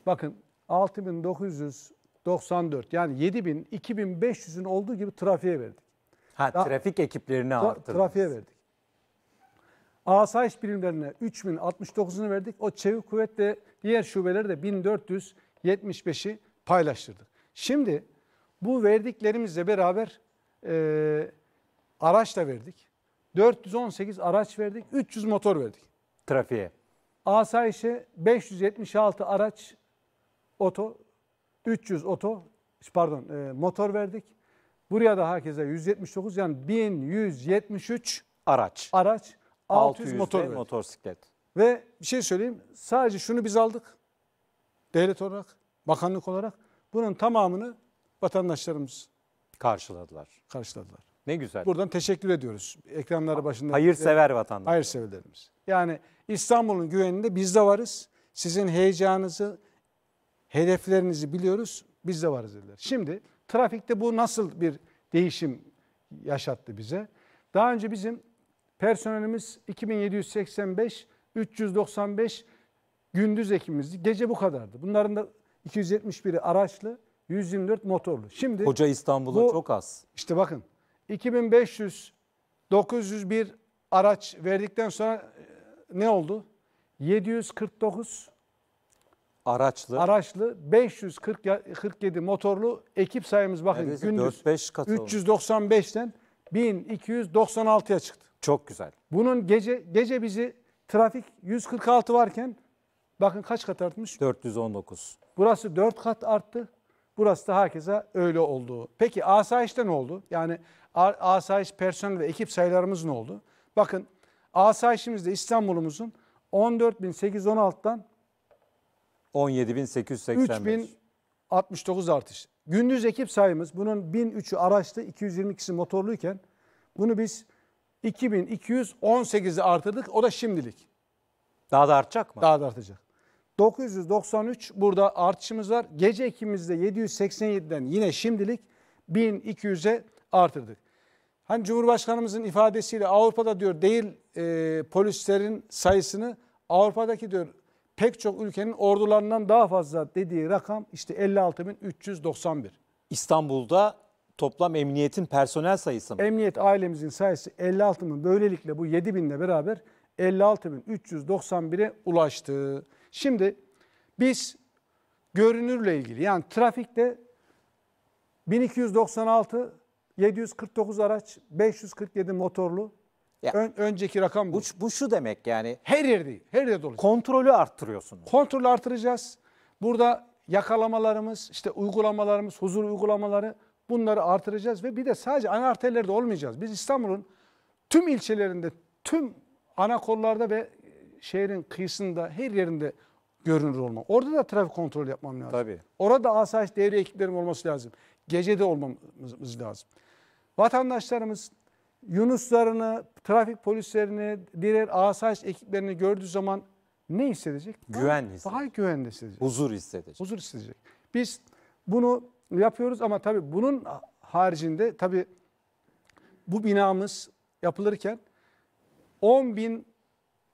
Bakın 6994 yani 7000 2500'ün olduğu gibi trafiğe verdik.
Ha Daha, trafik ekiplerini tra arttırdınız.
Trafiğe verdik. Asayiş birimlerine 3069'unu verdik. O çevik kuvvet ve diğer şubeleri de 1475'i paylaştırdık. Şimdi bu verdiklerimizle beraber e, araç da verdik. 418 araç verdik, 300 motor verdik. Trafiğe. Asayişe 576 araç oto 300 oto pardon e, motor verdik. Buraya da herkese 179 yani 1173 araç. araç 600 600 motor motor verdik.
motosiklet.
Ve bir şey söyleyeyim sadece şunu biz aldık devlet olarak bakanlık olarak bunun tamamını vatandaşlarımız
Karşıladılar.
karşıladılar. Ne güzel. Buradan teşekkür ediyoruz ekranları başında. Hayırsever vatandaş. hayırseverlerimiz. Yani İstanbul'un güveninde biz de varız. Sizin heyecanınızı, hedeflerinizi biliyoruz, biz de varız dediler. Şimdi trafikte bu nasıl bir değişim yaşattı bize? Daha önce bizim personelimiz 2785, 395 gündüz ekimizdi, Gece bu kadardı. Bunların da 271'i araçlı, 124 motorlu. Şimdi Hoca İstanbul'a çok az. İşte bakın 2500 901 araç verdikten sonra e, ne oldu? 749 Araçlı. Araçlı 547 motorlu ekip sayımız bakın Neredeyse gündüz 4-5 katı 395'ten 1296'ya çıktı. Çok güzel. Bunun gece gece bizi trafik 146 varken bakın kaç kat artmış? 419. Burası 4 kat arttı. Burası da herkese öyle oldu. Peki asayişte ne oldu? Yani asayiş personel ve ekip sayılarımız ne oldu? Bakın asayişimizde İstanbul'umuzun 14.816'dan
17.885.
3069 artış. Gündüz ekip sayımız bunun 1003'ü araçtı, 222'si motorluyken bunu biz 2218'e artırdık. O da şimdilik. Daha da artacak mı? Daha da artacak. 993 burada artışımız var. Gece ekimizde 787'den yine şimdilik 1200'e artırdık. Hani Cumhurbaşkanımızın ifadesiyle Avrupa'da diyor değil e, polislerin sayısını Avrupa'daki diyor pek çok ülkenin ordularından daha fazla dediği rakam işte 56.391. İstanbul'da toplam emniyetin personel sayısı mı? Emniyet ailemizin sayısı 56.000. Böylelikle bu 7 binle beraber 56.391'e ulaştı. Şimdi biz görünürle ilgili yani trafikte 1296 749 araç, 547 motorlu, ya. Ön, önceki rakam bu. Bu, şu demek yani. Her yerde, her yerde dolu. Kontrolü arttırıyorsunuz. Kontrolü artıracağız. Burada yakalamalarımız, işte uygulamalarımız, huzur uygulamaları bunları artıracağız ve bir de sadece ana arterlerde olmayacağız. Biz İstanbul'un tüm ilçelerinde, tüm ana kollarda ve şehrin kıyısında her yerinde görünür olmam. Orada da trafik kontrolü yapmam lazım. Tabii. Orada asayiş devre ekiplerim olması lazım. Gecede olmamız lazım. Vatandaşlarımız Yunuslarını, trafik polislerini, diğer asayiş ekiplerini gördüğü zaman ne hissedecek? Güven hissedecek. Daha güvende hissedecek. Huzur hissedecek. Huzur hissedecek. Biz bunu yapıyoruz ama tabii bunun haricinde tabii bu binamız yapılırken 10 bin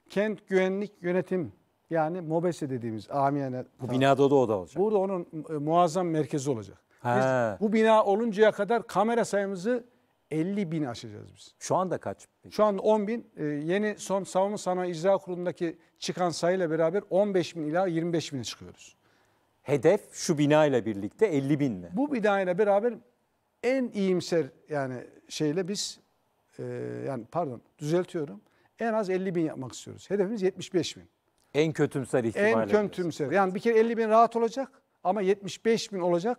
kent güvenlik yönetim yani MOBESE dediğimiz amiyane. Bu
binada da o da olacak.
Burada onun e, muazzam merkezi olacak. Biz bu bina oluncaya kadar kamera sayımızı 50 bin aşacağız biz. Şu anda kaç? Peki? Şu anda 10 bin. E, yeni son savunma sanayi icra kurulundaki çıkan sayıyla beraber 15 bin ila 25 bine çıkıyoruz. Hedef
şu bina ile birlikte 50 bin mi?
Bu bina ile beraber en iyimser yani şeyle biz e, yani pardon düzeltiyorum en az 50 bin yapmak istiyoruz. Hedefimiz 75 bin.
En kötümser ihtimalle. En
kötümser. Yani bir kere 50 bin rahat olacak ama 75 bin olacak.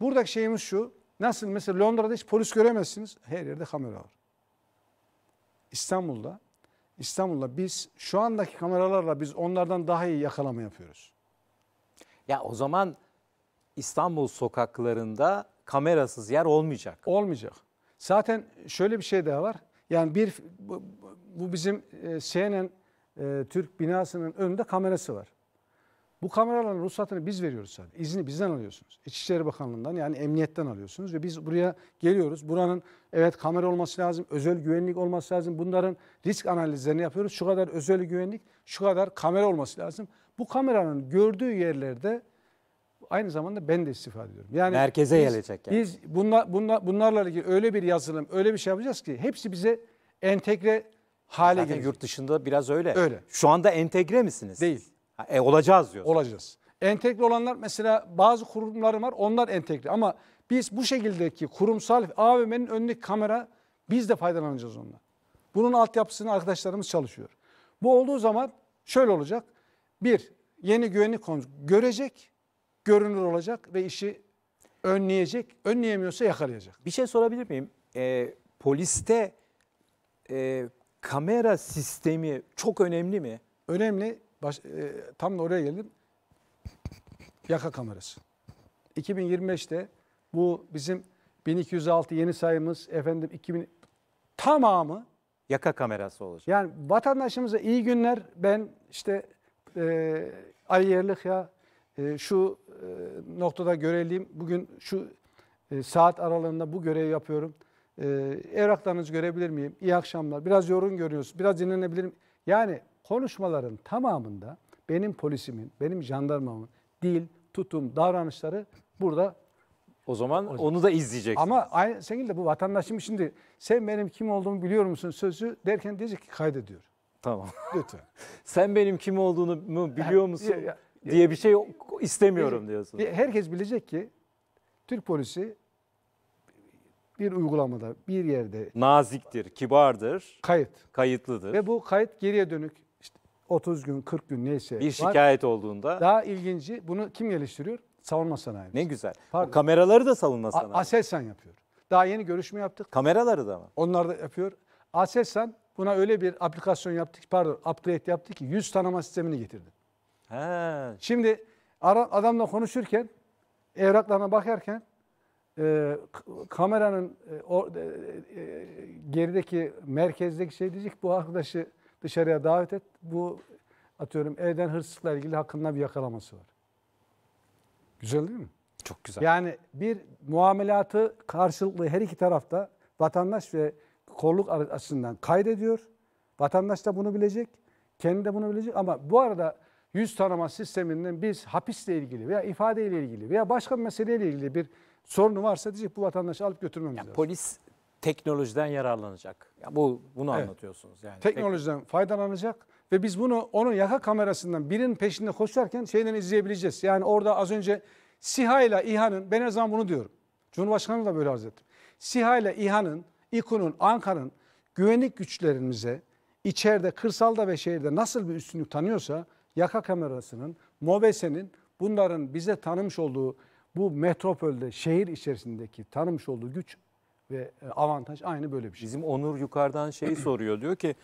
Buradaki şeyimiz şu Nasıl mesela Londra'da hiç polis göremezsiniz. Her yerde kamera var. İstanbul'da İstanbul'da biz şu andaki kameralarla biz onlardan daha iyi yakalama yapıyoruz. Ya o zaman
İstanbul sokaklarında kamerasız yer olmayacak. Olmayacak.
Zaten şöyle bir şey daha var. Yani bir bu, bu bizim e, CNN e, Türk binasının önünde kamerası var. Bu kameraların ruhsatını biz veriyoruz sadece. İzni bizden alıyorsunuz. İçişleri Bakanlığı'ndan yani emniyetten alıyorsunuz ve biz buraya geliyoruz. Buranın evet kamera olması lazım, özel güvenlik olması lazım. Bunların risk analizlerini yapıyoruz. Şu kadar özel güvenlik, şu kadar kamera olması lazım. Bu kameranın gördüğü yerlerde aynı zamanda ben de istifade ediyorum. Yani merkeze biz, gelecek yani. Biz bunla, bunla, bunlarla ilgili öyle bir yazılım, öyle bir şey yapacağız ki hepsi bize entegre hale Zaten yurt dışında biraz öyle. Öyle. Şu anda entegre misiniz? Değil. E, olacağız diyorsun. Olacağız. Entegre olanlar mesela bazı kurumlarım var onlar entegre ama biz bu şekildeki kurumsal AVM'nin önündeki kamera biz de faydalanacağız onunla. Bunun altyapısını arkadaşlarımız çalışıyor. Bu olduğu zaman şöyle olacak. Bir, yeni güvenlik konu görecek, görünür olacak ve işi önleyecek. Önleyemiyorsa yakalayacak. Bir şey sorabilir miyim? Ee, poliste e, kamera sistemi çok önemli mi? Önemli Baş, e, tam da oraya geldim. Yaka kamerası. 2025'te bu bizim 1206 yeni sayımız efendim 2000 tamamı
yaka kamerası olacak.
Yani vatandaşımıza iyi günler ben işte e, Ali ya e, şu e, noktada görevliyim. Bugün şu e, saat aralığında bu görevi yapıyorum. E, evraklarınızı görebilir miyim? İyi akşamlar. Biraz yorgun görüyorsunuz. Biraz dinlenebilirim Yani konuşmaların tamamında benim polisimin, benim jandarmamın dil, tutum, davranışları burada
o zaman o, onu da izleyeceksin.
Ama aynı de bu vatandaşım şimdi sen benim kim olduğumu biliyor musun sözü derken diyecek ki kaydediyor. Tamam. Lütfen. sen benim kim olduğunu mu biliyor musun ya, ya, ya, diye bir şey istemiyorum diyorsun. Herkes bilecek ki Türk polisi bir uygulamada, bir yerde
naziktir, kibardır, kayıt, kayıtlıdır. Ve
bu kayıt geriye dönük 30 gün, 40 gün neyse. Bir şikayet olduğunda. Daha ilginci bunu kim geliştiriyor? Savunma sanayi. Ne güzel. Pardon. O kameraları da savunma sanayi. Aselsan yapıyor. Daha yeni görüşme yaptık. Kameraları da mı? Onlar da yapıyor. Aselsan buna öyle bir aplikasyon yaptık, pardon upgrade yaptık ki yüz tanıma sistemini getirdi. He. Şimdi adamla konuşurken, evraklarına bakarken e, kameranın e, o, e, e, e, gerideki merkezdeki şey diyecek bu arkadaşı dışarıya davet et. Bu atıyorum evden hırsızlıkla ilgili hakkında bir yakalaması var. Güzel değil mi? Çok güzel. Yani bir muamelatı karşılıklı her iki tarafta vatandaş ve kolluk açısından kaydediyor. Vatandaş da bunu bilecek. Kendi de bunu bilecek ama bu arada yüz tanıma sisteminden biz hapisle ilgili veya ifadeyle ilgili veya başka bir meseleyle ilgili bir sorunu varsa diyecek bu vatandaşı alıp götürmemiz yani lazım. Polis teknolojiden yararlanacak. Ya bu bunu evet. anlatıyorsunuz yani. Teknolojiden Tek... faydalanacak ve biz bunu onun yaka kamerasından birinin peşinde koşarken şeyden izleyebileceğiz. Yani orada az önce SİHA ile İHA'nın ben her zaman bunu diyorum. Cumhurbaşkanı da böyle arz ettim. SİHA ile İHA'nın, İKO'nun, Ankara'nın güvenlik güçlerimize içeride, kırsalda ve şehirde nasıl bir üstünlük tanıyorsa yaka kamerasının, MOBESE'nin bunların bize tanımış olduğu bu metropolde, şehir içerisindeki tanımış olduğu güç ve e, avantaj
aynı böyle bir şey. Bizim Onur yukarıdan şeyi soruyor diyor ki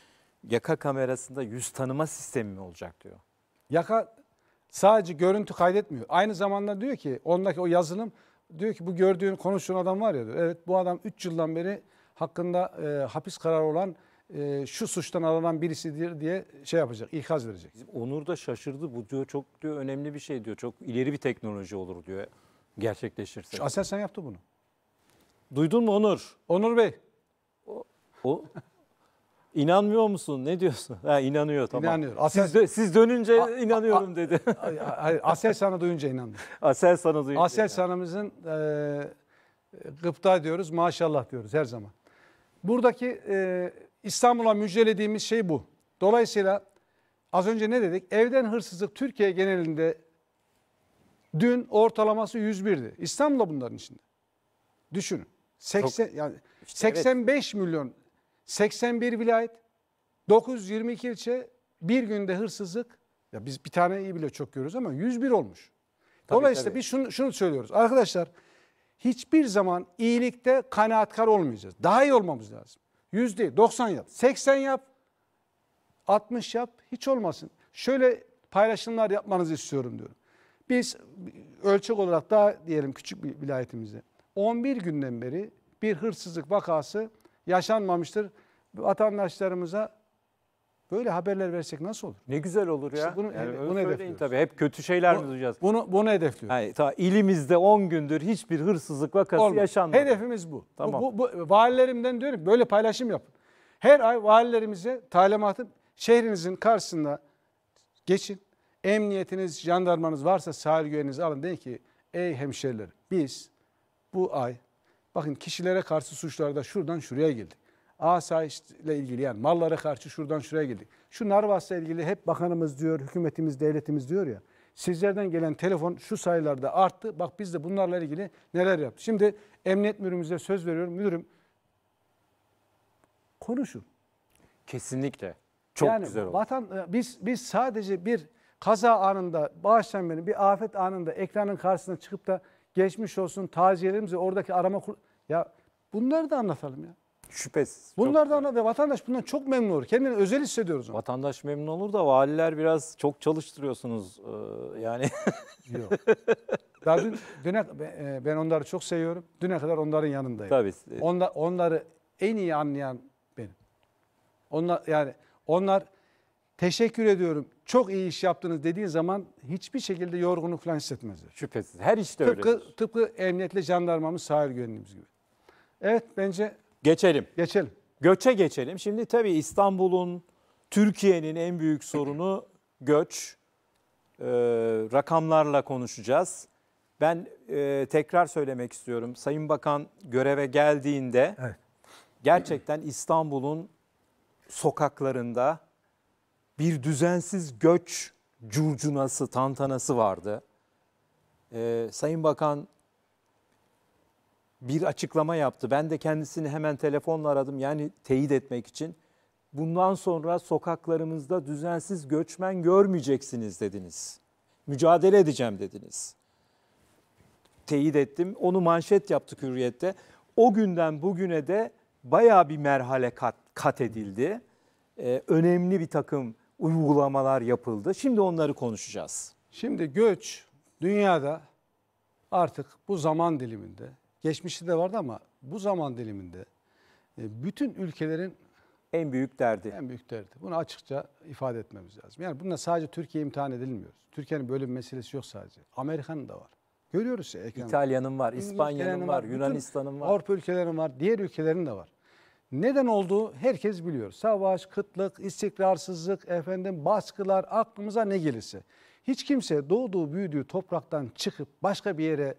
yaka kamerasında yüz tanıma
sistemi mi olacak diyor. Yaka sadece görüntü kaydetmiyor. Aynı zamanda diyor ki ondaki o yazılım diyor ki bu gördüğün konuştuğun adam var ya diyor. Evet bu adam 3 yıldan beri hakkında e, hapis kararı olan e, şu suçtan aranan birisidir diye şey yapacak, ikaz verecek.
Bizim Onur da şaşırdı. Bu diyor çok diyor önemli bir şey diyor. Çok ileri bir teknoloji olur diyor gerçekleşirse. Aselsan yaptı bunu. Duydun mu Onur? Onur Bey. O, o inanmıyor musun? Ne diyorsun? Ha inanıyor tamam. İnanıyor. Asel... Siz, dö- siz
dönünce a, inanıyorum a, a, dedi. Asel sana duyunca inandı. sana duyunca. Aselsan'ımızın e, gıpta diyoruz, maşallah diyoruz her zaman. Buradaki e, İstanbul'a müjdelediğimiz şey bu. Dolayısıyla az önce ne dedik? Evden hırsızlık Türkiye genelinde dün ortalaması 101'di. İstanbul'da bunların içinde. Düşünün. 80 yani işte 85 evet. milyon 81 vilayet 922 ilçe bir günde hırsızlık ya biz bir tane iyi bile çok görüyoruz ama 101 olmuş. Tabii, Dolayısıyla tabii. biz şunu, şunu söylüyoruz. Arkadaşlar hiçbir zaman iyilikte kanaatkar olmayacağız. Daha iyi olmamız lazım. 100 değil, 90 yap, 80 yap, 60 yap hiç olmasın. Şöyle paylaşımlar yapmanızı istiyorum diyorum. Biz ölçek olarak daha diyelim küçük bir vilayetimizde 11 günden beri bir hırsızlık vakası yaşanmamıştır. Vatandaşlarımıza böyle haberler versek nasıl olur? Ne güzel olur ya. İşte bunu, yani evet, bunu hedefliyoruz.
Tabii hep kötü şeyler bu, mi duyacağız? Bunu, bunu hedefliyoruz. Yani, ta, ilimizde 10 gündür hiçbir hırsızlık
vakası Olmaz. yaşanmadı. Hedefimiz bu. Tamam. Bu, bu, bu. Valilerimden diyorum böyle paylaşım yapın. Her ay valilerimize talimatım şehrinizin karşısında geçin. Emniyetiniz, jandarmanız varsa sahil güveninizi alın. Deyin ki ey hemşeriler biz bu ay bakın kişilere karşı suçlarda şuradan şuraya girdik. Asayişle ilgili yani mallara karşı şuradan şuraya girdik. Şu Narvas'la ilgili hep bakanımız diyor, hükümetimiz, devletimiz diyor ya. Sizlerden gelen telefon şu sayılarda arttı. Bak biz de bunlarla ilgili neler yaptık. Şimdi emniyet müdürümüze söz veriyorum. Müdürüm konuşun.
Kesinlikle. Çok yani güzel oldu.
Vatan, e, biz, biz sadece bir kaza anında, bağışlanmayın bir afet anında ekranın karşısına çıkıp da geçmiş olsun taziyelerimizi oradaki arama kur ya bunları da anlatalım ya.
Şüphesiz.
Bunlar da ana- ve vatandaş bundan çok memnun olur. Kendini özel
hissediyoruz. Ona. Vatandaş memnun olur da valiler biraz çok çalıştırıyorsunuz. Ee, yani Yok. Daha
dün, düne, e, ben- onları çok seviyorum. Düne kadar onların yanındayım. tabii. Onda, onları en iyi anlayan benim. Onlar yani onlar teşekkür ediyorum, çok iyi iş yaptınız dediği zaman hiçbir şekilde yorgunluk falan hissetmezler. Şüphesiz. Her işte öyle. Tıpkı, öyledir. tıpkı emniyetle jandarmamız, sahil güvenliğimiz gibi. Evet bence
Geçelim. geçelim. Göçe geçelim. Şimdi tabii İstanbul'un, Türkiye'nin en büyük sorunu göç. Ee, rakamlarla konuşacağız. Ben e, tekrar söylemek istiyorum. Sayın Bakan göreve geldiğinde Evet. gerçekten İstanbul'un sokaklarında bir düzensiz göç curcunası, tantanası vardı. Ee, Sayın Bakan bir açıklama yaptı. Ben de kendisini hemen telefonla aradım yani teyit etmek için. Bundan sonra sokaklarımızda düzensiz göçmen görmeyeceksiniz dediniz. Mücadele edeceğim dediniz. Teyit ettim. Onu manşet yaptık Hürriyet'te. O günden bugüne de baya bir merhale kat, kat edildi. Ee, önemli bir takım
uygulamalar yapıldı. Şimdi onları konuşacağız. Şimdi göç dünyada artık bu zaman diliminde, geçmişte de vardı ama bu zaman diliminde e, bütün ülkelerin en büyük derdi. En büyük derdi. Bunu açıkça ifade etmemiz lazım. Yani bununla sadece Türkiye imtihan edilmiyoruz. Türkiye'nin böyle bir meselesi yok sadece. Amerika'nın da var. Görüyoruz ya. İtalya'nın var, İspanya'nın var, var Yunanistan'ın var. Avrupa ülkelerinin var, diğer ülkelerin de var. Neden olduğu herkes biliyor. Savaş, kıtlık, istikrarsızlık, efendim baskılar, aklımıza ne gelirse. Hiç kimse doğduğu büyüdüğü topraktan çıkıp başka bir yere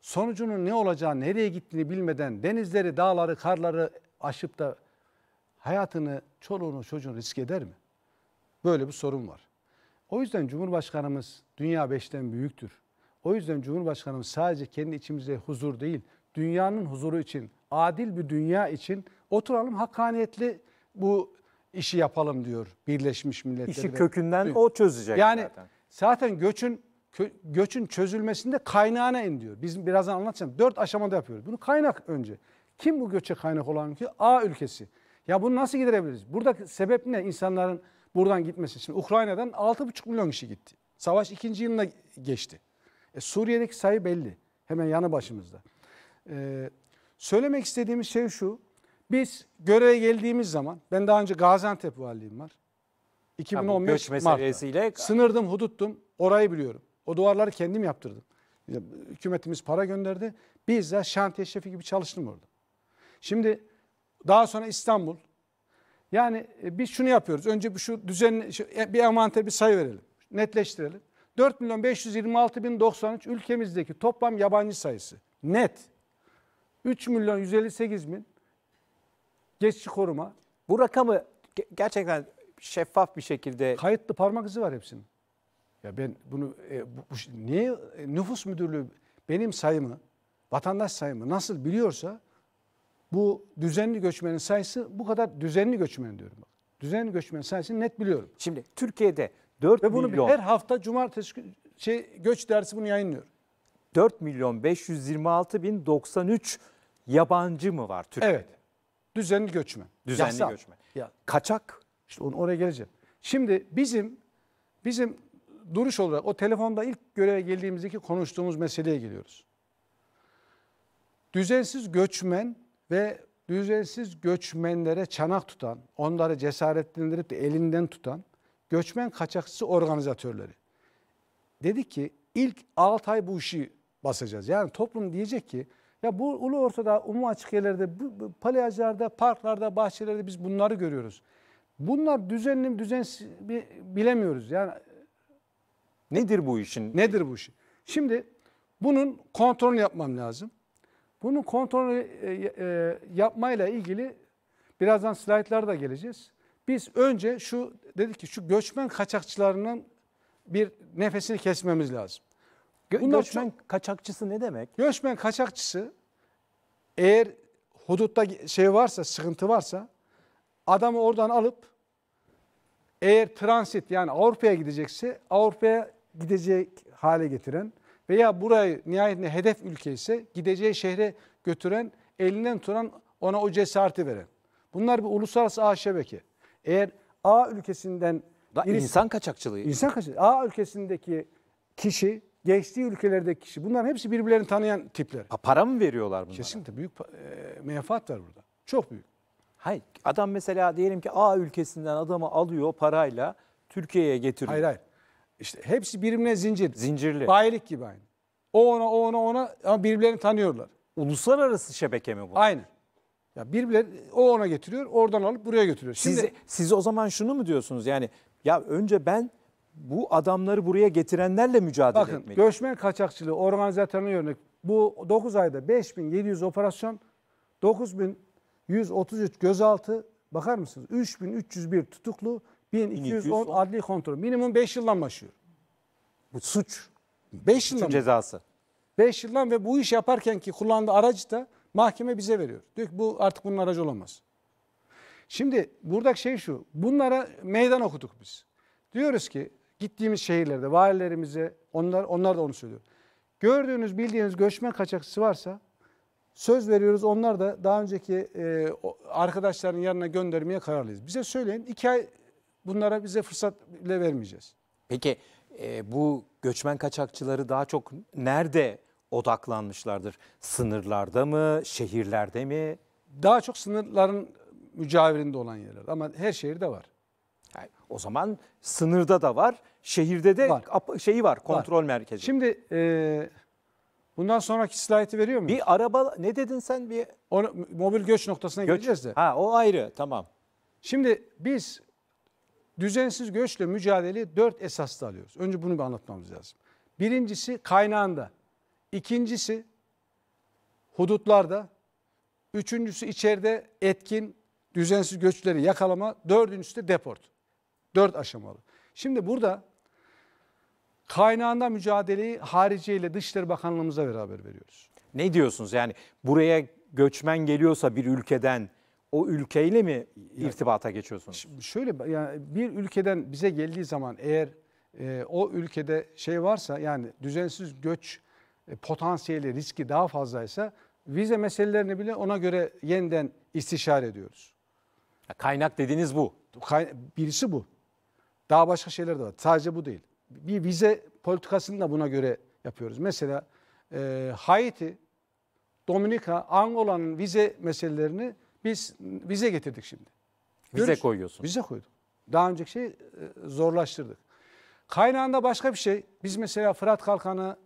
sonucunun ne olacağı, nereye gittiğini bilmeden denizleri, dağları, karları aşıp da hayatını, çoluğunu, çocuğunu risk eder mi? Böyle bir sorun var. O yüzden Cumhurbaşkanımız dünya beşten büyüktür. O yüzden Cumhurbaşkanımız sadece kendi içimize huzur değil, dünyanın huzuru için, adil bir dünya için Oturalım hakkaniyetli bu işi yapalım diyor Birleşmiş Milletler. İşi kökünden o çözecek yani, zaten. Zaten göçün göçün çözülmesinde kaynağına in diyor. Biz birazdan anlatacağım. Dört aşamada yapıyoruz. Bunu kaynak önce. Kim bu göçe kaynak olan ki A ülkesi. Ya bunu nasıl giderebiliriz? Buradaki sebep ne? İnsanların buradan gitmesi. Şimdi Ukrayna'dan 6,5 milyon kişi gitti. Savaş ikinci yılında geçti. E, Suriye'deki sayı belli. Hemen yanı başımızda. E, söylemek istediğimiz şey şu. Biz göreve geldiğimiz zaman ben daha önce Gaziantep valiliğim var. 2015 göç meselesiyle sınırdım, huduttum. Orayı biliyorum. O duvarları kendim yaptırdım. Hükümetimiz para gönderdi. Biz de şantiye şefi gibi çalıştım orada. Şimdi daha sonra İstanbul. Yani e, biz şunu yapıyoruz. Önce bir şu düzen e, bir envanter bir sayı verelim. Netleştirelim. 4 milyon 526 bin 93 ülkemizdeki toplam yabancı sayısı. Net. 3 milyon 158 bin Geçici koruma. Bu rakamı gerçekten şeffaf bir şekilde Kayıtlı parmak izi var hepsinin. Ya ben bunu e, bu, bu- niye e, nüfus müdürlüğü benim sayımı, vatandaş sayımı nasıl biliyorsa bu düzenli göçmenin sayısı bu kadar düzenli göçmen diyorum. bak. Düzenli göçmenin sayısını net biliyorum. Şimdi Türkiye'de 4 Ve bunu milyon her hafta cumartesi şey göç dersi bunu yayınlıyor.
4 milyon 526 bin 93 yabancı mı var Türkiye'de? Evet.
Düzenli göçmen. Düzenli Yasa. göçmen. Ya, kaçak. İşte onu oraya geleceğim. Şimdi bizim bizim duruş olarak o telefonda ilk göreve geldiğimizdeki konuştuğumuz meseleye geliyoruz. Düzensiz göçmen ve düzensiz göçmenlere çanak tutan, onları cesaretlendirip de elinden tutan göçmen kaçakçısı organizatörleri. Dedi ki ilk 6 ay bu işi basacağız. Yani toplum diyecek ki ya bu Ulu Orta'da, umum açık yerlerde, bu, bu, parklarda, bahçelerde biz bunları görüyoruz. Bunlar düzenli mi düzensiz mi bilemiyoruz. Yani Nedir bu işin? nedir bu iş? Şimdi bunun kontrol yapmam lazım. Bunun kontrol e, e, e, yapmayla ilgili birazdan slaytlarda geleceğiz. Biz önce şu dedik ki şu göçmen kaçakçılarının bir nefesini kesmemiz lazım. Gö Bunlar göçmen çok... kaçakçısı ne demek? Göçmen kaçakçısı eğer hudutta şey varsa, sıkıntı varsa adamı oradan alıp eğer transit yani Avrupa'ya gidecekse Avrupa'ya gidecek hale getiren veya burayı nihayetinde hedef ülke ise gideceği şehre götüren, elinden tutan ona o cesareti veren. Bunlar bir uluslararası ağ şebeke. Eğer A ülkesinden da insan kaçakçılığı. İnsan kaçakçılığı. A ülkesindeki kişi geçtiği ülkelerdeki kişi. Bunların hepsi birbirlerini tanıyan tipler. Ha, para mı veriyorlar bunlara? Kesinlikle büyük e, menfaat var burada. Çok büyük. Hayır adam mesela diyelim ki A ülkesinden adamı alıyor parayla Türkiye'ye getiriyor. Hayır hayır. İşte hepsi birbirine zincir. Zincirli. Bayilik gibi aynı. O ona o ona ona ama birbirlerini tanıyorlar. Uluslararası şebeke mi bu? Aynen. Ya birbirleri o ona getiriyor, oradan alıp buraya götürüyor. Şimdi siz, siz o zaman şunu mu diyorsunuz? Yani ya önce ben bu adamları buraya getirenlerle mücadele Bakın, etmek. Bakın göçmen kaçakçılığı organizatörüne yönelik bu 9 ayda 5700 operasyon, 9133 gözaltı, bakar mısınız? 3301 tutuklu, 1210 1210. adli kontrol. Minimum 5 yıldan başlıyor. Bu suç. 5 yıldan. Suç cezası. 5 yıldan ve bu iş yaparken ki kullandığı aracı da mahkeme bize veriyor. Diyor ki bu artık bunun aracı olamaz. Şimdi buradaki şey şu. Bunlara meydan okuduk biz. Diyoruz ki Gittiğimiz şehirlerde valilerimize onlar, onlar da onu söylüyor. Gördüğünüz bildiğiniz göçmen kaçakçısı varsa söz veriyoruz onlar da daha önceki e, arkadaşların yanına göndermeye kararlıyız. Bize söyleyin iki ay bunlara bize fırsat bile vermeyeceğiz. Peki e, bu göçmen kaçakçıları daha çok nerede
odaklanmışlardır? Sınırlarda mı, şehirlerde mi? Daha çok sınırların
mücavirinde olan yerler ama her şehirde var. Yani o zaman sınırda da var, Şehirde de var. şeyi var, kontrol var. merkezi. Şimdi e, bundan sonraki slaytı veriyor muyuz? Bir araba, ne dedin sen? bir Onu, Mobil göç noktasına göç. geleceğiz de. Ha o ayrı, tamam. Şimdi biz düzensiz göçle mücadeleyi dört esasla alıyoruz. Önce bunu bir anlatmamız lazım. Birincisi kaynağında. İkincisi hudutlarda. Üçüncüsü içeride etkin düzensiz göçleri yakalama. Dördüncüsü de deport. Dört aşamalı. Şimdi burada Kaynağında mücadeleyi hariciyle ile Dışişleri Bakanlığımıza
beraber veriyoruz. Ne diyorsunuz yani buraya göçmen geliyorsa bir ülkeden o ülkeyle mi irtibata geçiyorsunuz?
Şöyle yani bir ülkeden bize geldiği zaman eğer e, o ülkede şey varsa yani düzensiz göç e, potansiyeli riski daha fazlaysa vize meselelerini bile ona göre yeniden istişare ediyoruz. kaynak dediğiniz bu. birisi bu. Daha başka şeyler de var. Sadece bu değil bir vize politikasını da buna göre yapıyoruz. Mesela e, Haiti, Dominika, Angola'nın vize meselelerini biz vize getirdik şimdi. Vize Görüş, koyuyorsun. Vize koyduk. Daha önceki şeyi e, zorlaştırdık. Kaynağında başka bir şey. Biz mesela Fırat Kalkanı,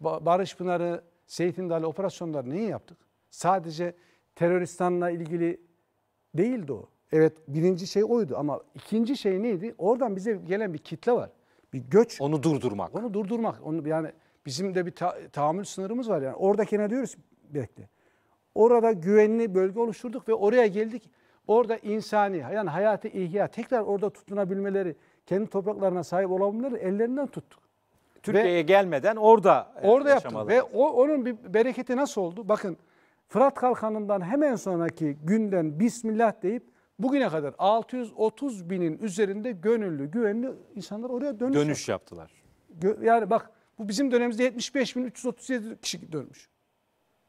Barış Pınarı, Seyit'in Dali operasyonları neyi yaptık? Sadece teröristanla ilgili değildi o. Evet birinci şey oydu ama ikinci şey neydi? Oradan bize gelen bir kitle var bir göç. Onu durdurmak. Onu durdurmak. Onu yani bizim de bir ta tahammül sınırımız var yani. Oradakine diyoruz bekle. Orada güvenli bölge oluşturduk ve oraya geldik. Orada insani yani hayatı ihya tekrar orada tutunabilmeleri, kendi topraklarına sahip olabilmeleri ellerinden tuttuk.
Türkiye'ye gelmeden orada e, orada yaptık ve o,
onun bir bereketi nasıl oldu? Bakın Fırat Kalkanı'ndan hemen sonraki günden Bismillah deyip Bugüne kadar 630 binin üzerinde gönüllü, güvenli insanlar oraya dönüş, dönüş yaptılar. yani bak bu bizim dönemimizde 75 bin 337 kişi dönmüş.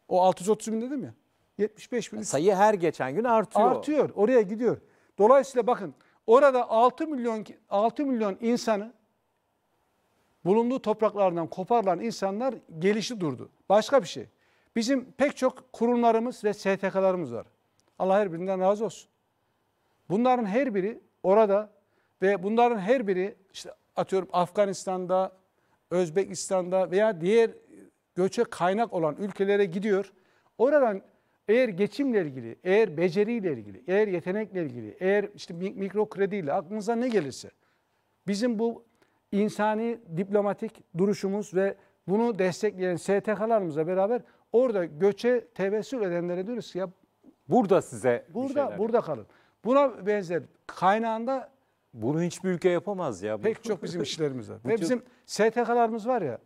O 630 bin dedim ya. 75 bin. sayı her geçen gün artıyor. Artıyor. Oraya gidiyor. Dolayısıyla bakın orada 6 milyon 6 milyon insanı bulunduğu topraklardan koparılan insanlar gelişi durdu. Başka bir şey. Bizim pek çok kurumlarımız ve STK'larımız var. Allah her birinden razı olsun. Bunların her biri orada ve bunların her biri işte atıyorum Afganistan'da, Özbekistan'da veya diğer göçe kaynak olan ülkelere gidiyor. Oradan eğer geçimle ilgili, eğer beceriyle ilgili, eğer yetenekle ilgili, eğer işte mikro krediyle aklınıza ne gelirse bizim bu insani diplomatik duruşumuz ve bunu destekleyen STK'larımızla beraber orada göçe tevessül edenlere diyoruz ya burada size burada burada kalın. Buna benzer kaynağında bunu hiçbir ülke yapamaz ya. pek çok bizim işlerimiz var. Ve bizim STK'larımız var ya.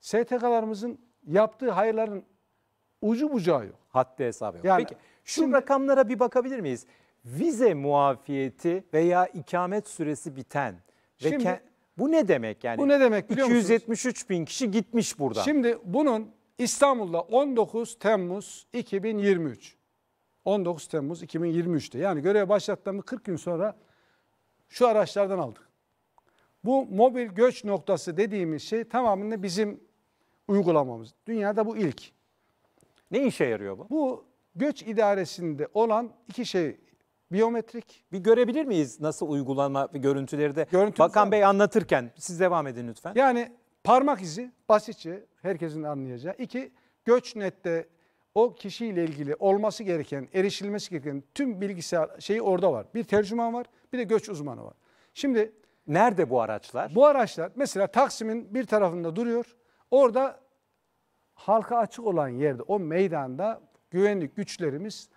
STK'larımızın yaptığı hayırların ucu bucağı yok. Haddi hesabı yok. Yani Peki şu şimdi- rakamlara bir bakabilir
miyiz? Vize muafiyeti veya ikamet süresi biten. ve Şimdi- ke- bu ne demek yani? Bu ne demek biliyor musunuz?
273 bin kişi gitmiş buradan. Şimdi bunun İstanbul'da 19 Temmuz 2023 19 Temmuz 2023'te yani göreve başlattığımız 40 gün sonra şu araçlardan aldık. Bu mobil göç noktası dediğimiz şey tamamında bizim uygulamamız. Dünyada bu ilk. Ne işe yarıyor bu? Bu göç idaresinde olan iki
şey biyometrik. Bir görebilir miyiz nasıl uygulama görüntüleri de? Görüntümüz Bakan Bey
anlatırken siz devam edin lütfen. Yani parmak izi basitçe herkesin anlayacağı. İki göç nette o kişiyle ilgili olması gereken, erişilmesi gereken tüm bilgisayar şeyi orada var. Bir tercüman var, bir de göç uzmanı var. Şimdi nerede bu araçlar? Bu araçlar mesela Taksim'in bir tarafında duruyor. Orada halka açık olan yerde, o meydanda güvenlik güçlerimiz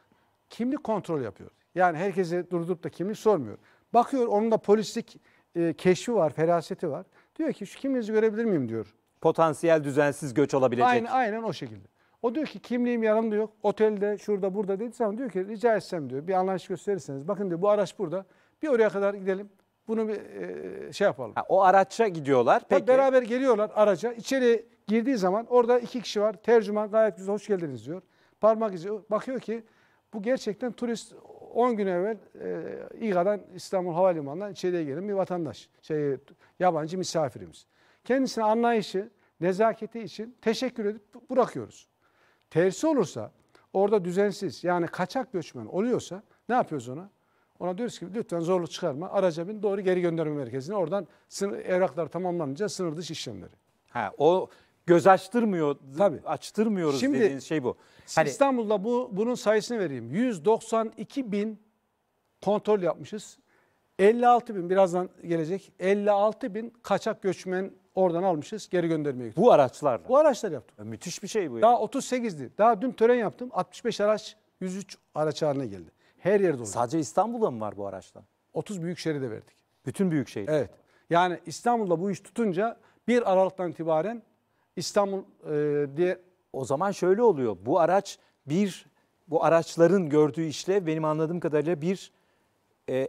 kimlik kontrol yapıyor. Yani herkese durdurup da kimlik sormuyor. Bakıyor onun da polislik e, keşfi var, feraseti var. Diyor ki şu kimliğinizi görebilir miyim diyor.
Potansiyel düzensiz göç olabilecek. Aynen,
aynen o şekilde. O diyor ki kimliğim yanımda yok. Otelde, şurada, burada dediği zaman diyor ki rica etsem diyor. Bir anlayış gösterirseniz. Bakın diyor bu araç burada. Bir oraya kadar gidelim. Bunu bir e, şey yapalım.
Ha, o araçça gidiyorlar. Peki.
beraber geliyorlar araca. İçeri girdiği zaman orada iki kişi var. Tercüman gayet güzel hoş geldiniz diyor. Parmak izi bakıyor ki bu gerçekten turist 10 gün evvel e, İGA'dan İstanbul Havalimanı'ndan içeriye gelen bir vatandaş. Şey, yabancı misafirimiz. Kendisine anlayışı, nezaketi için teşekkür edip bırakıyoruz. Tersi olursa orada düzensiz yani kaçak göçmen oluyorsa ne yapıyoruz ona? Ona diyoruz ki lütfen zorluk çıkarma araca bin doğru geri gönderme merkezine oradan sınır, evraklar tamamlanınca sınır dışı işlemleri. Ha, o göz açtırmıyor, Tabii. açtırmıyoruz Şimdi, dediğiniz şey bu. Hani... İstanbul'da bu, bunun sayısını vereyim. 192 bin kontrol yapmışız. 56 bin birazdan gelecek 56 bin kaçak göçmen Oradan almışız geri göndermeye gittik. Bu araçlarla. Bu araçlar yaptım. Ya müthiş bir şey bu Daha Daha 38'di. Daha dün tören yaptım. 65 araç 103 araç haline geldi. Her yerde oldu. Sadece İstanbul'da mı var bu araçlar? 30 büyük şehirde verdik. Bütün büyük şehir. Evet. Yani İstanbul'da bu iş tutunca 1 Aralık'tan itibaren İstanbul e, diye o zaman şöyle oluyor. Bu araç bir bu araçların gördüğü işle benim anladığım
kadarıyla bir e,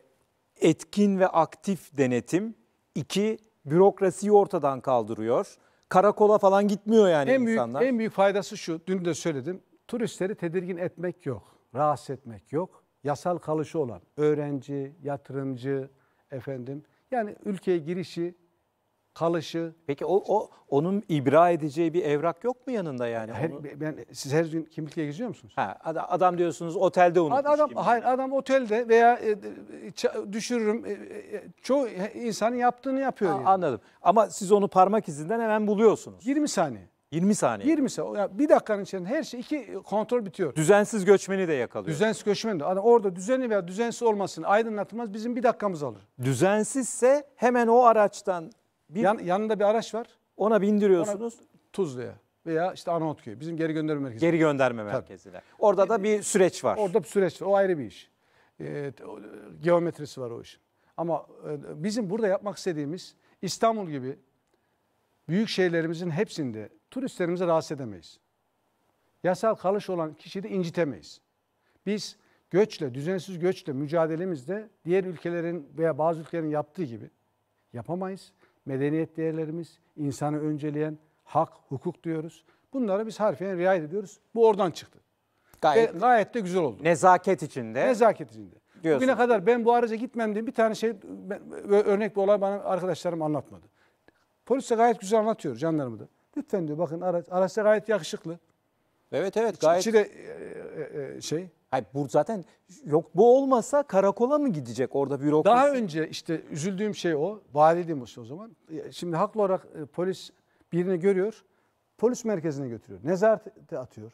etkin ve aktif denetim, iki bürokrasiyi
ortadan kaldırıyor. Karakola falan gitmiyor yani en insanlar. en büyük faydası şu, dün de söyledim. Turistleri tedirgin etmek yok, rahatsız etmek yok. Yasal kalışı olan öğrenci, yatırımcı, efendim. Yani ülkeye girişi
kalışı. Peki o, o onun ibra edeceği bir evrak yok mu yanında yani? Her, onu...
ben siz her gün kimlikle geziyor musunuz? Ha, adam diyorsunuz otelde unutmuş. Adam, adam hayır adam otelde veya e, düşürürüm. E, e, çoğu insanın yaptığını yapıyor ha, yani. Anladım. Ama siz onu parmak izinden hemen buluyorsunuz. 20 saniye. 20 saniye. 20 saniye. Yani bir dakikanın içinde her şey iki kontrol bitiyor.
Düzensiz göçmeni de yakalıyor.
Düzensiz göçmeni de. Yani orada düzenli veya düzensiz olmasını aydınlatılmaz bizim bir dakikamız alır. Düzensizse hemen o araçtan bir, Yan, yanında bir araç var. ona bindiriyorsunuz. Tuzlu'ya veya işte Arnavutköy. Bizim geri gönderme merkezi. Geri gönderme merkezine. Orada da bir süreç var. Orada bir süreç var. O ayrı bir iş. Ee, geometrisi var o işin. Ama e, bizim burada yapmak istediğimiz İstanbul gibi büyük şehirlerimizin hepsinde turistlerimizi rahatsız edemeyiz. Yasal kalış olan kişiyi de incitemeyiz. Biz göçle, düzensiz göçle mücadelemizde diğer ülkelerin veya bazı ülkelerin yaptığı gibi yapamayız medeniyet değerlerimiz, insanı önceleyen hak, hukuk diyoruz. Bunlara biz harfiyen riayet ediyoruz. Bu oradan çıktı. Gayet, Ve
gayet de güzel oldu. Nezaket içinde.
Nezaket içinde. Diyorsun. Bugüne kadar ben bu araca gitmem diye bir tane şey ben, örnek bir olay bana arkadaşlarım anlatmadı. Polis de gayet güzel anlatıyor Canlarımı da. Lütfen diyor bakın araç, araç da gayet yakışıklı. Evet evet gayet. İçi de e, e, e şey Hayır, bu zaten yok bu olmasa karakola mı gidecek orada bürokrasi? Daha önce işte üzüldüğüm şey o. Valiydim o zaman. Şimdi haklı olarak e, polis birini görüyor. Polis merkezine götürüyor. Nezarete atıyor.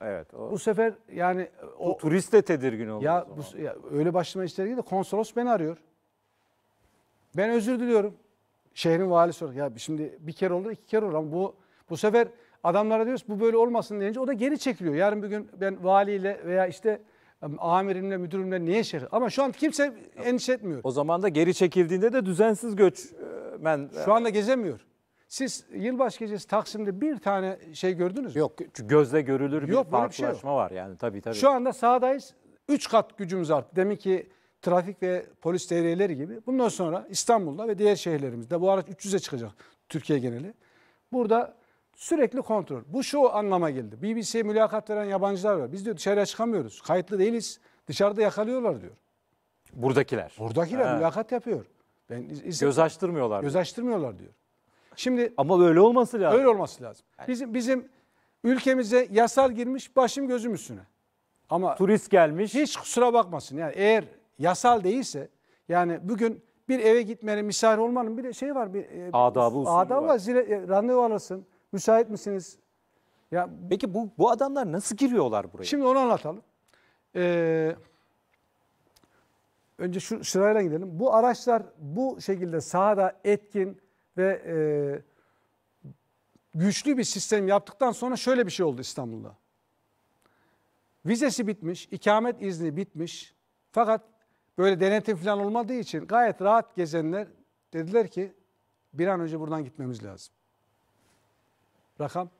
Evet. O, Bu sefer yani e, o, o turist de tedirgin oluyor Ya,
bu, ya öyle başlama işleri değil de konsolos beni arıyor. Ben özür diliyorum. Şehrin valisi olarak. Ya şimdi bir kere olur iki kere olur ama bu bu sefer Adamlara diyoruz bu böyle olmasın deyince o da geri çekiliyor. Yarın bir gün ben valiyle veya işte amirimle müdürümle niye şey ama şu an kimse endişe etmiyor. O zaman da geri çekildiğinde de düzensiz göç ben şu anda gezemiyor. Siz yılbaşı gecesi Taksim'de bir tane şey gördünüz mü? Yok
gözle görülür bir yok, farklılaşma bir şey yok. var yani tabii tabii. Şu
anda sağdayız Üç kat gücümüz arttı. Demek ki trafik ve polis devriyeleri gibi. Bundan sonra İstanbul'da ve diğer şehirlerimizde bu araç 300'e çıkacak Türkiye geneli. Burada Sürekli kontrol. Bu şu anlama geldi. BBC'ye mülakat veren yabancılar var. Biz diyor dışarıya çıkamıyoruz. Kayıtlı değiliz. Dışarıda yakalıyorlar diyor.
Buradakiler. Buradakiler ha.
mülakat yapıyor. Ben iz, göz açtırmıyorlar. Göz açtırmıyorlar diyor. Şimdi ama öyle olması lazım. Öyle olması lazım. Yani. Bizim bizim ülkemize yasal girmiş başım gözüm üstüne. Ama turist gelmiş. Hiç kusura bakmasın. Yani eğer yasal değilse yani bugün bir eve gitmenin misafir olmanın bir şey var bir e, adabı usulü adabı var. var. Zile, e, randevu alırsın. Müsait misiniz? Ya Peki bu, bu adamlar nasıl giriyorlar buraya? Şimdi onu anlatalım. Ee, önce şu sırayla gidelim. Bu araçlar bu şekilde sahada etkin ve e, güçlü bir sistem yaptıktan sonra şöyle bir şey oldu İstanbul'da. Vizesi bitmiş, ikamet izni bitmiş. Fakat böyle denetim falan olmadığı için gayet rahat gezenler dediler ki bir an önce buradan gitmemiz lazım rakam?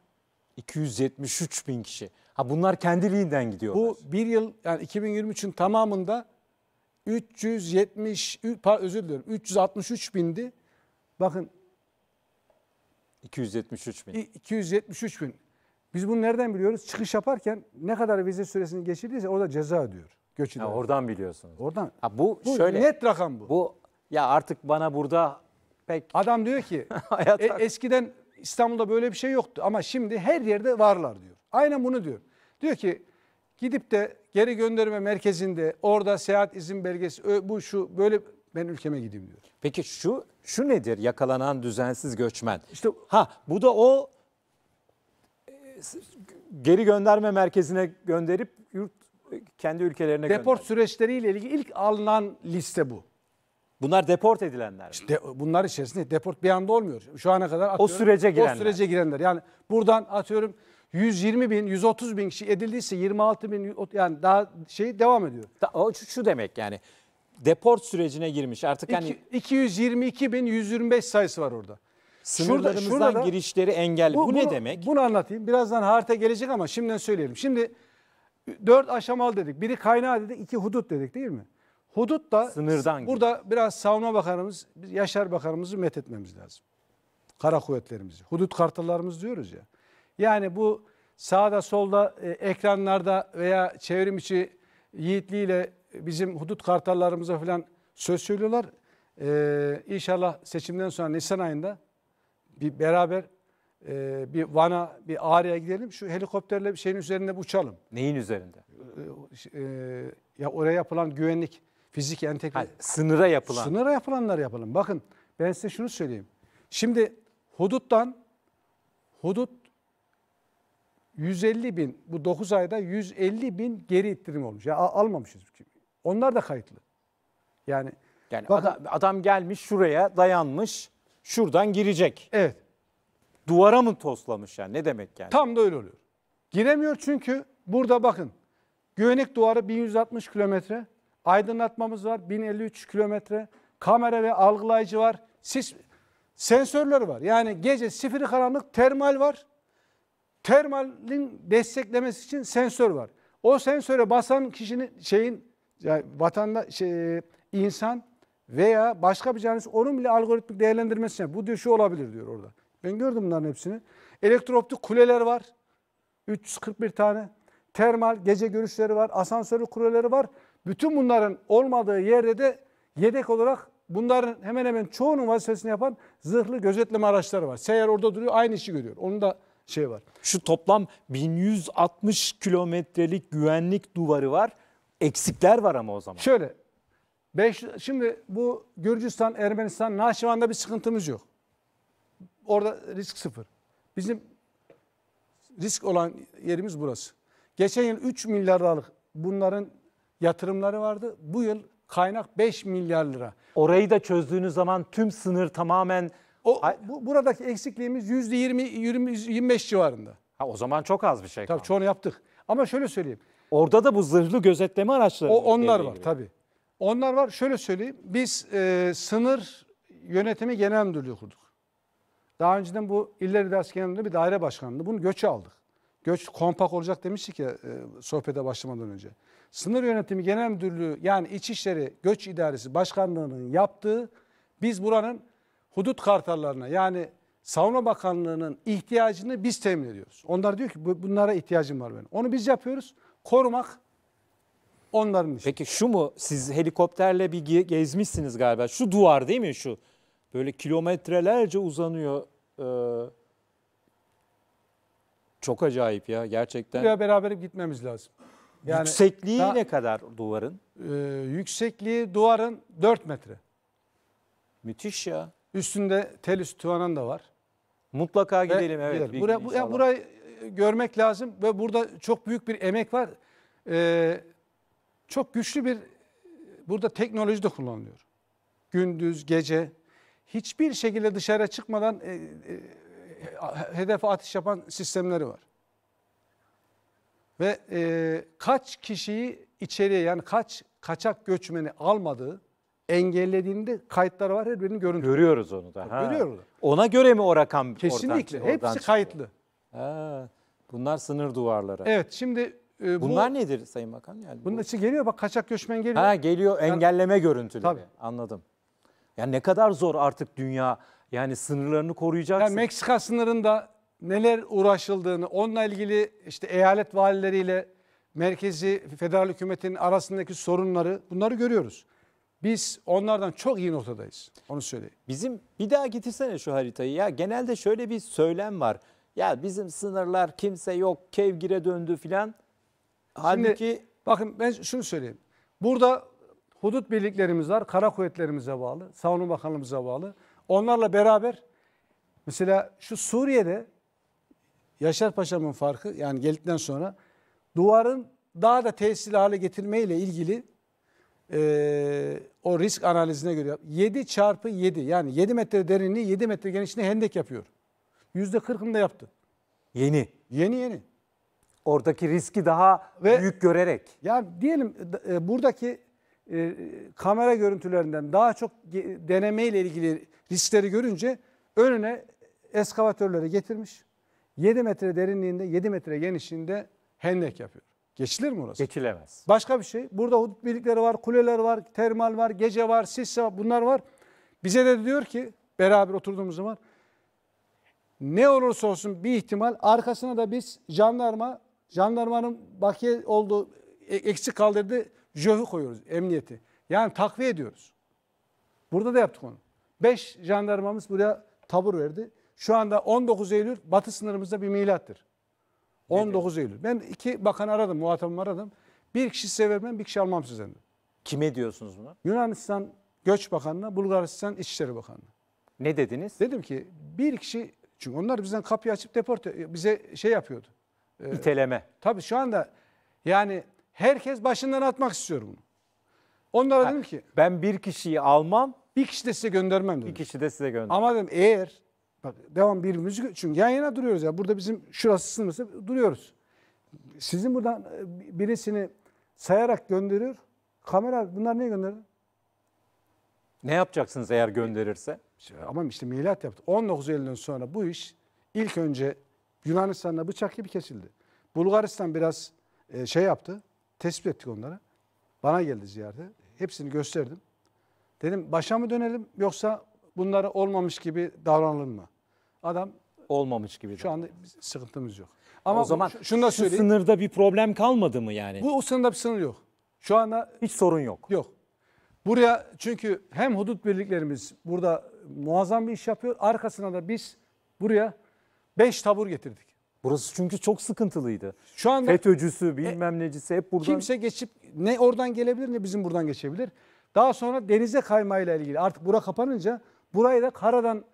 273 bin kişi. Ha bunlar kendiliğinden gidiyorlar. Bu bir yıl yani 2023'ün tamamında 370 par özür diliyorum 363 bindi. Bakın
273 bin.
273 bin. Biz bunu nereden biliyoruz? Çıkış yaparken ne kadar vize süresini geçirdiyse orada ceza ödüyor. Göç ha, oradan biliyorsunuz. Oradan. Ha, bu, bu şöyle. Net rakam bu. Bu ya artık bana burada pek... Adam diyor ki e, eskiden İstanbul'da böyle bir şey yoktu ama şimdi her yerde varlar diyor. Aynen bunu diyor. Diyor ki gidip de geri gönderme merkezinde orada seyahat izin belgesi bu şu böyle ben ülkeme gideyim diyor. Peki şu şu nedir
yakalanan düzensiz göçmen? İşte ha bu da o e, geri gönderme merkezine gönderip yurt kendi ülkelerine Deport gönderdi.
süreçleriyle ilgili ilk alınan liste bu. Bunlar deport edilenler. İşte bunlar içerisinde deport bir anda olmuyor. Şu ana kadar atıyorum, o sürece girenler. O sürece girenler. Yani buradan atıyorum 120 bin, 130 bin kişi edildiyse 26 bin yani daha şey devam ediyor. O şu demek yani deport sürecine girmiş artık hani. 222 bin 125 sayısı var orada. Sınırlarımızdan şurada, şurada, girişleri engel. Bu, bu ne bunu, demek? Bunu anlatayım. Birazdan harita gelecek ama şimdiden söyleyelim. Şimdi dört aşamalı dedik. Biri kaynağı dedik, iki hudut dedik değil mi? Hudut da sınırdan burada gibi. biraz savunma bakanımız, Yaşar bakanımızı met etmemiz lazım. Kara kuvvetlerimizi. Hudut kartallarımız diyoruz ya. Yani bu sağda solda e, ekranlarda veya çevrim içi yiğitliğiyle bizim hudut kartallarımıza falan söz söylüyorlar. Ee, inşallah seçimden sonra Nisan ayında bir beraber e, bir Van'a, bir Ağrı'ya gidelim. Şu helikopterle bir şeyin üzerinde uçalım. Neyin üzerinde? Ee, e, ya oraya yapılan güvenlik Fizik entegre. Hayır, sınıra yapılan. Sınıra yapılanlar yapalım. Bakın ben size şunu söyleyeyim. Şimdi huduttan hudut 150 bin bu 9 ayda 150 bin geri ittirim olmuş. Ya almamışız. Onlar da kayıtlı. Yani, yani bakın, adam, adam gelmiş şuraya dayanmış şuradan girecek. Evet. Duvara mı toslamış yani ne demek yani? Tam da öyle oluyor. Giremiyor çünkü burada bakın güvenlik duvarı 1160 kilometre aydınlatmamız var 1053 kilometre. Kamera ve algılayıcı var. Sis sensörleri var. Yani gece sifiri karanlık termal var. Termalin desteklemesi için sensör var. O sensöre basan kişinin şeyin yani vatanda şey, insan veya başka bir canlısı onun bile algoritmik değerlendirmesine bu diyor şu olabilir diyor orada. Ben gördüm bunların hepsini. Elektrooptik kuleler var. 341 tane. Termal gece görüşleri var. Asansörlü kuleleri var. Bütün bunların olmadığı yerde de yedek olarak bunların hemen hemen çoğunun vazifesini yapan zırhlı gözetleme araçları var. Seyyar orada duruyor aynı işi görüyor. Onun da şey var. Şu toplam
1160 kilometrelik güvenlik duvarı var. Eksikler var ama
o zaman. Şöyle. Beş, şimdi bu Gürcistan, Ermenistan, Nahçıvan'da bir sıkıntımız yok. Orada risk sıfır. Bizim risk olan yerimiz burası. Geçen yıl 3 milyar bunların yatırımları vardı. Bu yıl kaynak 5 milyar lira. Orayı da çözdüğünüz zaman tüm sınır tamamen o bu, buradaki eksikliğimiz %20 20 25 civarında. Ha o zaman çok az bir şey. Tabii çoğunu yaptık. Ama şöyle söyleyeyim. Orada da bu zırhlı gözetleme araçları. O onlar var gibi. tabii. Onlar var. Şöyle söyleyeyim. Biz e, sınır yönetimi genel müdürlüğü kurduk. Daha önceden bu İller İdaresi Genel Müdürlüğü bir daire başkanlığı. Bunu göçe aldık. Göç kompak olacak demiştik ya e, sohbete başlamadan önce. Sınır Yönetimi Genel Müdürlüğü yani İçişleri Göç İdaresi Başkanlığı'nın yaptığı biz buranın hudut kartallarına yani Savunma Bakanlığı'nın ihtiyacını biz temin ediyoruz. Onlar diyor ki bunlara ihtiyacım var benim. Onu biz yapıyoruz. Korumak onların işi. Peki şu
mu siz helikopterle bir ge gezmişsiniz galiba. Şu duvar değil mi şu? Böyle kilometrelerce uzanıyor. Ee, çok acayip ya gerçekten. Buraya
beraber gitmemiz lazım.
Yani, Yüksekliği daha, ne kadar duvarın? E,
yüksekliği duvarın 4 metre. Müthiş ya. Üstünde tel üstü da var. Mutlaka gidelim ve, evet. Gidelim. Buraya, bu, yani burayı e, görmek lazım ve burada çok büyük bir emek var. Ee, çok güçlü bir burada teknoloji de kullanılıyor. Gündüz, gece hiçbir şekilde dışarı çıkmadan e, e, hedefe atış yapan sistemleri var. Ve e, kaç kişiyi içeriye yani kaç kaçak göçmeni almadığı engellediğinde kayıtları var her birinin görüntü. Görüyoruz onu da. Ha. Görüyoruz. Ona göre mi o rakam Kesinlikle. Oradan, hepsi oradan kayıtlı. Ha. Bunlar
sınır duvarları. Evet
şimdi e, bu, Bunlar nedir Sayın Bakan? Yani bunun bu... için geliyor bak kaçak göçmen
geliyor. Ha geliyor yani, engelleme görüntüleri. Tabii. Anladım. Yani ne kadar zor artık dünya
yani sınırlarını koruyacaksın. Yani Meksika sınırında neler uğraşıldığını, onunla ilgili işte eyalet valileriyle merkezi federal hükümetin arasındaki sorunları bunları görüyoruz. Biz onlardan çok iyi notadayız. Onu söyleyeyim. Bizim bir daha
getirsene şu haritayı ya. Genelde şöyle bir söylem var. Ya bizim sınırlar kimse yok,
Kevgir'e döndü filan. Halbuki Şimdi, bakın ben şunu söyleyeyim. Burada hudut birliklerimiz var. Kara kuvvetlerimize bağlı, Savunma Bakanlığımıza bağlı. Onlarla beraber mesela şu Suriye'de Yaşar Paşa'mın farkı yani geldikten sonra duvarın daha da tesisli hale getirmeyle ilgili e, o risk analizine göre 7 çarpı 7 yani 7 metre derinliği 7 metre genişliğinde hendek yapıyor. %40'ını da yaptı. Yeni. Yeni yeni. Oradaki riski daha Ve, büyük görerek. Yani diyelim e, e, buradaki e, kamera görüntülerinden daha çok deneme ile ilgili riskleri görünce önüne eskavatörleri getirmiş. 7 metre derinliğinde 7 metre genişliğinde hendek yapıyor. Geçilir mi orası?
Geçilemez.
Başka bir şey. Burada hudut birlikleri var, kuleler var, termal var, gece var, sis var bunlar var. Bize de diyor ki beraber oturduğumuz zaman ne olursa olsun bir ihtimal arkasına da biz jandarma, jandarmanın bakiye olduğu e, eksik kaldırdı jöhü koyuyoruz emniyeti. Yani takviye ediyoruz. Burada da yaptık onu. Beş jandarmamız buraya tabur verdi. Şu anda 19 Eylül batı sınırımızda bir milattır. 19 Eylül. Ben iki bakan aradım, muhatabımı aradım. Bir kişi size vermem, bir kişi almam sizden. Kime diyorsunuz bunu? Yunanistan Göç Bakanı'na, Bulgaristan İçişleri Bakanı'na. Ne dediniz? Dedim ki bir kişi, çünkü onlar bizden kapıyı açıp deport, bize şey yapıyordu. E, İteleme. Tabii şu anda yani herkes başından atmak istiyor bunu. Onlara ha, dedim ki. Ben bir kişiyi almam. Bir kişi de size göndermem dedim. Bir kişi de size göndermem. Ama dedim eğer Bak devam birbirimizi çünkü yan yana duruyoruz ya. Burada bizim şurası sınırsa duruyoruz. Sizin buradan e, birisini sayarak gönderir. Kamera bunlar niye gönderir?
Ne yapacaksınız eğer gönderirse?
Ama işte milat yaptı. 19 Eylül'den sonra bu iş ilk önce Yunanistan'da bıçak gibi kesildi. Bulgaristan biraz e, şey yaptı. Tespit ettik onları. Bana geldi ziyarete. Hepsini gösterdim. Dedim başa mı dönelim yoksa bunları olmamış gibi davranalım mı? Adam olmamış gibi. Şu anda sıkıntımız yok. Ama o zaman bu, şunu da söyleyeyim. sınırda bir
problem kalmadı mı yani? Bu
o sınırda bir sınır yok. Şu anda hiç sorun yok. Yok. Buraya çünkü hem hudut birliklerimiz burada muazzam bir iş yapıyor. Arkasına da biz buraya 5 tabur getirdik. Burası çünkü çok sıkıntılıydı. Şu anda FETÖ'cüsü, e, bilmem e, necisi hep buradan. Kimse geçip ne oradan gelebilir ne bizim buradan geçebilir. Daha sonra denize kaymayla ilgili artık bura kapanınca burayı da karadan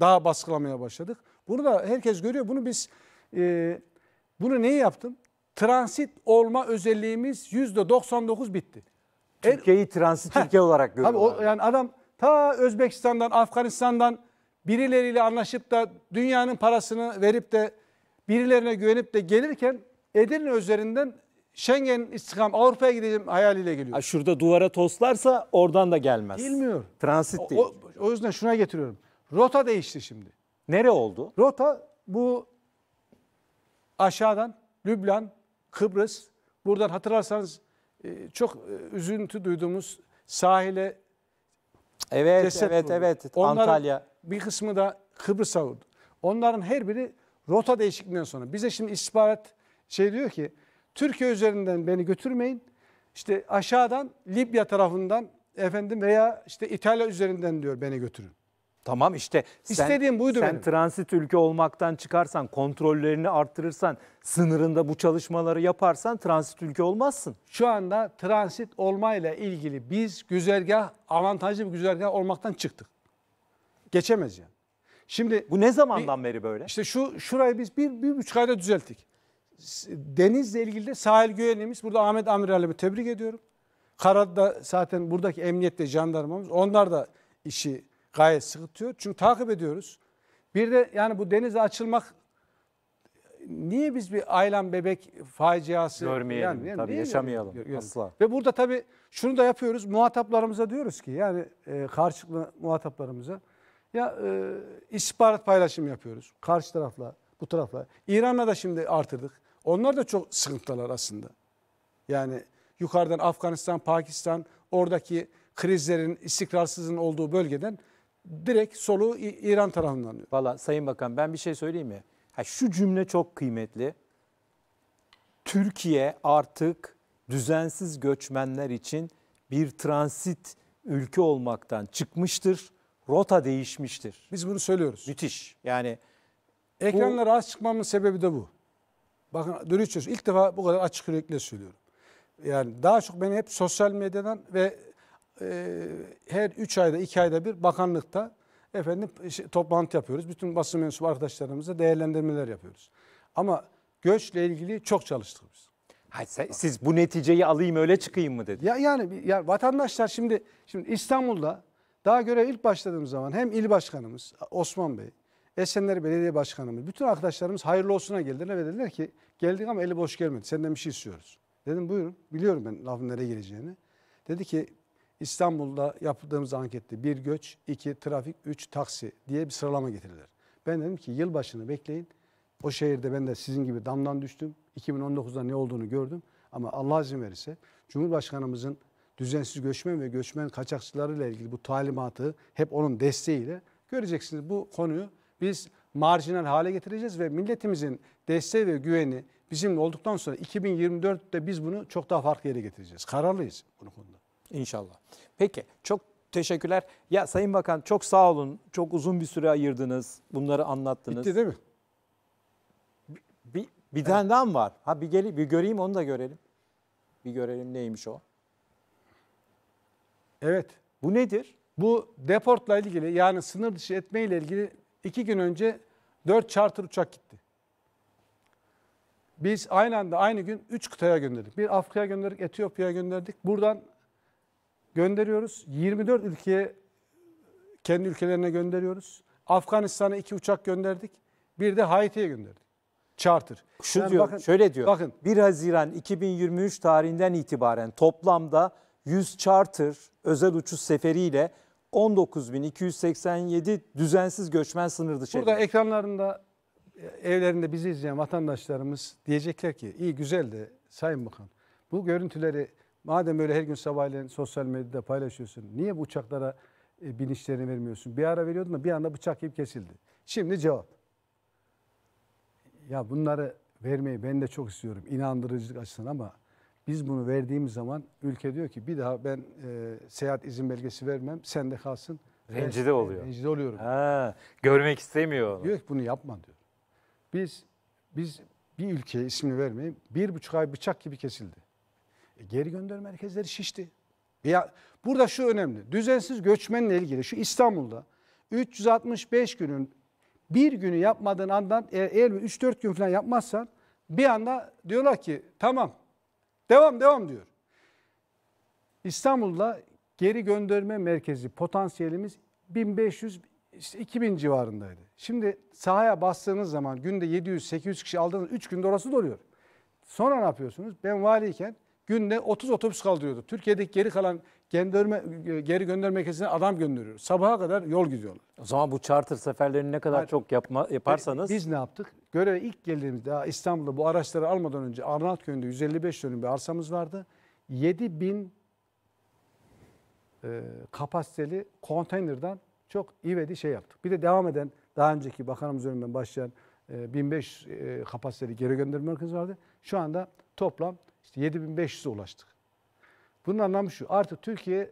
daha baskılamaya başladık. Bunu da herkes görüyor. Bunu biz e, bunu neyi yaptım? Transit olma özelliğimiz %99 bitti. Türkiye'yi transit Heh, ülke olarak görüyorlar. Abi o, yani adam ta Özbekistan'dan, Afganistan'dan birileriyle anlaşıp da dünyanın parasını verip de birilerine güvenip de gelirken Edirne üzerinden Schengen istikam Avrupa'ya gideceğim hayaliyle geliyor. Ha şurada
duvara toslarsa oradan da gelmez. Bilmiyor, Transit değil. O, o yüzden şuna getiriyorum. Rota
değişti şimdi. Nere oldu? Rota bu aşağıdan Lübnan, Kıbrıs, buradan hatırlarsanız e, çok e, üzüntü duyduğumuz sahile Evet, ceset evet, vurdu. evet. Onların Antalya. Bir kısmı da Kıbrıs'a vurdu. Onların her biri rota değişikliğinden sonra. Bize şimdi istihbarat şey diyor ki Türkiye üzerinden beni götürmeyin. İşte aşağıdan Libya tarafından efendim veya işte İtalya üzerinden diyor beni götürün. Tamam işte
sen, istediğim buydu sen benim. transit ülke olmaktan çıkarsan, kontrollerini arttırırsan,
sınırında bu çalışmaları yaparsan transit ülke olmazsın. Şu anda transit olmayla ilgili biz güzergah avantajlı bir güzergah olmaktan çıktık. Geçemez yani. Şimdi bu ne zamandan bir, beri böyle? İşte şu şurayı biz bir, bir buçuk ayda düzelttik. Denizle ilgili de sahil güvenliğimiz burada Ahmet Amiralimi tebrik ediyorum. Karada zaten buradaki emniyette jandarmamız onlar da işi gayet sıkıtıyor. Çünkü takip ediyoruz. Bir de yani bu denize açılmak niye biz bir aylan bebek faciası görmeyelim yani, yani tabii yaşamayalım görmeyelim. asla. Ve burada tabii şunu da yapıyoruz muhataplarımıza diyoruz ki yani e, karşılıklı muhataplarımıza ya e, istihbarat paylaşımı yapıyoruz karşı tarafla bu tarafla. İran'la da şimdi artırdık. Onlar da çok sıkıntılar aslında. Yani yukarıdan Afganistan, Pakistan oradaki krizlerin, istikrarsızın olduğu bölgeden direkt solu İran tarafından alıyor. Valla Sayın Bakan ben bir şey söyleyeyim mi? Ha, şu cümle çok kıymetli.
Türkiye artık düzensiz göçmenler için bir transit ülke olmaktan çıkmıştır. Rota değişmiştir. Biz bunu söylüyoruz. Müthiş. Yani
ekranlara bu... az çıkmamın sebebi de bu. Bakın dönüş ilk defa bu kadar açık yürekle söylüyorum. Yani daha çok beni hep sosyal medyadan ve e, her 3 ayda 2 ayda bir bakanlıkta efendim şey, toplantı yapıyoruz. Bütün basın mensubu arkadaşlarımıza değerlendirmeler yapıyoruz. Ama göçle ilgili çok çalıştık biz. Ha, siz bu neticeyi alayım öyle çıkayım mı dedi? Ya yani ya vatandaşlar şimdi şimdi İstanbul'da daha göre ilk başladığımız zaman hem il başkanımız Osman Bey, Esenler Belediye Başkanımız, bütün arkadaşlarımız hayırlı olsuna geldiler ve dediler ki geldik ama eli boş gelmedi. Senden bir şey istiyoruz. Dedim buyurun. Biliyorum ben lafın nereye geleceğini. Dedi ki İstanbul'da yaptığımız ankette bir göç, iki trafik, üç taksi diye bir sıralama getirilir. Ben dedim ki yılbaşını bekleyin. O şehirde ben de sizin gibi damdan düştüm. 2019'da ne olduğunu gördüm. Ama Allah izin verirse Cumhurbaşkanımızın düzensiz göçmen ve göçmen kaçakçılarıyla ilgili bu talimatı hep onun desteğiyle göreceksiniz. Bu konuyu biz marjinal hale getireceğiz ve milletimizin desteği ve güveni bizim olduktan sonra 2024'te biz bunu çok daha farklı yere getireceğiz. Kararlıyız bunu konuda. İnşallah. Peki çok teşekkürler. Ya Sayın Bakan çok sağ olun. Çok uzun bir süre
ayırdınız. Bunları anlattınız. Bitti değil mi? Bir, bir, evet. daha mı var? Ha bir gel bir göreyim onu da görelim. Bir görelim neymiş o.
Evet. Bu nedir? Bu deportla ilgili yani sınır dışı etme ile ilgili iki gün önce dört charter uçak gitti. Biz aynı anda aynı gün üç kıtaya gönderdik. Bir Afrika'ya gönderdik, Etiyopya'ya gönderdik. Buradan gönderiyoruz. 24 ülkeye kendi ülkelerine gönderiyoruz. Afganistan'a iki uçak gönderdik. Bir de Haiti'ye gönderdik. Charter. Şu yani diyor, bakın, şöyle diyor.
Bakın 1 Haziran 2023 tarihinden itibaren toplamda 100 charter özel uçuş seferiyle 19.287 düzensiz
göçmen sınır dışı. Burada edildi. ekranlarında evlerinde bizi izleyen vatandaşlarımız diyecekler ki iyi güzel de Sayın Bakan bu görüntüleri Madem öyle her gün sabahleyin sosyal medyada paylaşıyorsun. Niye bu uçaklara e, binişlerini vermiyorsun? Bir ara veriyordun da bir anda bıçak yiyip kesildi. Şimdi cevap. Ya bunları vermeyi ben de çok istiyorum inandırıcılık açısından ama biz bunu verdiğimiz zaman ülke diyor ki bir daha ben e, seyahat izin belgesi vermem sen de kalsın. Rencide oluyor. Rencide oluyorum. Ha, görmek istemiyor onu. Diyor ki bunu yapma diyor. Biz biz bir ülkeye ismini vermeyin bir buçuk ay bıçak gibi kesildi. E, geri gönderim merkezleri şişti. Ya, burada şu önemli. Düzensiz göçmenle ilgili şu İstanbul'da 365 günün bir günü yapmadığın andan e, eğer 3-4 gün falan yapmazsan bir anda diyorlar ki tamam devam devam diyor. İstanbul'da geri gönderme merkezi potansiyelimiz 1500 işte 2000 civarındaydı. Şimdi sahaya bastığınız zaman günde 700-800 kişi aldığınız 3 günde orası doluyor. Sonra ne yapıyorsunuz? Ben valiyken günde 30 otobüs kaldırıyordu. Türkiye'deki geri kalan gönderme, geri gönderme merkezine adam gönderiyoruz. Sabaha kadar yol gidiyorlar. O zaman bu charter seferlerini ne kadar Hayır. çok yapma, yaparsanız... Biz ne yaptık? Göreve ilk geldiğimizde İstanbul'da bu araçları almadan önce Arnavutköy'ünde 155 dönüm bir arsamız vardı. 7 bin e, kapasiteli konteynerden çok ivedi şey yaptık. Bir de devam eden daha önceki bakanımız önünden başlayan e, 1005 e, kapasiteli geri gönderme merkezi vardı. Şu anda toplam işte 7500'e ulaştık. Bunun anlamı şu. Artık Türkiye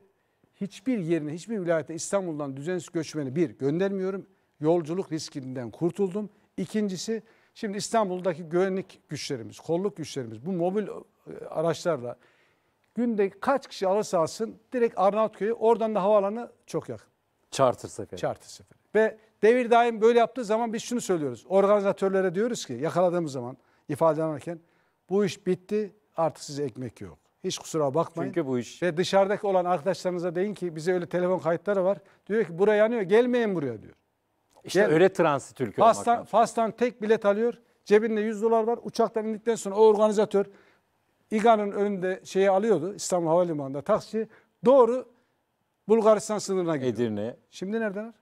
hiçbir yerine, hiçbir vilayete İstanbul'dan düzensiz göçmeni bir göndermiyorum. Yolculuk riskinden kurtuldum. İkincisi şimdi İstanbul'daki güvenlik güçlerimiz, kolluk güçlerimiz bu mobil e, araçlarla günde kaç kişi alırsa alsın direkt Arnavutköy'e oradan da havaalanı çok yakın. Charter seferi. Charter seferi. Ve devir daim böyle yaptığı zaman biz şunu söylüyoruz. Organizatörlere diyoruz ki yakaladığımız zaman ifade alırken bu iş bitti artık size ekmek yok. Hiç kusura bakmayın. Çünkü bu iş. Ve dışarıdaki olan arkadaşlarınıza deyin ki bize öyle telefon kayıtları var. Diyor ki buraya yanıyor gelmeyin buraya diyor. İşte Gel. öyle
transit ülke Fas'tan,
olmak. Fas'tan tek bilet alıyor. Cebinde 100 dolar var. Uçaktan indikten sonra o organizatör İGA'nın önünde şeyi alıyordu. İstanbul Havalimanı'nda taksi. Doğru Bulgaristan sınırına gidiyor. Edirne. Şimdi neredeler?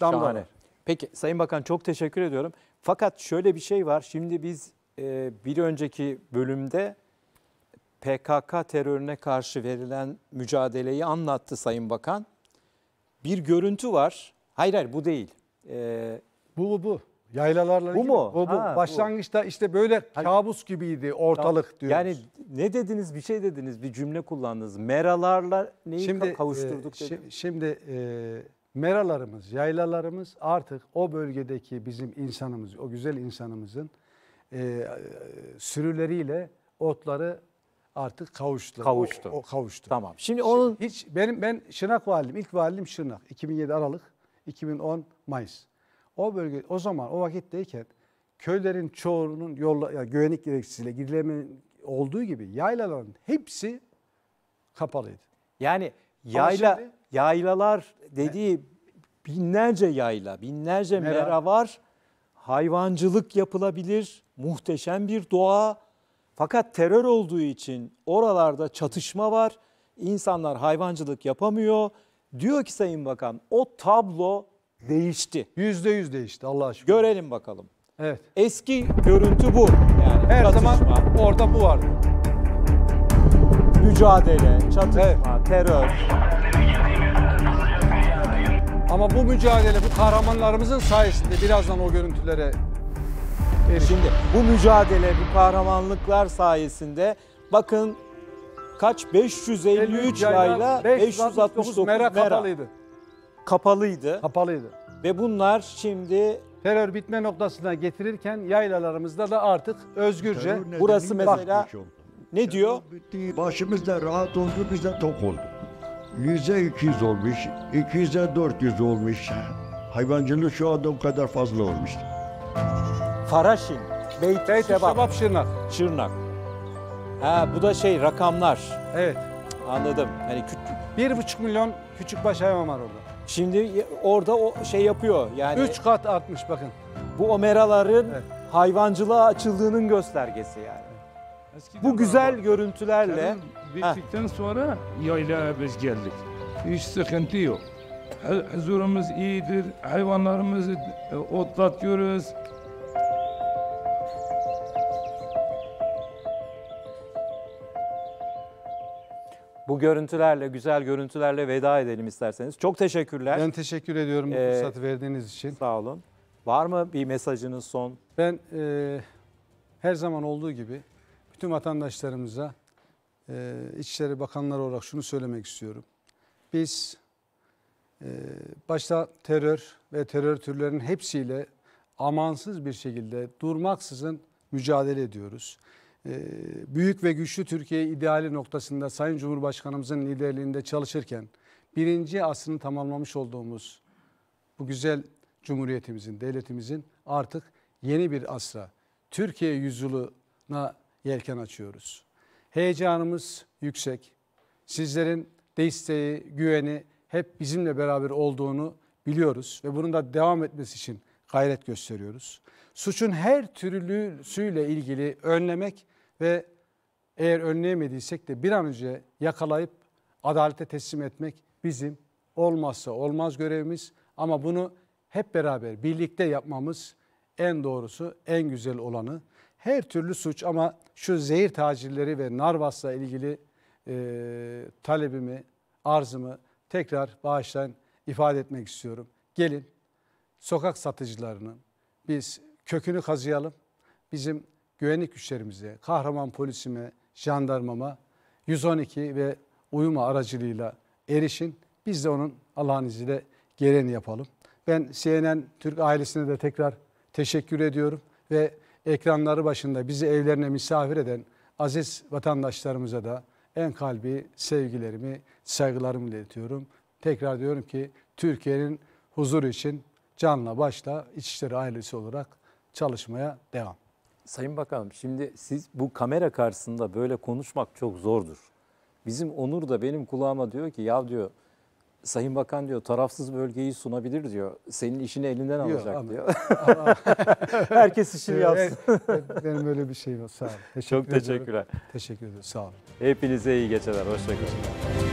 Damla. Şahane.
Peki Sayın Bakan çok teşekkür ediyorum. Fakat şöyle bir şey var. Şimdi biz e, bir önceki bölümde PKK terörüne karşı verilen mücadeleyi anlattı Sayın Bakan. Bir görüntü var. Hayır hayır bu değil. Ee, bu bu bu.
Yaylalarla Bu mu? Bu, bu. Ha, bu. Başlangıçta
işte böyle kabus gibiydi ortalık diyoruz. Yani ne dediniz bir şey dediniz bir cümle kullandınız. Meralarla
neyi şimdi, e, kavuşturduk e, dediniz? Şimdi e, meralarımız, yaylalarımız artık o bölgedeki bizim insanımız, o güzel insanımızın e, sürüleriyle otları artık kavuştu. Kavuştu. O, o kavuştu. Tamam. Şimdi onun hiç benim ben Şırnak valiyim. İlk valim Şırnak. 2007 Aralık, 2010 Mayıs. O bölge o zaman o vakitteyken köylerin çoğunun yolla yani güvenlik gerekçesiyle girilemenin olduğu gibi yaylaların hepsi kapalıydı.
Yani yayla şimdi, yaylalar dediği binlerce yayla, binlerce mera, mera var hayvancılık yapılabilir, muhteşem bir doğa. Fakat terör olduğu için oralarda çatışma var. İnsanlar hayvancılık yapamıyor. Diyor ki Sayın Bakan o tablo değişti. Yüzde yüz değişti Allah aşkına. Görelim bakalım. Evet. Eski görüntü bu. Yani
Her çatışma, zaman orada bu var. Mücadele, çatışma, evet. terör. Ama bu mücadele bu kahramanlarımızın sayesinde birazdan o görüntülere erişim. Şimdi bu mücadele
bu kahramanlıklar sayesinde bakın kaç 553 yayla 569 mera kapalıydı.
Kapalıydı. Kapalıydı. Ve bunlar şimdi terör bitme noktasına getirirken yaylalarımızda da artık özgürce. Burası mesela
ne diyor? Başımızda rahat oldu, biz de tok
olduk. 100'e 200 olmuş, 200'e 400 olmuş. Hayvancılık şu anda o kadar fazla olmuş.
Faraşin, Beyt, Beyt Sebap. Şırnak. Şırnak. Ha bu da şey rakamlar. Evet. Anladım. Hani küçük. Bir buçuk milyon küçük baş hayvan var orada. Şimdi orada o şey yapıyor yani. Üç
kat artmış bakın.
Bu omeraların evet. hayvancılığa açıldığının göstergesi yani. Eskiden bu güzel var. görüntülerle. Senin Bittikten sonra yaylaya biz geldik. Hiç sıkıntı yok. Huzurumuz iyidir. Hayvanlarımızı e, otlatıyoruz. Bu görüntülerle, güzel görüntülerle veda edelim isterseniz.
Çok teşekkürler. Ben teşekkür ediyorum bu Ee, fırsatı verdiğiniz için. Sağ olun. Var mı bir mesajınız son? Ben e, her zaman olduğu gibi bütün vatandaşlarımıza e, İçişleri Bakanları olarak şunu söylemek istiyorum. Biz e, başta terör ve terör türlerinin hepsiyle amansız bir şekilde durmaksızın mücadele ediyoruz. E, büyük ve güçlü Türkiye ideali noktasında Sayın Cumhurbaşkanımızın liderliğinde çalışırken birinci asrını tamamlamış olduğumuz bu güzel cumhuriyetimizin, devletimizin artık yeni bir asra, Türkiye yüzyılına yelken açıyoruz. Heyecanımız yüksek. Sizlerin desteği, güveni hep bizimle beraber olduğunu biliyoruz ve bunun da devam etmesi için gayret gösteriyoruz. Suçun her türlüsüyle ilgili önlemek ve eğer önleyemediysek de bir an önce yakalayıp adalete teslim etmek bizim olmazsa olmaz görevimiz ama bunu hep beraber birlikte yapmamız en doğrusu en güzel olanı her türlü suç ama şu zehir tacirleri ve Narvas'la ilgili e, talebimi, arzımı tekrar bağıştan ifade etmek istiyorum. Gelin sokak satıcılarının biz kökünü kazıyalım. Bizim güvenlik güçlerimize, kahraman polisime, jandarmama 112 ve uyuma aracılığıyla erişin. Biz de onun Allah'ın izniyle geleni yapalım. Ben CNN Türk ailesine de tekrar teşekkür ediyorum ve ekranları başında bizi evlerine misafir eden aziz vatandaşlarımıza da en kalbi sevgilerimi, saygılarımı iletiyorum. Tekrar diyorum ki Türkiye'nin huzuru için canla başla İçişleri ailesi olarak çalışmaya
devam. Sayın Bakanım şimdi siz bu kamera karşısında böyle konuşmak çok zordur. Bizim Onur da benim kulağıma diyor ki ya diyor Sayın Bakan diyor tarafsız bölgeyi sunabilir diyor. Senin işini
elinden alacak Yok, ama, diyor. Ama, Herkes işini yapsın. Benim öyle bir şeyim yok. Sağ olun. Teşekkür Çok teşekkürler.
Ediyorum. Teşekkür ederim. Sağ olun. Hepinize iyi geceler. Hoşçakalın.